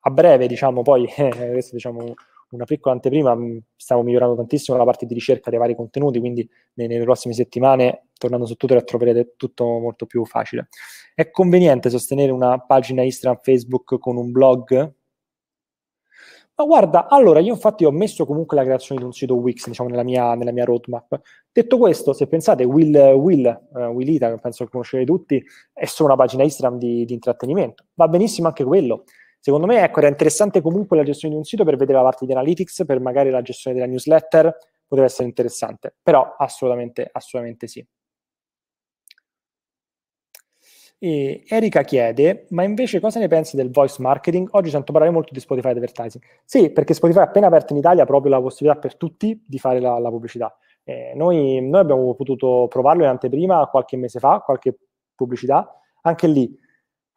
Speaker 1: A breve, diciamo, poi, [LAUGHS] eh, questo diciamo una piccola anteprima, mm, stiamo migliorando tantissimo la parte di ricerca dei vari contenuti, quindi nelle prossime settimane, tornando su Twitter, troverete tutto molto più facile. È conveniente sostenere una pagina Instagram, Facebook con un blog? Ma guarda, allora io infatti ho messo comunque la creazione di un sito Wix, diciamo, nella mia, nella mia roadmap. Detto questo, se pensate, Will, Will, uh, eh, Willita, che penso che conoscete tutti, è solo una pagina Instagram di, di intrattenimento. Va benissimo anche quello Secondo me ecco, era interessante comunque la gestione di un sito per vedere la parte di analytics, per magari la gestione della newsletter, poteva essere interessante, però assolutamente, assolutamente sì. E Erika chiede, ma invece cosa ne pensi del voice marketing? Oggi sento parlare molto di Spotify advertising. Sì, perché Spotify ha appena aperto in Italia proprio la possibilità per tutti di fare la, la pubblicità. Eh, noi, noi abbiamo potuto provarlo in anteprima qualche mese fa, qualche pubblicità. Anche lì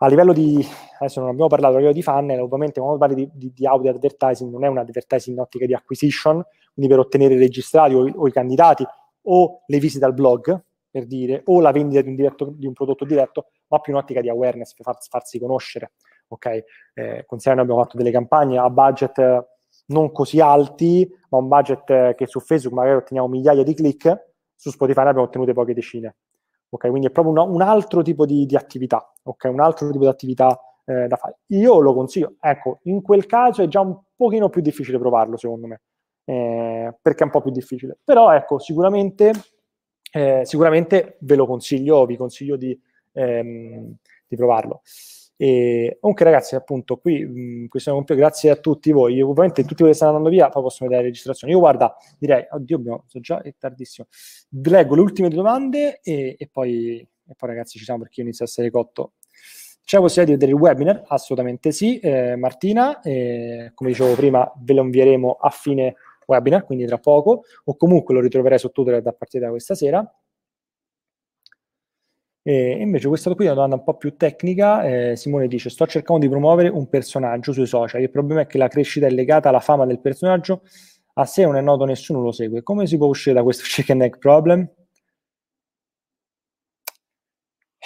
Speaker 1: a livello di, adesso non abbiamo parlato a livello di funnel, ovviamente quando parli di, di, di audio advertising non è un advertising in ottica di acquisition, quindi per ottenere i registrati o, o, i candidati o le visite al blog, per dire, o la vendita di un, diretto, di un prodotto diretto, ma più in ottica di awareness, per far, farsi conoscere. Ok, eh, Serena abbiamo fatto delle campagne a budget eh, non così alti, ma un budget eh, che su Facebook magari otteniamo migliaia di click, su Spotify ne abbiamo ottenute poche decine. Ok, quindi è proprio un, un altro tipo di, di attività ok? Un altro tipo di attività eh, da fare. Io lo consiglio, ecco, in quel caso è già un pochino più difficile provarlo, secondo me, eh, perché è un po' più difficile. Però ecco, sicuramente, eh, sicuramente ve lo consiglio, vi consiglio di, ehm, di provarlo. E comunque ragazzi, appunto, qui mm, questo è un compito, grazie a tutti voi. Io, ovviamente tutti voi che stanno andando via, poi possono vedere la registrazione. Io guarda, direi, oddio, no, so già è tardissimo. Leggo le ultime domande e, e, poi, e poi ragazzi ci siamo perché io inizio a essere cotto. C'è la possibilità di vedere il webinar? Assolutamente sì, eh, Martina. Eh, come dicevo prima, ve lo invieremo a fine webinar, quindi tra poco, o comunque lo ritroverai su Tutored da partire da questa sera. E invece questa qui è una domanda un po' più tecnica. Eh, Simone dice: Sto cercando di promuovere un personaggio sui social. Il problema è che la crescita è legata alla fama del personaggio. A sé non è noto, nessuno lo segue. Come si può uscire da questo [LAUGHS] chicken egg problem?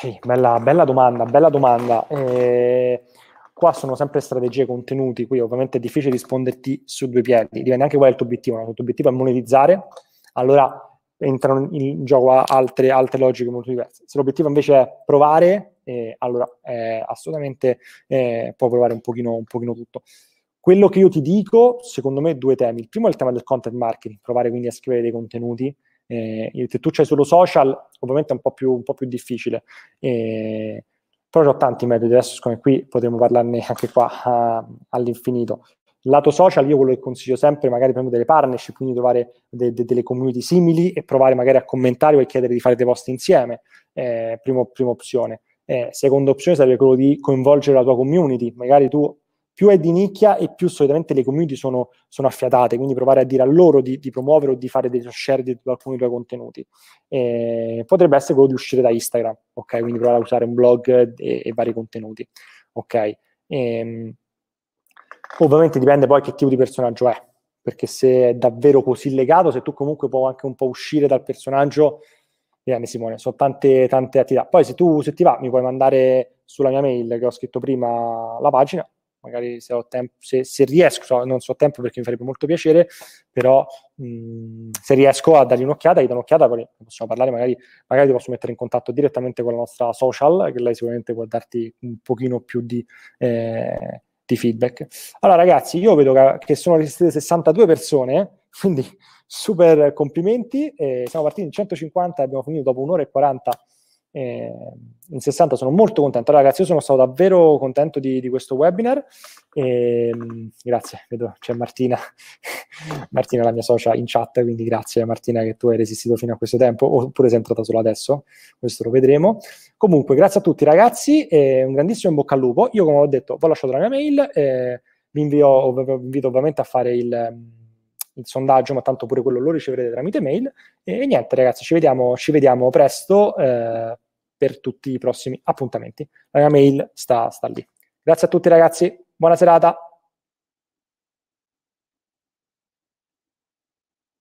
Speaker 1: Sì, bella, bella domanda, bella domanda. Eh, qua sono sempre strategie contenuti, qui ovviamente è difficile risponderti su due piedi, dipende anche qual è il tuo obiettivo. Il tuo obiettivo è monetizzare, allora entrano in gioco altre, altre logiche molto diverse. Se l'obiettivo invece è provare, eh, allora eh, assolutamente eh, puoi provare un pochino, un pochino tutto. Quello che io ti dico, secondo me, due temi. Il primo è il tema del content marketing, provare quindi a scrivere dei contenuti, eh, se tu c'hai solo social, ovviamente è un po' più, un po più difficile. Eh, però ho tanti metodi, adesso siccome qui potremmo parlarne [LAUGHS] anche qua a, all'infinito. lato social io quello che consiglio sempre, magari prendo delle partnership, quindi trovare de, de, delle community simili e provare magari a commentare o a chiedere di fare dei post insieme, eh, primo, prima opzione. Eh, seconda opzione sarebbe quello di coinvolgere la tua community, magari tu più è di nicchia e più solitamente le community sono, sono affiatate, quindi provare a dire a loro di, di promuovere o di fare dei share di, di alcuni tuoi contenuti. Eh, potrebbe essere quello di uscire da Instagram, ok? Quindi provare a usare un blog e, e vari contenuti, ok? Eh, ovviamente dipende poi che tipo di personaggio è, perché se è davvero così legato, se tu comunque puoi anche un po' uscire dal personaggio, vieni eh, Simone, sono tante, tante attività. Poi se tu se ti va mi puoi mandare sulla mia mail che ho scritto prima la pagina magari se, tempo, se, se riesco, so, non so tempo perché mi farebbe molto piacere, però mh, mhmm, se riesco a dargli un'occhiata, gli do un'occhiata, poi possiamo parlare, magari, magari ti posso mettere in contatto direttamente con la nostra social, che lei sicuramente può darti un pochino più di... Eh, di feedback. Allora, ragazzi, io vedo che sono resistite 62 persone, quindi super complimenti. Eh, siamo partiti in 150 e abbiamo finito dopo un'ora e 40 eh, in 60 sono molto contento. Ragazzi, io sono stato davvero contento di, di questo webinar. E, ehm, grazie, vedo c'è Martina, [LAUGHS] Martina la mia socia in chat, quindi grazie Martina che tu hai resistito fino a questo tempo, oppure sei entrata solo adesso, questo lo vedremo. Comunque, grazie a tutti ragazzi, eh, un grandissimo in bocca al lupo. Io come ho detto, vi ho lasciato la mia mail, eh, vi, invio, vi invito ovviamente a fare il il sondaggio, ma tanto pure quello lo riceverete tramite mail. E, e niente, ragazzi, ci vediamo, ci vediamo presto. Eh, per tutti i prossimi appuntamenti. La mia mail sta, sta lì. Grazie a tutti ragazzi, buona serata.